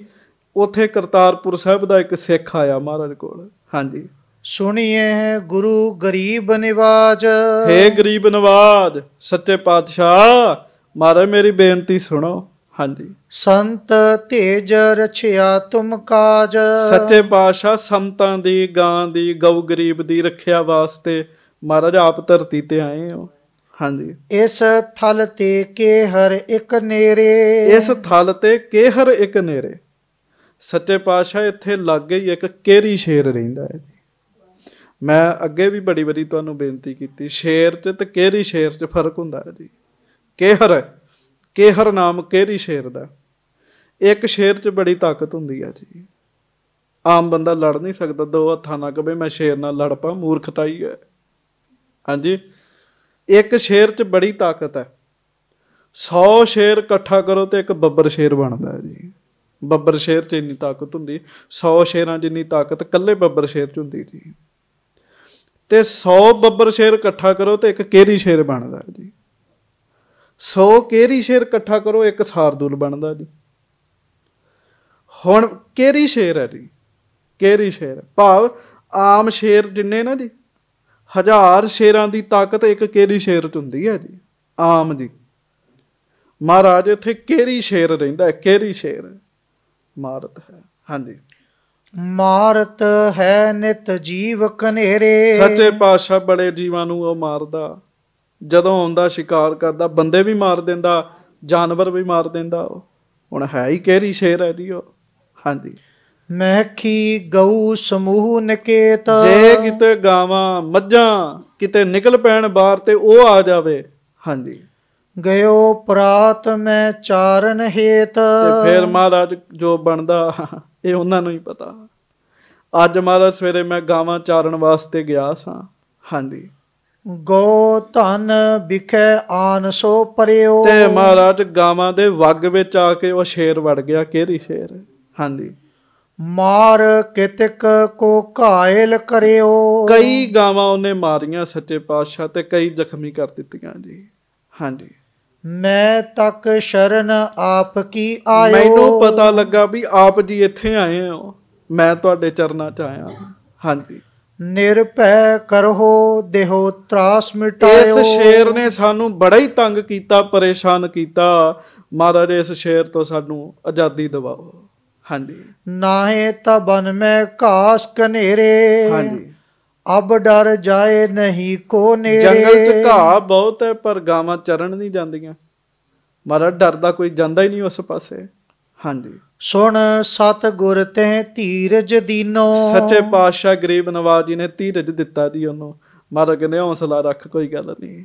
ਉਥੇ ਕਰਤਾਰਪੁਰ ਸਾਹਿਬ ਦਾ ਇੱਕ ਸਿੱਖ ਆਇਆ ਮਹਾਰਾਜ ਕੋਲ ਹਾਂਜੀ ਸੁਣੀਏ ਗੁਰੂ ਗਰੀਬ ਨਿਵਾਜ ਹੈ ਗਰੀਬ ਨਿਵਾਜ ਸੱਚੇ ਪਾਤਸ਼ਾਹ ਮਹਾਰਾਜ ਮੇਰੀ ਬੇਨਤੀ ਸੁਣੋ ਹਾਂਜੀ ਸੰਤ ਤੇਜ ਰਛਿਆ ਤੁਮ ਕਾਜ ਸੱਚੇ ਪਾਤਸ਼ਾਹ ਸੰਤਾਂ ਦੀ ਗਾਂ ਦੀ ਗਊ ਗਰੀਬ ਦੀ ਰੱਖਿਆ ਵਾਸਤੇ ਮਹਾਰਾਜ ਆਪ ਧਰਤੀ ਤੇ ਆਏ ਹੋ ਹਾਂਜੀ ਇਸ ਥਲ ਤੇ ਕੇ ਹਰ ਇੱਕ ਨੇਰੇ ਇਸ ਥਲ ਤੇ ਕੇ ਹਰ ਇੱਕ ਨੇਰੇ ਸੱਚੇ ਪਾਤਸ਼ਾਹ ਇੱਥੇ ਲੱਗੇ ਹੀ ਇੱਕ ਕੇਰੀ ਸ਼ੇਰ ਰਹਿੰਦਾ ਹੈ ਮੈਂ ਅੱਗੇ ਵੀ ਬੜੀ ਬੜੀ ਤੁਹਾਨੂੰ ਬੇਨਤੀ ਕੀਤੀ ਸ਼ੇਰ ਤੇ ਤੇ ਕੇਰੀ ਸ਼ੇਰ 'ਚ ਫਰਕ ਹੁੰਦਾ ਹੈ ਜੀ ਕੇਹਰ ਕੇਹਰ ਨਾਮ ਕੇਰੀ ਸ਼ੇਰ ਦਾ ਇੱਕ ਸ਼ੇਰ 'ਚ ਬੜੀ ਤਾਕਤ ਹੁੰਦੀ ਆ ਜੀ ਆਮ ਬੰਦਾ ਲੜ ਨਹੀਂ ਸਕਦਾ ਦੋ ਹੱਥਾਂ ਨਾਲ ਕਹੇ ਮੈਂ ਸ਼ੇਰ ਨਾਲ ਲੜ ਪਾ ਮੂਰਖਤਾ ਹੀ ਹੈ ਹਾਂਜੀ ਇੱਕ ਸ਼ੇਰ 'ਚ ਬੜੀ ਤਾਕਤ ਹੈ 100 ਸ਼ੇਰ ਇਕੱਠਾ ਕਰੋ ਤੇ ਇੱਕ ਬੱਬਰ ਸ਼ੇਰ ਬਣਦਾ ਹੈ ਜੀ ਬੱਬਰ ਸ਼ੇਰ 'ਚ ਇੰਨੀ ਤਾਕਤ ਹੁੰਦੀ 100 ਸ਼ੇਰਾਂ ਜਿੰਨੀ ਤਾਕਤ ਇਕੱਲੇ ਬੱਬਰ ਸ਼ੇਰ 'ਚ ਹੁੰਦੀ ਜੀ ਤੇ 100 ਬੱਬਰ ਸ਼ੇਰ ਇਕੱਠਾ ਕਰੋ ਤੇ ਇੱਕ ਕੇਰੀ ਸ਼ੇਰ ਬਣਦਾ ਹੈ ਜੀ 100 ਕੇਰੀ ਸ਼ੇਰ ਇਕੱਠਾ ਕਰੋ ਇੱਕ ਸਾਰਦੂਲ ਬਣਦਾ ਜੀ ਹੁਣ ਕੇਰੀ ਸ਼ੇਰ ਹੈ ਜੀ ਕੇਰੀ ਸ਼ੇਰ ਭਾਵ ਆਮ ਸ਼ੇਰ ਜਿੰਨੇ ਨਾ ਜੀ ਹਜ਼ਾਰ ਸ਼ੇਰਾਂ ਦੀ ਤਾਕਤ ਇੱਕ ਕੇਰੀ ਸ਼ੇਰ 'ਚ ਹੁੰਦੀ ਹੈ ਜੀ ਆਮ ਜੀ ਮਹਾਰਾਜ ਇੱਥੇ ਕੇਰੀ ਸ਼ੇਰ ਰਹਿੰਦਾ ਹੈ ਕੇਰੀ ਸ਼ੇਰ ਮਾਰਤ ਹੈ ਹਾਂਜੀ ਮਾਰਤ ਹੈ ਨਿਤ ਜੀਵ ਕਨੇਰੇ ਸੱਚੇ ਪਾਤਸ਼ਾਹ ਬੜੇ ਜੀਵਾਂ ਨੂੰ ਉਹ ਮਾਰਦਾ ਜਦੋਂ ਆਉਂਦਾ ਸ਼ਿਕਾਰ ਕਰਦਾ ਬੰਦੇ ਵੀ ਮਾਰ ਦਿੰਦਾ ਜਾਨਵਰ ਵੀ ਮਾਰ ਦਿੰਦਾ ਉਹ ਹੁਣ ਹੈ ਹੀ ਕਿਹੜੀ ਸ਼ੇਰ ਹੈ ਜੀ ਉਹ ਹਾਂਜੀ ਮਹਿਖੀ ਗਊ ਸਮੂਹ ਨਕੇਤ ਜੇ ਕਿਤੇ ਗਾਵਾਂ ਮੱਝਾਂ ਕਿਤੇ ਨਿਕਲ ਪੈਣ ਬਾਹਰ ਤੇ ਉਹ ਆ ਜਾਵੇ ਹਾਂਜੀ ਗਇਓ ਪ੍ਰਾਤ ਮੈਂ ਚਾਰਨ ਹੇਤ ਤੇ ਫਿਰ ਮਹਾਰਾਜ ਜੋ ਬਣਦਾ ਇਹ ਉਹਨਾਂ ਨੂੰ ਹੀ ਪਤਾ ਅੱਜ ਮਹਾਰਾਜ ਸਵੇਰੇ ਮੈਂ ਗਾਵਾਂ ਚਾਰਨ ਵਾਸਤੇ ਗਿਆ ਸਾਂ ਹਾਂਜੀ ਗੋ ਧਨ ਵਿਖੇ ਆਨ ਸੋ ਪਰਿਓ ਤੇ ਮਹਾਰਾਜ ਗਾਵਾਂ ਦੇ ਵਗ ਵਿੱਚ ਆ ਕੇ ਉਹ ਸ਼ੇਰ ਵੜ ਗਿਆ ਕਿਹੜੀ ਸ਼ੇਰ ਹਾਂਜੀ ਮਾਰ ਕਿਤਕ ਕੋ ਘਾਇਲ ਕਰਿਓ ਕਈ ਗਾਵਾਂ ਉਹਨੇ ਮਾਰੀਆਂ ਸੱਚੇ ਪਾਤਸ਼ਾਹ ਤੇ ਕਈ ਜ਼ਖਮੀ ਕਰ ਦਿੱਤੀਆਂ ਜੀ ਹਾਂਜੀ ਮੈਂ ਤੱਕ ਸ਼ਰਨ ਆਪ ਕੀ ਆਇਓ ਮੈਨੂੰ ਪਤਾ ਲੱਗਾ ਵੀ ਆਪ ਜੀ ਇੱਥੇ ਆਏ ਹੋ ਮੈਂ ਤੁਹਾਡੇ ਚਰਨਾਂ 'ਚ ਆਇਆ ਹਾਂਜੀ ਨਿਰਭੈ ਕਰਹੋ ਦੇਹੋ ਤਰਾਸ ਮਿਟਾਇਓ ਇਸ ਸ਼ੇਰ ਨੇ ਸਾਨੂੰ ਬੜਾ ਹੀ ਤੰਗ ਕੀਤਾ ਪਰੇਸ਼ਾਨ ਕੀਤਾ ਮਹਾਰਾਜ ਇਸ ਸ਼ੇਰ ਤੋਂ ਸਾਨੂੰ ਆਜ਼ਾਦੀ ਦਿਵਾਓ ਹਾਂਜੀ ਨਾਹੇ ਤਾਂ ਬਨ ਮੈਂ ਘਾਸ ਕਨੇਰੇ ਹਾਂਜੀ ਅਬ ਡਰ ਜਾਏ ਨਹੀਂ ਕੋ ਜੰਗਲ ਚ ਘਾਹ ਬਹੁਤ ਹੈ ਪਰ ਗਾਵਾਂ ਚਰਨ ਨਹੀਂ ਜਾਂਦੀਆਂ ਮਹਾਰਾਜ ਡਰਦਾ ਕੋਈ ਜਾਂਦਾ ਹੀ ਨਹੀਂ ਉਸ ਪਾਸੇ ਹਾਂਜੀ ਸੁਣ ਸਤ ਗੁਰ ਤੈ ਧੀਰਜ ਦੀਨੋ ਸੱਚੇ ਪਾਤਸ਼ਾਹ ਗਰੀਬ ਨਵਾਜ ਜੀ ਨੇ ਧੀਰਜ ਦਿੱਤਾ ਜੀ ਉਹਨੂੰ ਮਹਾਰਾਜ ਕਹਿੰਦੇ ਹੌਸਲਾ ਰੱਖ ਕੋਈ ਗੱਲ ਨਹੀਂ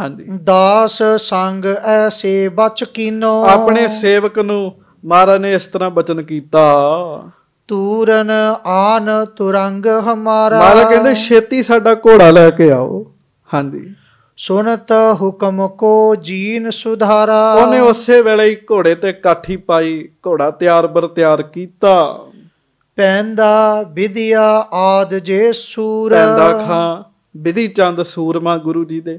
ਹਾਂਜੀ ਦਾਸ ਸੰਗ ਐਸੇ ਬਚ ਕੀਨੋ ਆਪਣੇ ਸੇਵਕ ਨੂੰ ਮਹਾਰਾਜ ਨੇ ਇਸ ਤਰ੍ਹਾਂ ਬਚਨ ਕੀਤਾ ਤੂਰਨ ਆਨ ਤੁਰੰਗ ਹਮਾਰਾ ਮਹਾਰਾਜ ਕਹਿੰਦੇ ਛੇਤੀ ਸਾਡਾ ਘੋੜਾ ਲੈ ਕੇ ਆਓ ਹਾਂਜੀ ਸੁਨਤ ਹੁਕਮ ਕੋ ਜੀਨ ਸੁਧਾਰਾ ਉਹਨੇ ਉਸੇ ਵੇਲੇ ਹੀ ਘੋੜੇ ਤੇ ਕਾਠੀ ਪਾਈ ਘੋੜਾ ਤਿਆਰ ਬਰ ਤਿਆਰ ਕੀਤਾ ਪੈਂਦਾ ਵਿਦਿਆ ਆਦ ਜੇ ਸੂਰ ਪੈਂਦਾ ਖਾਂ ਵਿਧੀ ਚੰਦ ਸੂਰਮਾ ਗੁਰੂ ਜੀ ਦੇ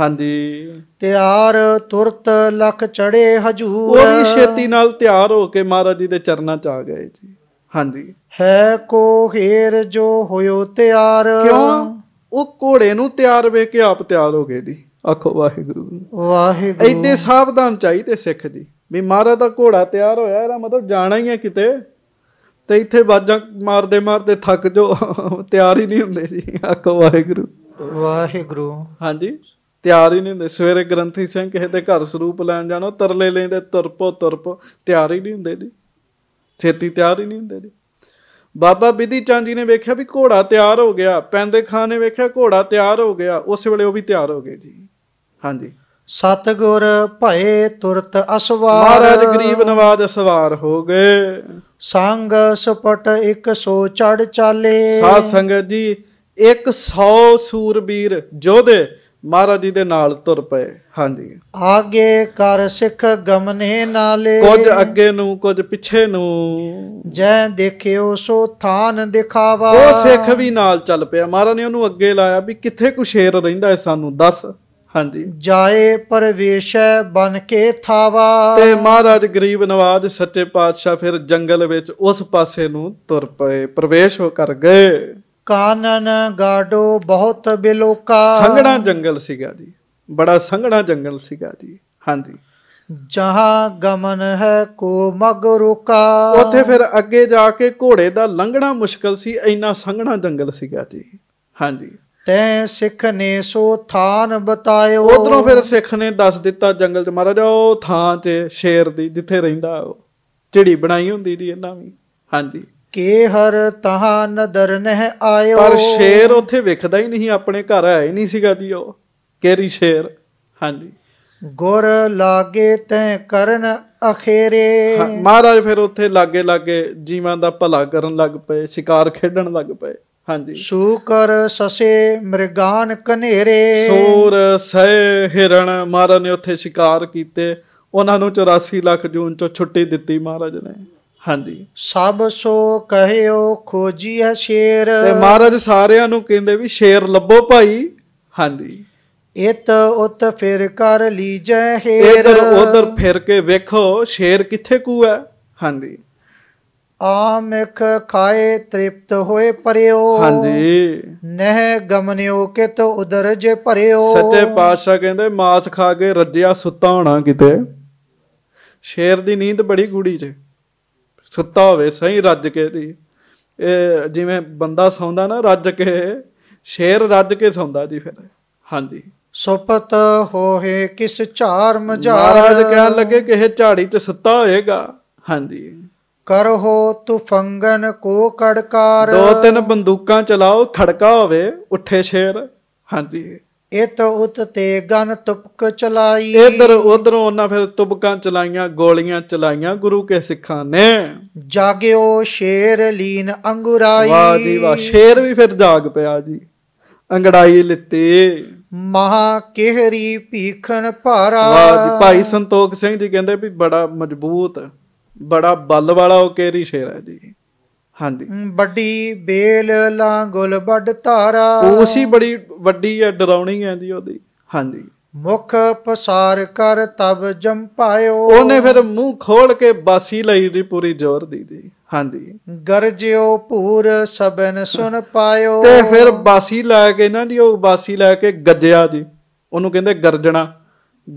ਹਾਂਜੀ ਤਿਆਰ ਤੁਰਤ ਲਖ ਚੜੇ ਹਜੂਰ ਉਹ ਵੀ ਛੇਤੀ ਨਾਲ ਤਿਆਰ ਹੋ ਕੇ ਮਹਾਰਾਜ ਜੀ ਦੇ ਚਰਨਾਂ ਚ ਆ ਗਏ ਜੀ ਹਾਂਜੀ ਹੈ ਕੋ ਹੀਰ ਜੋ ਹੋਇਓ ਤਿਆਰ ਕਿਉਂ ਉਹ ਘੋੜੇ ਨੂੰ ਤਿਆਰ ਵੇ ਕੇ ਆਪ ਤਿਆਰ ਹੋ ਗਏ ਦੀ ਆਖੋ ਵਾਹਿਗੁਰੂ ਵਾਹਿਗੁਰੂ ਐਡੇ ਸਾਵਧਾਨ ਚਾਹੀਦੇ ਸਿੱਖ ਦੀ ਵੀ ਮਹਾਰਾ ਦਾ ਘੋੜਾ ਤਿਆਰ ਹੋਇਆ ਇਹਦਾ ਮਤਲਬ ਜਾਣਾ ਹੀ ਹੈ ਕਿਤੇ ਤੇ ਇੱਥੇ ਬਾਜਾਂ ਮਾਰਦੇ ਮਾਰਦੇ ਥੱਕ ਜੋ ਤਿਆਰ ਹੀ ਨਹੀਂ ਹੁੰਦੇ ਜੀ ਆਖੋ ਵਾਹਿਗੁਰੂ ਵਾਹਿਗੁਰੂ ਹਾਂਜੀ ਤਿਆਰ ਹੀ ਨਹੀਂ ਹੁੰਦੇ ਸਵੇਰੇ ਗ੍ਰੰਥੀ ਸਿੰਘ ਕਿਸੇ ਦੇ ਘਰ ਸਰੂਪ ਲੈਣ ਜਾਣਾ ਤਰਲੇ ਲੈਂਦੇ ਤੁਰਪੋ ਤੁਰਪੋ ਤਿਆਰ ਹੀ ਨਹੀਂ ਹੁੰਦੇ ਜੀ ਛੇਤੀ ਤਿਆਰ ਹੀ ਨਹੀਂ ਹੁੰਦੇ ਜੀ ਬਾਬਾ ਬਿਧੀ ਚੰਦ ਜੀ ਨੇ ਵੇਖਿਆ ਵੀ ਘੋੜਾ ਤਿਆਰ ਹੋ ਗਿਆ ਪੈਂਦੇ ਖਾਨ ਨੇ ਵੇਖਿਆ ਘੋੜਾ ਤਿਆਰ ਹੋ ਗਿਆ ਉਸ ਵੇਲੇ ਉਹ ਵੀ ਤਿਆਰ ਹੋ ਗਏ ਜੀ ਹਾਂਜੀ ਸਤਗੁਰ ਭਏ ਤੁਰਤ ਅਸਵਾਰ ਮਹਾਰਾਜ ਗਰੀਬ ਨਵਾਜ ਅਸਵਾਰ ਹੋ ਗਏ ਸੰਗ ਸੁਪਟ 100 ਚੜ ਚਾਲੇ ਸਾਧ ਸੰਗਤ ਜੀ 100 ਸੂਰਬੀਰ ਜੋਧੇ ਮਹਾਰਾਜ ਜੀ ਦੇ ਨਾਲ ਤੁਰ ਪਏ ਹਾਂਜੀ ਆਗੇ ਕਰ ਸਿੱਖ ਗਮਨੇ ਨਾਲੇ ਕੁਝ ਅੱਗੇ ਨੂੰ ਕੁਝ ਪਿੱਛੇ ਨੂੰ ਜੈ ਦੇਖਿਓ ਸੋ ਥਾਨ ਦਿਖਾਵਾ ਉਹ ਸਿੱਖ ਵੀ ਨਾਲ ਚੱਲ ਪਿਆ ਮਹਾਰਾਜ ਨੇ ਉਹਨੂੰ ਅੱਗੇ ਲਾਇਆ ਵੀ ਕਿੱਥੇ ਕੁ ਸ਼ੇਰ ਰਹਿੰਦਾ ਹੈ ਸਾਨੂੰ ਦੱਸ ਹਾਂਜੀ ਜਾਏ ਪਰਵੇਸ਼ ਬਨ ਕੇ ਥਾਵਾ ਤੇ ਮਹਾਰਾਜ ਗਰੀਬ ਨਵਾਜ ਸੱਚੇ ਪਾਤਸ਼ਾਹ ਫਿਰ ਜੰਗਲ ਵਿੱਚ ਉਸ ਪਾਸੇ ਨੂੰ ਤੁਰ ਪਏ ਪ੍ਰਵੇਸ਼ ਹੋ ਕਰ ਗਏ ਕਾਨਨ ਗਾਡੋ ਬਹੁਤ ਬਿਲੋਕਾ ਸੰਘਣਾ ਜੰਗਲ ਸੀਗਾ ਜੀ ਬੜਾ ਸੰਘਣਾ ਜੰਗਲ ਸੀਗਾ ਜੀ ਹਾਂਜੀ ਜਹਾਂ ਗਮਨ ਹੈ ਕੋ ਮਗ ਰੁਕਾ ਉੱਥੇ ਫਿਰ ਅੱਗੇ ਜਾ ਕੇ ਘੋੜੇ ਦਾ ਲੰਘਣਾ ਮੁਸ਼ਕਲ ਸੀ ਇੰਨਾ ਸੰਘਣਾ ਜੰਗਲ ਸੀਗਾ ਜੀ ਹਾਂਜੀ ਤੈ ਸਿੱਖ ਨੇ ਸੋ ਥਾਨ ਬਤਾਇਓ ਉਧਰੋਂ ਫਿਰ ਸਿੱਖ ਨੇ ਦੱਸ ਦਿੱਤਾ ਜੰਗਲ 'ਚ ਮਹਾਰਾਜ ਉਹ ਥਾਂ 'ਚ ਸ਼ੇਰ ਦੀ ਜਿੱਥੇ ਰਹਿੰਦਾ ਉਹ ਝਿੜੀ ਬਣਾਈ ਹੁੰਦੀ ਜੀ ਇਹਨਾਂ ਵੀ ਹਾਂਜੀ ਕੇ ਹਰ ਤਹਾ ਨਦਰ ਨਹਿ ਆਇਓ ਪਰ ਸ਼ੇਰ ਉਥੇ ਵਿਖਦਾ ਹੀ ਨਹੀਂ ਆਪਣੇ ਘਰ ਆਇਆ ਹੀ ਨਹੀਂ ਸੀਗਾ ਜੀ ਉਹ ਕੇਰੀ ਸ਼ੇਰ ਹਾਂਜੀ ਗੁਰ ਲਾਗੇ ਤੈ ਕਰਨ ਅਖੇਰੇ ਮਹਾਰਾਜ ਫਿਰ ਉਥੇ ਲਾਗੇ ਲਾਗੇ ਜੀਵਾਂ ਦਾ ਭਲਾ ਕਰਨ ਲੱਗ ਪਏ ਸ਼ਿਕਾਰ ਖੇਡਣ ਲੱਗ ਪਏ ਹਾਂਜੀ ਸੂਕਰ ਸਸੇ ਮਿਰਗਾਨ ਕਨੇਰੇ ਸੂਰ ਸਹਿ ਹਿਰਣ ਮਹਾਰਾਜ ਨੇ ਉਥੇ ਸ਼ਿਕਾਰ ਕੀਤੇ ਉਹਨਾਂ ਨੂੰ 84 ਲੱਖ ਜੂਨ ਚੋਂ ਛੁੱਟੀ ਦਿੱਤੀ ਮਹਾਰਾਜ ਨੇ ਹਾਂਜੀ ਸਭ ਸੋ ਕਹਿਓ ਖੋਜੀਐ ਸ਼ੇਰ ਤੇ ਮਹਾਰਾਜ ਸਾਰਿਆਂ ਨੂੰ ਕਹਿੰਦੇ ਵੀ ਸ਼ੇਰ ਲੱਭੋ ਭਾਈ ਹਾਂਜੀ ਇਤ ਉਤ ਫਿਰ ਕਰ ਲੀਜੈ ਹੇਰ ਇਧਰ ਉਧਰ ਫਿਰ ਕੇ ਵੇਖੋ ਸ਼ੇਰ ਕਿੱਥੇ ਕੂ ਹੈ ਹਾਂਜੀ ਆਮਖ ਖਾਏ ਤ੍ਰਿਪਤ ਹੋਏ ਪਰਿਓ ਹਾਂਜੀ ਨਹਿ ਗਮਨਿਓ ਕਿਤ ਉਧਰ ਜੇ ਭਰਿਓ ਸੱਚੇ ਪਾਤਸ਼ਾਹ ਕਹਿੰਦੇ ਮਾਸ ਖਾ ਕੇ ਰੱਜਿਆ ਸੁੱਤਾ ਹੋਣਾ ਕਿਤੇ ਸ਼ੇਰ ਦੀ ਨੀਂਦ ਬੜੀ ਗੂੜੀ ਜੇ ਸੁੱਤਾ ਹੋਵੇ ਸਹੀ ਰੱਜ ਕੇ ਦੀ ਇਹ ਜਿਵੇਂ ਬੰਦਾ ਸੌਂਦਾ ਨਾ ਰੱਜ ਕੇ ਸ਼ੇਰ ਰੱਜ ਕੇ ਸੌਂਦਾ ਜੀ ਫਿਰ ਹਾਂਜੀ ਸੁਪਤ ਹੋਏ ਕਿਸ ਝਾਰ ਮਝਾਰ ਮਹਾਰਾਜ ਕਹਿਣ ਲੱਗੇ ਕਿ ਇਹ ਝਾੜੀ ਤੇ ਸੁੱਤਾ ਹੋਏਗਾ ਹਾਂਜੀ ਕਰੋ ਤੁਫੰਗਨ ਕੋ ਕੜਕਾਰ ਦੋ ਤਿੰਨ ਬੰਦੂਕਾਂ ਚਲਾਓ ਖੜਕਾ ਹੋਵੇ ਉੱਠੇ ਸ਼ੇਰ ਹਾਂਜੀ ਇਤ ਉਤ ਤੇ ਗਨ ਤੁਪਕ ਚਲਾਈ ਇਧਰ ਉਧਰੋਂ ਉਹਨਾਂ ਫਿਰ ਤੁਪਕਾਂ ਚਲਾਈਆਂ ਗੋਲੀਆਂ ਚਲਾਈਆਂ ਗੁਰੂ ਕੇ ਸਿੱਖਾਂ ਨੇ ਜਾਗਿਓ ਸ਼ੇਰ ਲੀਨ ਅੰਗੁਰਾਈ ਵਾਹ ਦੀ ਵਾਹ ਸ਼ੇਰ ਵੀ ਫਿਰ ਜਾਗ ਪਿਆ ਜੀ ਅੰਗੜਾਈ ਲਿੱਤੀ ਮਹਾ ਕਿਹਰੀ ਭੀਖਣ ਭਾਰਾ ਵਾਹ ਜੀ ਭਾਈ ਸੰਤੋਖ ਸਿੰਘ ਜੀ ਕਹਿੰਦੇ ਵੀ ਬੜਾ ਮਜ਼ਬੂਤ ਬੜਾ ਬਲ ਵਾਲਾ ਉਹ ਕਿਹਰੀ ਸ਼ੇਰ ਹੈ ਜੀ ਹਾਂਜੀ ਵੱਡੀ ਬੇਲ ਲਾਂਗੁਲ ਵੱਡ ਤਾਰਾ ਉਹ ਸੀ ਬੜੀ ਵੱਡੀ ਹੈ ਡਰਾਉਣੀ ਹੈ ਜੀ ਉਹਦੀ ਹਾਂਜੀ ਮੁਖ ਪਸਾਰ ਕਰ ਤਬ ਜੰਪਾਇਓ ਉਹਨੇ ਫਿਰ ਮੂੰਹ ਖੋਲ ਕੇ ਬਾਸੀ ਲਈ ਦੀ ਪੂਰੀ ਜ਼ੋਰ ਦੀ ਜੀ ਹਾਂਜੀ ਗਰਜਿਓ ਪੂਰ ਸਬਨ ਸੁਣ ਪਾਇਓ ਤੇ ਫਿਰ ਬਾਸੀ ਲੈ ਕੇ ਨਾ ਜੀ ਉਹ ਬਾਸੀ ਲੈ ਕੇ ਗੱਜਿਆ ਜੀ ਉਹਨੂੰ ਕਹਿੰਦੇ ਗਰਜਣਾ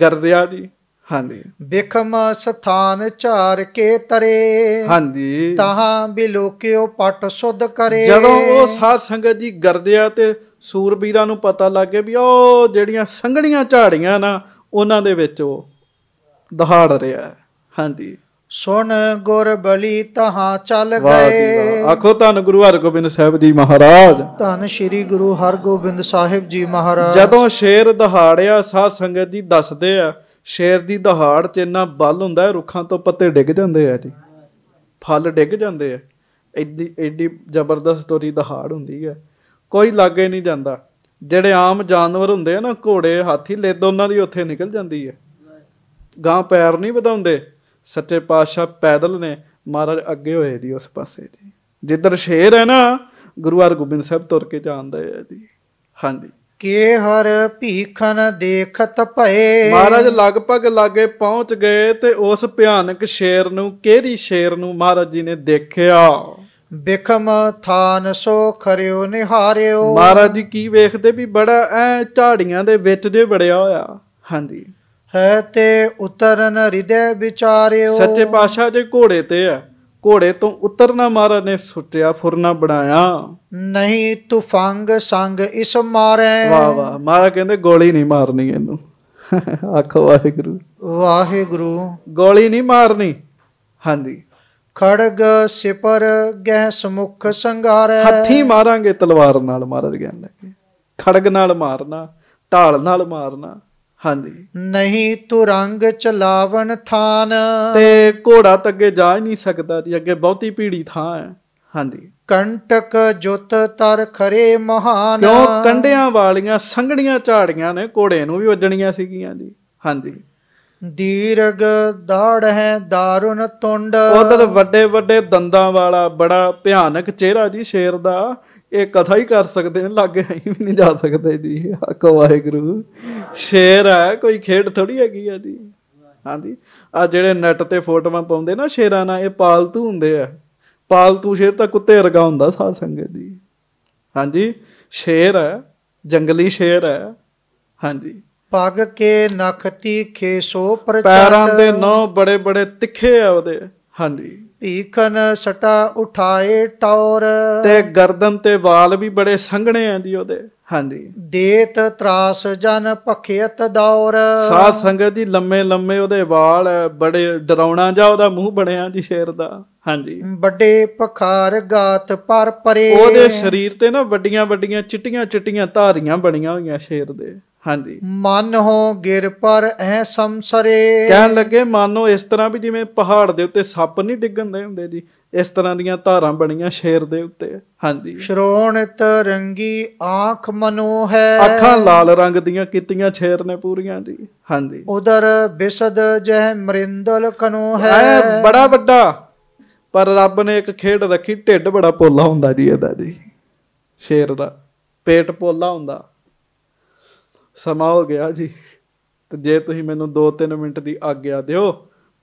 ਗਰਜਿਆ ਜੀ ਹਾਂਜੀ ਬਿਖਮ ਸਥਾਨ ਚਾਰ ਕੇ ਤਰੇ ਹਾਂਜੀ ਤਹਾਂ ਬਿਲੋਕਿਓ ਪਟ ਸੁਧ ਕਰੇ ਜਦੋਂ ਉਹ ਸਾਧ ਸੰਗਤ ਜੀ ਗਰਦਿਆ ਤੇ ਸੂਰਬੀਰਾਂ ਨੂੰ ਪਤਾ ਲੱਗ ਗਿਆ ਵੀ ਉਹ ਜਿਹੜੀਆਂ ਸੰਘਣੀਆਂ ਝਾੜੀਆਂ ਨਾ ਉਹਨਾਂ ਦੇ ਵਿੱਚ ਉਹ ਦਹਾੜ ਰਿਹਾ ਹਾਂਜੀ ਸੁਣ ਗੁਰ ਬਲੀ ਤਹਾਂ ਚੱਲ ਗਏ ਆਖੋ ਧੰਨ ਗੁਰੂ ਹਰਗੋਬਿੰਦ ਸਾਹਿਬ ਜੀ ਮਹਾਰਾਜ ਧੰਨ ਸ਼੍ਰੀ ਗੁਰੂ ਹਰਗੋਬਿੰਦ ਸਾਹਿਬ ਜੀ ਮਹਾਰਾਜ ਜਦੋਂ ਸ਼ੇਰ ਦਹਾੜਿਆ ਸਾਧ ਸੰਗਤ ਜੀ ਦੱਸਦੇ ਆ ਸ਼ੇਰ ਦੀ ਦਹਾੜ ਚ ਇੰਨਾ ਬਲ ਹੁੰਦਾ ਹੈ ਰੁੱਖਾਂ ਤੋਂ ਪੱਤੇ ਡਿੱਗ ਜਾਂਦੇ ਆ ਜੀ ਫਲ ਡਿੱਗ ਜਾਂਦੇ ਆ ਐਡੀ ਐਡੀ ਜ਼ਬਰਦਸਤ ਤੋਰੀ ਦਹਾੜ ਹੁੰਦੀ ਹੈ ਕੋਈ ਲਾਗੇ ਨਹੀਂ ਜਾਂਦਾ ਜਿਹੜੇ ਆਮ ਜਾਨਵਰ ਹੁੰਦੇ ਆ ਨਾ ਘੋੜੇ ਹਾਥੀ ਲੈ ਉਹਨਾਂ ਦੀ ਉੱਥੇ ਨਿਕਲ ਜਾਂਦੀ ਹੈ ਗਾਂ ਪੈਰ ਨਹੀਂ ਵਧਾਉਂਦੇ ਸੱਚੇ ਪਾਤਸ਼ਾਹ ਪੈਦਲ ਨੇ ਮਹਾਰਾਜ ਅੱਗੇ ਹੋਏ ਦੀ ਉਸ ਪਾਸੇ ਜੀ ਜਿੱਧਰ ਸ਼ੇਰ ਹੈ ਨਾ ਗੁਰੂ ਹਰਗੋਬਿੰਦ ਸਾਹਿਬ ਤੁਰ ਕੇ ਜਾਂਦੇ ਆ ਜੀ ਹਾਂਜੀ ਕੇ ਹਰ ਭੀਖਨ ਦੇਖਤ ਭਏ ਮਹਾਰਾਜ ਲਗਭਗ ਲਾਗੇ ਪਹੁੰਚ ਗਏ ਤੇ ਉਸ ਭਿਆਨਕ ਸ਼ੇਰ ਨੂੰ ਕਿਹੜੀ ਸ਼ੇਰ ਨੂੰ ਮਹਾਰਾਜ ਜੀ ਨੇ ਦੇਖਿਆ ਬਿਖਮ ਥਾਨ ਸੋ ਖਰਿਓ ਨਿਹਾਰਿਓ ਮਹਾਰਾਜ ਜੀ ਕੀ ਵੇਖਦੇ ਵੀ ਬੜਾ ਐ ਝਾੜੀਆਂ ਦੇ ਵਿੱਚ ਦੇ ਵੜਿਆ ਹੋਇਆ ਹਾਂਜੀ ਹੈ ਤੇ ਉਤਰਨ ਹਿਰਦੇ ਵਿਚਾਰਿਓ ਸੱਚੇ ਪਾਸ਼ਾ ਦੇ ਘੋੜੇ ਤੇ ਆ ਘੋੜੇ ਤੋਂ ਉਤਰਨਾ ਮਾਰਾ ਨੇ ਸੁਟਿਆ ਫੁਰਨਾ ਬਣਾਇਆ ਨਹੀਂ ਤੂੰ ਫੰਗ ਸੰਗ ਇਸ ਮਾਰੇ ਵਾਹ ਵਾਹ ਮਾਰਾ ਕਹਿੰਦੇ ਗੋਲੀ ਨਹੀਂ ਮਾਰਨੀ ਇਹਨੂੰ ਆਖੋ ਵਾਹਿਗੁਰੂ ਵਾਹਿਗੁਰੂ ਗੋਲੀ ਨਹੀਂ ਮਾਰਨੀ ਹਾਂਜੀ ਖੜਗ ਸਿਪਰ ਗਹਿ ਸਮੁਖ ਸੰਘਾਰੇ ਹੱਥੀ ਮਾਰਾਂਗੇ ਤਲਵਾਰ ਨਾਲ ਮਹਾਰਾਜ ਲੱਗੇ ਖੜਗ ਨਾਲ ਮਾਰਨਾ ਢਾਲ ਨਾਲ ਮਾਰਨਾ ਹਾਂਜੀ ਨਹੀਂ ਤੂੰ ਰੰਗ ਚਲਾਵਣ ਥਾਨ ਤੇ ਘੋੜਾ ਤਾਂ ਅੱਗੇ ਜਾ ਨਹੀਂ ਸਕਦਾ ਜੀ ਅੱਗੇ ਬਹੁਤੀ ਭੀੜੀ ਥਾਂ ਹੈ ਹਾਂਜੀ ਕੰਟਕ ਜੁਤ ਤਰ ਖਰੇ ਮਹਾਨ ਕਿਉਂ ਕੰਡਿਆਂ ਵਾਲੀਆਂ ਸੰਗੜੀਆਂ ਝਾੜੀਆਂ ਨੇ ਘੋੜੇ ਨੂੰ ਵੀ ਵੱਜਣੀਆਂ ਸੀਗੀਆਂ ਜੀ ਹਾਂਜੀ ਦੀਰਗ ਦਾੜ ਹੈ ਦਾਰੁਨ ਤੁੰਡ ਉਹਦੇ ਵੱਡੇ ਵੱਡੇ ਦੰਦਾਂ ਵਾਲਾ ਬੜਾ ਭਿਆਨਕ ਚਿਹਰਾ ਜੀ ਸ਼ੇਰ ਦਾ ਇਹ ਕਥਾ ਹੀ ਕਰ ਸਕਦੇ ਨੇ ਲਾਗੇ ਹੀ ਵੀ ਨਹੀਂ ਜਾ ਸਕਦੇ ਜੀ ਹੱਕ ਵਾਹਿਗੁਰੂ ਸ਼ੇਰ ਹੈ ਕੋਈ ਖੇਡ ਥੋੜੀ ਹੈਗੀ ਆ ਜੀ ਹਾਂਜੀ ਆ ਜਿਹੜੇ ਨੈਟ ਤੇ ਫੋਟੋਆਂ ਪਾਉਂਦੇ ਨਾ ਸ਼ੇਰਾਂ ਨਾਲ ਇਹ ਪਾਲਤੂ ਹੁੰਦੇ ਆ ਪਾਲਤੂ ਸ਼ੇਰ ਤਾਂ ਕੁੱਤੇ ਵਰਗਾ ਹੁੰਦਾ ਸਾਧ ਸੰਗਤ ਜੀ ਹਾਂਜੀ ਸ਼ੇਰ ਹੈ ਜੰਗਲੀ ਸ਼ੇਰ ਹੈ ਹਾਂਜੀ ਪੱਗ ਕੇ ਨਖਤੀ ਖੇਸੋ ਪਰ ਪੈਰਾਂ ਦੇ ਨੋ ਬੜੇ ਬੜੇ ਤਿੱਖੇ ਆ ਉਹਦੇ ਹਾਂਜੀ ਭੀਖਨ ਸਟਾ ਉਠਾਏ ਟੌਰ ਤੇ ਗਰਦਨ ਤੇ ਵਾਲ ਵੀ ਬੜੇ ਸੰਘਣੇ ਆ ਜੀ ਉਹਦੇ ਹਾਂਜੀ ਦੇਤ ਤਰਾਸ ਜਨ ਪਖਿਅਤ ਦੌਰ ਸਾਧ ਸੰਗਤ ਜੀ ਲੰਮੇ ਲੰਮੇ ਉਹਦੇ ਵਾਲ ਬੜੇ ਡਰਾਉਣਾ ਜਾ ਉਹਦਾ ਮੂੰਹ ਬਣਿਆ ਜੀ ਸ਼ੇਰ ਦਾ ਹਾਂਜੀ ਵੱਡੇ ਪਖਾਰ ਗਾਤ ਪਰ ਪਰੇ ਉਹਦੇ ਸਰੀਰ ਤੇ ਨਾ ਵੱਡੀਆਂ ਵੱਡੀਆਂ ਚਿੱਟੀਆਂ ਚਿੱਟੀਆਂ ਧਾਰੀਆਂ ਬਣੀਆਂ ਹੋਈਆਂ ਸ਼ੇਰ ਦੇ ਹਾਂਜੀ ਮਨ ਹੋ ਗਿਰ ਪਰ ਐ ਸੰਸਰੇ ਕਹਿਣ ਲੱਗੇ ਮਾਨੋ ਇਸ ਤਰ੍ਹਾਂ ਵੀ ਜਿਵੇਂ ਪਹਾੜ ਦੇ ਉੱਤੇ ਸੱਪ ਨਹੀਂ ਡਿੱਗਣ ਦੇ ਹੁੰਦੇ ਜੀ ਇਸ ਤਰ੍ਹਾਂ ਦੀਆਂ ਧਾਰਾਂ ਬਣੀਆਂ ਸ਼ੇਰ ਦੇ ਉੱਤੇ ਹਾਂਜੀ ਸ਼ਰੋਣ ਤਰੰਗੀ ਆਂਖ ਮਨੋ ਹੈ ਅੱਖਾਂ ਲਾਲ ਰੰਗ ਦੀਆਂ ਕੀਤੀਆਂ ਛੇਰ ਨੇ ਪੂਰੀਆਂ ਜੀ ਹਾਂਜੀ ਉਦਰ ਬਿਸਦ ਜਹ ਮਰਿੰਦਲ ਕਨੋ ਹੈ ਐ ਬੜਾ ਵੱਡਾ ਪਰ ਰੱਬ ਨੇ ਇੱਕ ਖੇਡ ਰੱਖੀ ਢਿੱਡ ਬੜਾ ਪੋਲਾ ਹੁੰਦਾ ਜੀ ਇਹਦਾ ਜੀ ਸ਼ੇਰ ਦਾ ਪੇਟ ਪੋਲਾ ਹੁੰਦਾ ਸਮਾਂ ਹੋ ਗਿਆ ਜੀ ਤੇ ਜੇ ਤੁਸੀਂ ਮੈਨੂੰ 2-3 ਮਿੰਟ ਦੀ ਆਗਿਆ ਦਿਓ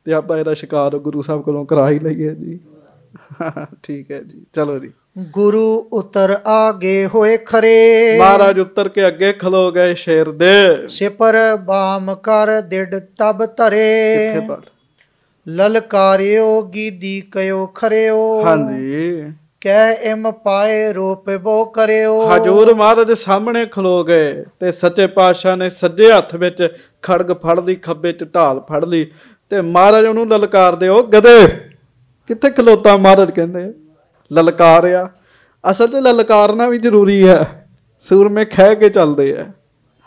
ਤੇ ਆਪਾਂ ਇਹਦਾ ਸ਼ਿਕਾਰ ਗੁਰੂ ਸਾਹਿਬ ਕੋਲੋਂ ਕਰਾ ਹੀ ਲਈਏ ਜੀ ਠੀਕ ਹੈ ਜੀ ਚਲੋ ਜੀ ਗੁਰੂ ਉਤਰ ਆਗੇ ਹੋਏ ਖਰੇ ਮਹਾਰਾਜ ਉਤਰ ਕੇ ਅੱਗੇ ਖਲੋ ਗਏ ਸ਼ੇਰ ਦੇ ਸਿਪਰ ਬਾਮ ਕਰ ਡਿੜ ਤਬ ਧਰੇ ਕਿੱਥੇ ਪਰ ਲਲਕਾਰਿਓ ਗੀਦੀ ਕਯੋ ਖਰਿਓ ਹਾਂਜੀ ਕਹਿ ਇਮ ਪਾਏ ਬੋ ਕਰਿਓ ਹਜੂਰ ਮਹਾਰਾਜ ਸਾਹਮਣੇ ਖਲੋ ਗਏ ਤੇ ਸੱਚੇ ਪਾਤਸ਼ਾਹ ਨੇ ਸੱਜੇ ਹੱਥ ਵਿੱਚ ਖੜਗ ਫੜ ਲਈ ਖੱਬੇ ਚ ਢਾਲ ਫੜ ਲਈ ਤੇ ਮਹਾਰਾਜ ਉਹਨੂੰ ਲਲਕਾਰਦੇ ਉਹ ਗਦੇ ਕਿੱਥੇ ਖਲੋਤਾ ਮਹਾਰਾਜ ਕਹਿੰਦੇ ਲਲਕਾਰਿਆ ਅਸਲ ਤੇ ਲਲਕਾਰਨਾ ਵੀ ਜ਼ਰੂਰੀ ਹੈ ਸੂਰਮੇ ਖਹਿ ਕੇ ਚੱਲਦੇ ਆ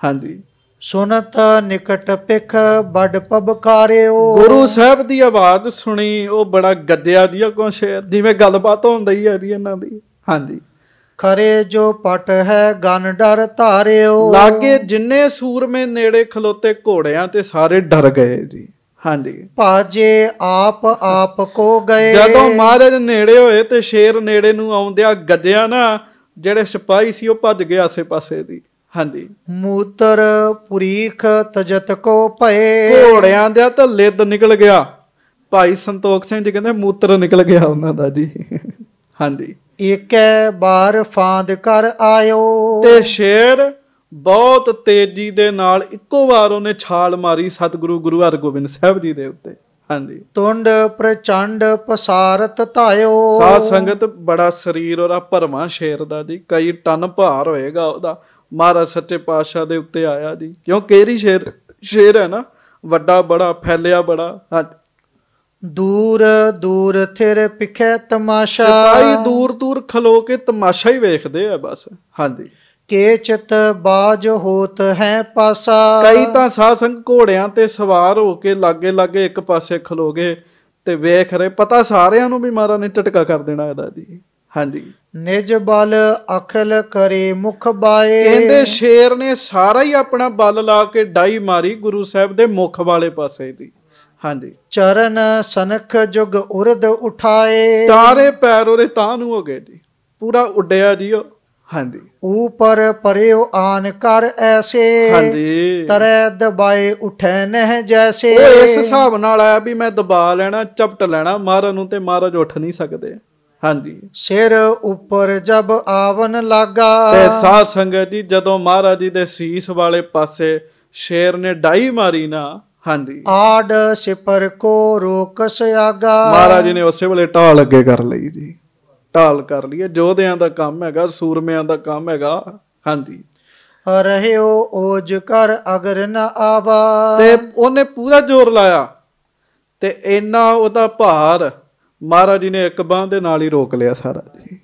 ਹਾਂਜੀ ਸੁਨਤ ਨਿਕਟ ਪਿਖ ਬੜ ਪਬ ਕਾਰਿਓ ਗੁਰੂ ਸਾਹਿਬ ਦੀ ਆਵਾਜ਼ ਸੁਣੀ ਉਹ ਬੜਾ ਗੱਦਿਆ ਦੀ ਕੋ ਸ਼ੇਰ ਜਿਵੇਂ ਗੱਲਬਾਤ ਹੁੰਦੀ ਹੈ ਜੀ ਇਹਨਾਂ ਦੀ ਹਾਂਜੀ ਖਰੇ ਜੋ ਪਟ ਹੈ ਗਨ ਡਰ ਧਾਰਿਓ ਲਾਗੇ ਜਿੰਨੇ ਸੂਰਮੇ ਨੇੜੇ ਖਲੋਤੇ ਘੋੜਿਆਂ ਤੇ ਸਾਰੇ ਡਰ ਗਏ ਜੀ ਹਾਂਜੀ ਭਾਜੇ ਆਪ ਆਪ ਕੋ ਗਏ ਜਦੋਂ ਮਹਾਰਾਜ ਨੇੜੇ ਹੋਏ ਤੇ ਸ਼ੇਰ ਨੇੜੇ ਨੂੰ ਆਉਂਦਿਆ ਗੱਜਿਆ ਨਾ ਜਿਹੜੇ ਸਿਪਾਹੀ ਸੀ ਉਹ ਭੱਜ ਗਏ ਆਸੇ ਪਾਸੇ ਦੀ ਹਾਂਜੀ ਮੂਤਰ ਪੁਰੀਖ ਤਜਤ ਕੋ ਭਏ ਘੋੜਿਆਂ ਦੇ ਤਾਂ ਲਿੱਦ ਨਿਕਲ ਗਿਆ ਭਾਈ ਸੰਤੋਖ ਸਿੰਘ ਜੀ ਕਹਿੰਦੇ ਮੂਤਰ ਨਿਕਲ ਗਿਆ ਉਹਨਾਂ ਦਾ ਜੀ ਹਾਂਜੀ ਇੱਕੇ ਬਾਰ ਫਾਂਦ ਕਰ ਆਇਓ ਤੇ ਸ਼ੇਰ ਬਹੁਤ ਤੇਜ਼ੀ ਦੇ ਨਾਲ ਇੱਕੋ ਵਾਰ ਉਹਨੇ ਛਾਲ ਮਾਰੀ ਸਤਿਗੁਰੂ ਗੁਰੂ ਹਰਗੋਬਿੰਦ ਸਾਹਿਬ ਜੀ ਦੇ ਉੱਤੇ ਹਾਂਜੀ ਤੁੰਡ ਪ੍ਰਚੰਡ ਪਸਾਰਤ ਧਾਇਓ ਸਾਧ ਸੰਗਤ ਬੜਾ ਸਰੀਰ ਉਹਦਾ ਭਰਮਾ ਸ਼ੇਰ ਦਾ ਜੀ ਕਈ ਟਨ ਭਾਰ ਹੋਏਗਾ ਉਹਦਾ ਮਹਾਰਾਜ ਸੱਚੇ ਪਾਤਸ਼ਾਹ ਦੇ ਉੱਤੇ ਆਇਆ ਜੀ ਕਿਉਂ ਕੇਰੀ ਸ਼ੇਰ ਸ਼ੇਰ ਹੈ ਨਾ ਵੱਡਾ ਬੜਾ ਫੈਲਿਆ ਬੜਾ ਹਾਂ ਦੂਰ ਦੂਰ ਥਿਰ ਪਿਖੇ ਤਮਾਸ਼ਾ ਸਾਈ ਦੂਰ ਦੂਰ ਖਲੋ ਕੇ ਤਮਾਸ਼ਾ ਹੀ ਵੇਖਦੇ ਆ ਬਸ ਹਾਂਜੀ ਕੇਚਤ ਬਾਜ ਹੋਤ ਹੈ ਪਾਸਾ ਕਈ ਤਾਂ ਸਾਧ ਸੰਗ ਘੋੜਿਆਂ ਤੇ ਸਵਾਰ ਹੋ ਕੇ ਲਾਗੇ ਲਾਗੇ ਇੱਕ ਪਾਸੇ ਖਲੋਗੇ ਤੇ ਵੇਖ ਰਹੇ ਪਤਾ ਸਾਰਿਆਂ ਨੂੰ ਵੀ ਮਾਰਾ ਨੇ ਟਟਕਾ ਕਰ ਦੇਣਾ ਇਹਦਾ ਜੀ ਹਾਂਜੀ ਨਿਜ ਬਲ ਅਖਲ ਕਰੇ ਮੁਖ ਬਾਏ ਕਹਿੰਦੇ ਸ਼ੇਰ ਨੇ ਸਾਰਾ ਹੀ ਆਪਣਾ ਬਲ ਲਾ ਕੇ ਡਾਈ ਮਾਰੀ ਗੁਰੂ ਸਾਹਿਬ ਦੇ ਮੁਖ ਵਾਲੇ ਪਾਸੇ ਦੀ ਹਾਂਜੀ ਚਰਨ ਸਨਖ ਜੁਗ ਉਰਦ ਉਠਾਏ ਤਾਰੇ ਪੈਰ ਉਹਦੇ ਤਾਂ ਨੂੰ ਹੋ ਗਏ ਜੀ ਪੂਰਾ ਉੱਡਿਆ ਜੀ ਉਹ ਹਾਂਜੀ ਉਪਰ ਪਰਿਓ ਆਨ ਕਰ ਐਸੇ ਹਾਂਜੀ ਤਰੇ ਦਬਾਏ ਉਠੈ ਨਹਿ ਜੈਸੇ ਉਹ ਇਸ ਹਿਸਾਬ ਨਾਲ ਆਇਆ ਵੀ ਮੈਂ ਦਬਾ ਲੈਣਾ ਚਪਟ ਲੈਣਾ ਮਹਾਰਾਜ ਨੂੰ ਤੇ ਮਹਾਰਾਜ ਉੱਠ ਨਹੀਂ ਸਕਦੇ ਹਾਂਜੀ ਸਿਰ ਉੱਪਰ ਜਦ ਆਵਨ ਲਾਗਾ ਤੇ ਸਾਧ ਸੰਗਤ ਜੀ ਜਦੋਂ ਮਹਾਰਾਜ ਜੀ ਦੇ ਸੀਸ ਵਾਲੇ ਪਾਸੇ ਸ਼ੇਰ ਨੇ ਡਾਈ ਮਾਰੀ ਨਾ ਹਾਂਜੀ ਆੜ ਸਿਪਰ ਕੋ ਰੋਕਸ ਆਗਾ ਮਹਾਰਾਜ ਜੀ ਨੇ ਉਸੇ ਵੇਲੇ ਢਾਲ ਅੱਗੇ ਕਰ ਲਈ ਜੀ ਢਾਲ ਕਰ ਲਈ ਜੋਧਿਆਂ ਦਾ ਕੰਮ ਹੈਗਾ ਸੂਰਮਿਆਂ ਦਾ ਕੰਮ ਹੈਗਾ ਹਾਂਜੀ ਰਹਿਓ ਓਜ ਕਰ ਅਗਰ ਨਾ ਆਵਾ ਤੇ ਉਹਨੇ ਪੂਰਾ ਜ਼ੋਰ ਲਾਇਆ ਤੇ ਇੰਨਾ ਉਹਦਾ ਭਾਰ ਮਹਾਰਾਜ ਜੀ ਨੇ ਇੱਕ ਬਾਹ ਦੇ ਨਾਲ ਹੀ ਰੋਕ ਲਿਆ ਸਾਰਾ ਜੀ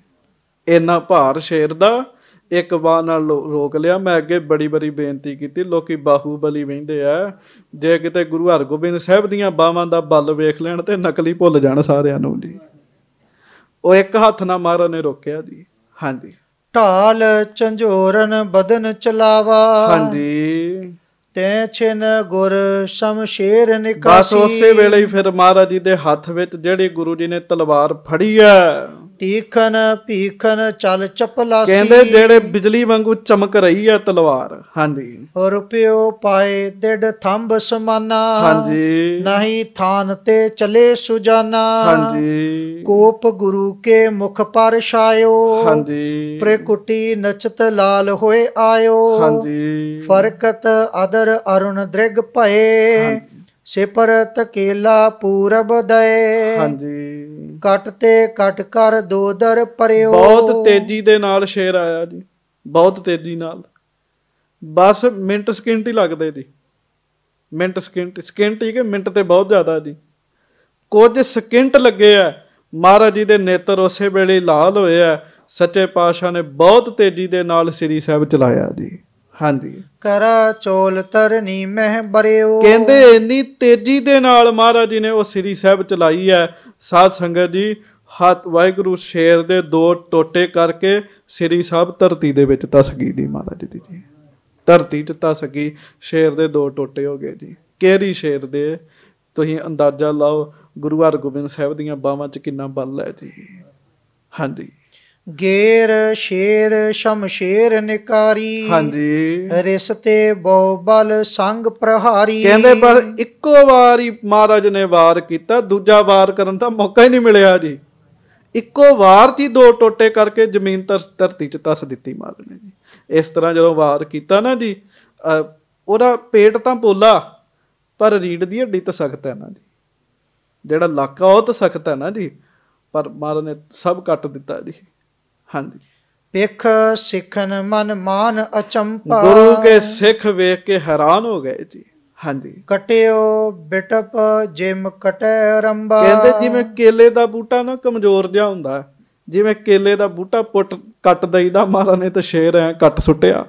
ਇੰਨਾ ਭਾਰ ਸ਼ੇਰ ਦਾ ਇੱਕ ਬਾਹ ਨਾਲ ਰੋਕ ਲਿਆ ਮੈਂ ਅੱਗੇ ਬੜੀ ਬੜੀ ਬੇਨਤੀ ਕੀਤੀ ਲੋਕੀ ਬਾਹੂਬਲੀ ਵਹਿੰਦੇ ਆ ਜੇ ਕਿਤੇ ਗੁਰੂ ਹਰਗੋਬਿੰਦ ਸਾਹਿਬ ਦੀਆਂ ਬਾਹਾਂ ਦਾ ਬਲ ਵੇਖ ਲੈਣ ਤੇ ਨਕਲੀ ਭੁੱਲ ਜਾਣ ਸਾਰਿਆਂ ਨੂੰ ਜੀ ਉਹ ਇੱਕ ਹੱਥ ਨਾਲ ਮਹਾਰਾਜ ਨੇ ਰੋਕਿਆ ਜੀ ਹਾਂਜੀ ਢਾਲ ਝੰਜੋਰਨ ਬਦਨ ਚਲਾਵਾ ਹਾਂਜੀ ਤੈ ਛਿਨ ਗੁਰ ਸ਼ਮਸ਼ੇਰ ਨਿਕਾਸੀ ਬਸ ਉਸੇ ਵੇਲੇ ਹੀ ਫਿਰ ਮਹਾਰਾਜ ਜੀ ਦੇ ਹੱਥ ਵਿੱਚ ਜਿਹੜੀ ਗੁਰੂ ਜੀ ਨੇ ਤਲਵਾਰ ਫੜੀ ਹੈ ਤੀਖਨ ਭੀਖਨ ਚਲ ਚਪਲਾਸੀ ਕਹਿੰਦੇ ਜਿਹੜੇ ਬਿਜਲੀ ਵਾਂਗੂ ਚਮਕ ਰਹੀ ਹੈ ਤਲਵਾਰ ਹਾਂਜੀ ਪਿਓ ਪਾਏ ਡਿਡ ਥੰਬ ਸਮਾਨਾ ਹਾਂਜੀ ਨਹੀਂ ਥਾਨ ਤੇ ਚਲੇ ਸੁਜਾਨਾ ਹਾਂਜੀ ਕੋਪ ਗੁਰੂ ਕੇ ਮੁਖ ਪਰ ਛਾਇਓ ਹਾਂਜੀ ਪ੍ਰਕੁਟੀ ਨਚਤ ਲਾਲ ਹੋਏ ਆਇਓ ਹਾਂਜੀ ਫਰਕਤ ਅਦਰ ਅਰੁਣ ਦ੍ਰਿਗ ਭਏ ਹਾਂਜੀ ਸਿਪਰਤ ਕੇਲਾ ਪੂਰਬ ਦਏ ਹਾਂਜੀ ਕਟ ਤੇ ਕਟ ਕਰ ਦੋਦਰ ਪਰਿਓ ਬਹੁਤ ਤੇਜ਼ੀ ਦੇ ਨਾਲ ਸ਼ੇਰ ਆਇਆ ਜੀ ਬਹੁਤ ਤੇਜ਼ੀ ਨਾਲ ਬਸ ਮਿੰਟ ਸਕਿੰਟ ਹੀ ਲੱਗਦੇ ਜੀ ਮਿੰਟ ਸਕਿੰਟ ਸਕਿੰਟ ਹੀ ਕਿ ਮਿੰਟ ਤੇ ਬਹੁਤ ਜ਼ਿਆਦਾ ਜੀ ਕੁਝ ਸਕਿੰਟ ਲੱਗੇ ਆ ਮਹਾਰਾਜ ਜੀ ਦੇ ਨੇਤਰ ਉਸੇ ਵੇਲੇ ਲਾਲ ਹੋਏ ਆ ਸੱਚੇ ਪਾਤਸ਼ਾਹ ਨੇ ਬਹੁਤ ਤੇਜ਼ੀ ਦੇ ਨਾਲ ਸ੍ਰੀ ਸਾਹਿਬ ਚਲਾਇਆ ਜੀ ਹਾਂਜੀ ਕਰਾ ਚੋਲ ਤਰਨੀ ਮਹਿ ਬਰਿਓ ਕਹਿੰਦੇ ਇੰਨੀ ਤੇਜ਼ੀ ਦੇ ਨਾਲ ਮਹਾਰਾਜ ਜੀ ਨੇ ਉਹ ਸ੍ਰੀ ਸਾਹਿਬ ਚਲਾਈ ਹੈ ਸਾਧ ਸੰਗਤ ਜੀ ਹੱਥ ਵਾਹਿਗੁਰੂ ਸ਼ੇਰ ਦੇ ਦੋ ਟੋਟੇ ਕਰਕੇ ਸ੍ਰੀ ਸਾਹਿਬ ਧਰਤੀ ਦੇ ਵਿੱਚ ਤਸ ਗਈ ਜੀ ਮਹਾਰਾਜ ਜੀ ਜੀ ਧਰਤੀ 'ਚ ਤਸ ਗਈ ਸ਼ੇਰ ਦੇ ਦੋ ਟੋਟੇ ਹੋ ਗਏ ਜੀ ਕਿਹੜੀ ਸ਼ੇਰ ਦੇ ਤੁਸੀਂ ਅੰਦਾਜ਼ਾ ਲਾਓ ਗੁਰੂ ਹਰਗੋਬਿੰਦ ਸਾਹਿਬ ਦੀਆਂ ਬਾਹਾਂ 'ਚ ਕਿੰਨਾ ਬਲ ਹੈ ਜੀ ਹਾਂਜੀ ਗੇਰ ਸ਼ੇਰ ਸ਼ਮਸ਼ੇਰ ਨਿਕਾਰੀ ਹਾਂਜੀ ਤੇ ਬਹੁ ਬਲ ਸੰਗ ਪ੍ਰਹਾਰੀ ਕਹਿੰਦੇ ਪਰ ਇੱਕੋ ਵਾਰੀ ਮਹਾਰਾਜ ਨੇ ਵਾਰ ਕੀਤਾ ਦੂਜਾ ਵਾਰ ਕਰਨ ਦਾ ਮੌਕਾ ਹੀ ਨਹੀਂ ਮਿਲਿਆ ਜੀ ਇੱਕੋ ਵਾਰ 'ਚ ਦੋ ਟੋਟੇ ਕਰਕੇ ਜ਼ਮੀਨ ਤਰ ਧਰਤੀ 'ਚ ਤਸ ਦਿੱਤੀ ਮਾਰ ਨੇ ਜੀ ਇਸ ਤਰ੍ਹਾਂ ਜਦੋਂ ਵਾਰ ਕੀਤਾ ਨਾ ਜੀ ਉਹਦਾ ਪੇਟ ਤਾਂ ਪੋਲਾ ਪਰ ਰੀੜ ਦੀ ਹੱਡੀ ਤਾਂ ਸਖਤ ਹੈ ਨਾ ਜੀ ਜਿਹੜਾ ਲੱਕ ਆ ਉਹ ਤਾਂ ਸਖਤ ਹੈ ਨਾ ਜੀ ਪਰ ਮਾਰ ਨੇ ਸਭ ਕੱਟ ਦਿੱਤਾ ਜੀ ਹਾਂਜੀ ਵੇਖ ਸਿੱਖਨ ਮਨ ਮਾਨ ਅਚੰਪਾ ਗੁਰੂ ਕੇ ਸਿੱਖ ਵੇਖ ਕੇ ਹੈਰਾਨ ਹੋ ਗਏ ਜੀ ਹਾਂਜੀ ਕਟਿਓ ਬਿਟਪ ਜਿਮ ਕਟੈ ਰੰਬਾ ਕਹਿੰਦੇ ਜਿਵੇਂ ਕੇਲੇ ਦਾ ਬੂਟਾ ਨਾ ਕਮਜ਼ੋਰ ਜਿਹਾ ਹੁੰਦਾ ਜਿਵੇਂ ਕੇਲੇ ਦਾ ਬੂਟਾ ਪੁੱਟ ਕੱਟ ਦਈਦਾ ਮਾਰਾ ਨੇ ਤਾਂ ਸ਼ੇਰ ਐ ਕੱਟ ਸੁੱਟਿਆ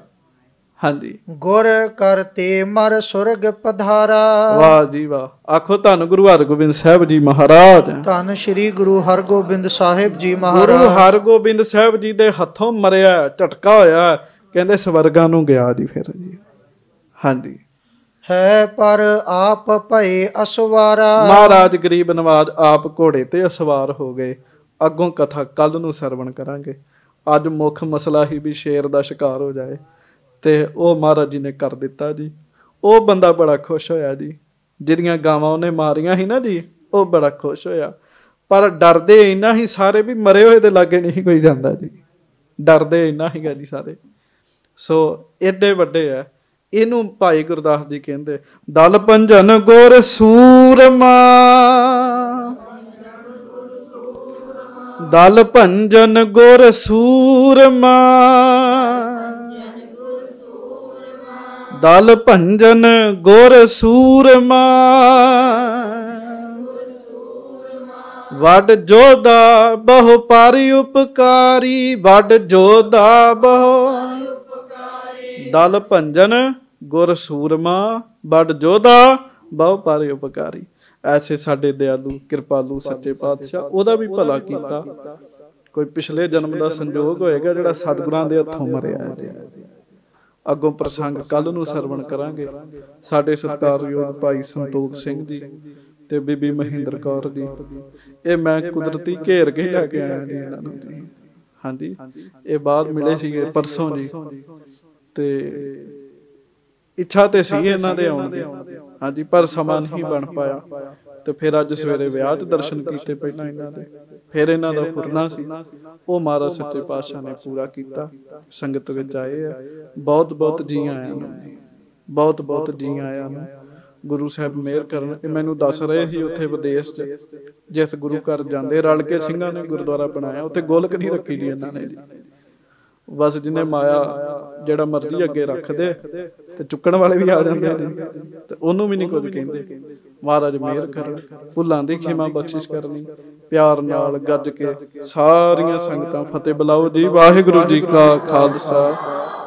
ਹਾਂਜੀ ਗੁਰ ਕਰਤੇ ਮਰ ਸੁਰਗ ਪਧਾਰਾ ਵਾਹ ਜੀ ਵਾਹ ਆਖੋ ਧੰਨ ਗੁਰੂ ਹਰਗੋਬਿੰਦ ਸਾਹਿਬ ਜੀ ਮਹਾਰਾਜ ਧੰਨ ਸ੍ਰੀ ਗੁਰੂ ਹਰਗੋਬਿੰਦ ਸਾਹਿਬ ਜੀ ਮਹਾਰਾਜ ਗੁਰੂ ਹਰਗੋਬਿੰਦ ਸਾਹਿਬ ਜੀ ਦੇ ਹੱਥੋਂ ਮਰਿਆ ਝਟਕਾ ਹੋਇਆ ਕਹਿੰਦੇ ਸਵਰਗਾਂ ਨੂੰ ਗਿਆ ਜੀ ਫਿਰ ਜੀ ਹਾਂਜੀ ਹੈ ਪਰ ਆਪ ਭਏ ਅਸਵਾਰਾ ਮਹਾਰਾਜ ਗਰੀਬ ਨਵਾਜ ਆਪ ਘੋੜੇ ਤੇ ਅਸਵਾਰ ਹੋ ਗਏ ਅੱਗੋਂ ਕਥਾ ਕੱਲ ਨੂੰ ਸਰਵਣ ਕਰਾਂਗੇ ਅੱਜ ਮੁੱਖ ਮਸਲਾ ਹੀ ਵੀ ਸ਼ੇਰ ਦਾ ਸ਼ਿਕਾਰ ਹੋ ਜਾਏ ਤੇ ਉਹ ਮਹਾਰਾਜ ਜੀ ਨੇ ਕਰ ਦਿੱਤਾ ਜੀ ਉਹ ਬੰਦਾ ਬੜਾ ਖੁਸ਼ ਹੋਇਆ ਜੀ ਜਿਹੜੀਆਂ ਗਾਵਾਂ ਉਹਨੇ ਮਾਰੀਆਂ ਸੀ ਨਾ ਜੀ ਉਹ ਬੜਾ ਖੁਸ਼ ਹੋਇਆ ਪਰ ਡਰਦੇ ਇੰਨਾ ਹੀ ਸਾਰੇ ਵੀ ਮਰੇ ਹੋਏ ਦੇ ਲਾਗੇ ਨਹੀਂ ਕੋਈ ਜਾਂਦਾ ਜੀ ਡਰਦੇ ਇੰਨਾ ਹੀ ਗਾ ਜੀ ਸਾਰੇ ਸੋ ਐਡੇ ਵੱਡੇ ਆ ਇਹਨੂੰ ਭਾਈ ਗੁਰਦਾਸ ਜੀ ਕਹਿੰਦੇ ਦਲ ਪੰਜਨ ਗੁਰ ਸੂਰਮਾ ਦਲ ਭੰਜਨ ਗੁਰ ਸੂਰਮਾ ਦਲ ਭੰਜਨ ਗੁਰ ਸੂਰਮਾ ਵਡ ਜੋਦਾ ਬਹੁ ਪਾਰੀ ਉਪਕਾਰੀ ਵਡ ਜੋਦਾ ਬਹੁ ਦਲ ਭੰਜਨ ਗੁਰ ਸੂਰਮਾ ਵਡ ਜੋਦਾ ਬਹੁ ਪਾਰੀ ਉਪਕਾਰੀ ਐਸੇ ਸਾਡੇ ਦਿਆਲੂ ਕਿਰਪਾਲੂ ਸੱਚੇ ਪਾਤਸ਼ਾਹ ਉਹਦਾ ਵੀ ਭਲਾ ਕੀਤਾ ਕੋਈ ਪਿਛਲੇ ਜਨਮ ਦਾ ਸੰਜੋਗ ਹੋਏਗਾ ਜਿਹੜਾ ਸਤਿਗੁਰਾਂ ਦੇ ਹੱਥੋਂ ਮਰਿਆ ਹੈ ਜੀ ਅੱਗੋਂ ਪ੍ਰਸੰਗ ਕੱਲ ਨੂੰ ਸਰਵਣ ਕਰਾਂਗੇ ਸਾਡੇ ਸਤਕਾਰਯੋਗ ਭਾਈ ਸੰਤੋਖ ਸਿੰਘ ਜੀ ਤੇ ਬੀਬੀ ਮਹਿੰਦਰ ਕੌਰ ਜੀ ਇਹ ਮੈਂ ਕੁਦਰਤੀ ਘੇਰ ਕੇ ਲੈ ਕੇ ਆਇਆ ਜੀ ਇਹਨਾਂ ਨੂੰ ਹਾਂਜੀ ਇਹ ਬਾਅਦ ਮਿਲੇ ਸੀਗੇ ਪਰਸੋਂ ਜੀ ਤੇ ਇੱਛਾ ਤੇ ਸੀ ਇਹਨਾਂ ਦੇ ਆਉਣ ਦੀ ਹਾਂਜੀ ਪਰ ਸਮਾਂ ਨਹੀਂ ਬਣ ਪਾਇਆ ਤੇ ਫਿਰ ਅੱਜ ਸਵੇਰੇ ਵਿਆਹ ਤੇ ਦਰਸ਼ਨ ਕੀਤੇ ਪਹਿਲਾਂ ਇਹਨਾਂ ਦੇ ਫਿਰ ਇਹਨਾਂ ਦਾ ਫੁਰਨਾ ਸੀ ਉਹ ਮਹਾਰਾਜ ਸੱਚੇ ਪਾਤਸ਼ਾਹ ਨੇ ਪੂਰਾ ਕੀਤਾ ਸੰਗਤ ਵਿੱਚ ਆਏ ਆ ਬਹੁਤ ਬਹੁਤ ਜੀ ਆਇਆਂ ਨੂੰ ਬਹੁਤ ਬਹੁਤ ਜੀ ਆਇਆਂ ਨੂੰ ਗੁਰੂ ਸਾਹਿਬ ਮਿਹਰ ਕਰਨ ਮੈਨੂੰ ਦੱਸ ਰਹੇ ਸੀ ਉੱਥੇ ਵਿਦੇਸ਼ 'ਚ ਜਿਸ ਗੁਰੂ ਘਰ ਜਾਂਦੇ ਰਲ ਕੇ ਸਿੰਘਾਂ ਨੇ ਗੁਰਦੁਆਰਾ ਬਣਾਇਆ ਉੱਥੇ ਗੋਲਕ ਨਹੀਂ ਰੱਖੀ ਦੀ ਇਹਨਾਂ ਨੇ ਜੀ ਬਸ ਜਿੰਨੇ ਮਾਇਆ ਜਿਹੜਾ ਮਰਜ਼ੀ ਅੱਗੇ ਰੱਖਦੇ ਤੇ ਚੁੱਕਣ ਵਾਲੇ ਵੀ ਆ ਜਾਂਦੇ ਨੇ ਤੇ ਉਹਨੂੰ ਵੀ ਨਹੀਂ ਕੁਝ ਕਹਿੰਦੇ ਮਹਾਰਾਜ ਮਿਹਰ ਕਰਨ ਭੁੱਲਾਂ ਦੀ ਖਿਮਾ ਬਖਸ਼ਿਸ਼ ਕਰਨੀ ਪਿਆਰ ਨਾਲ ਗੱਜ ਕੇ ਸਾਰੀਆਂ ਸੰਗਤਾਂ ਫਤਿਹ ਬਲਾਓ ਜੀ ਵਾਹਿਗੁਰੂ ਜੀ ਕਾ ਖਾਲਸਾ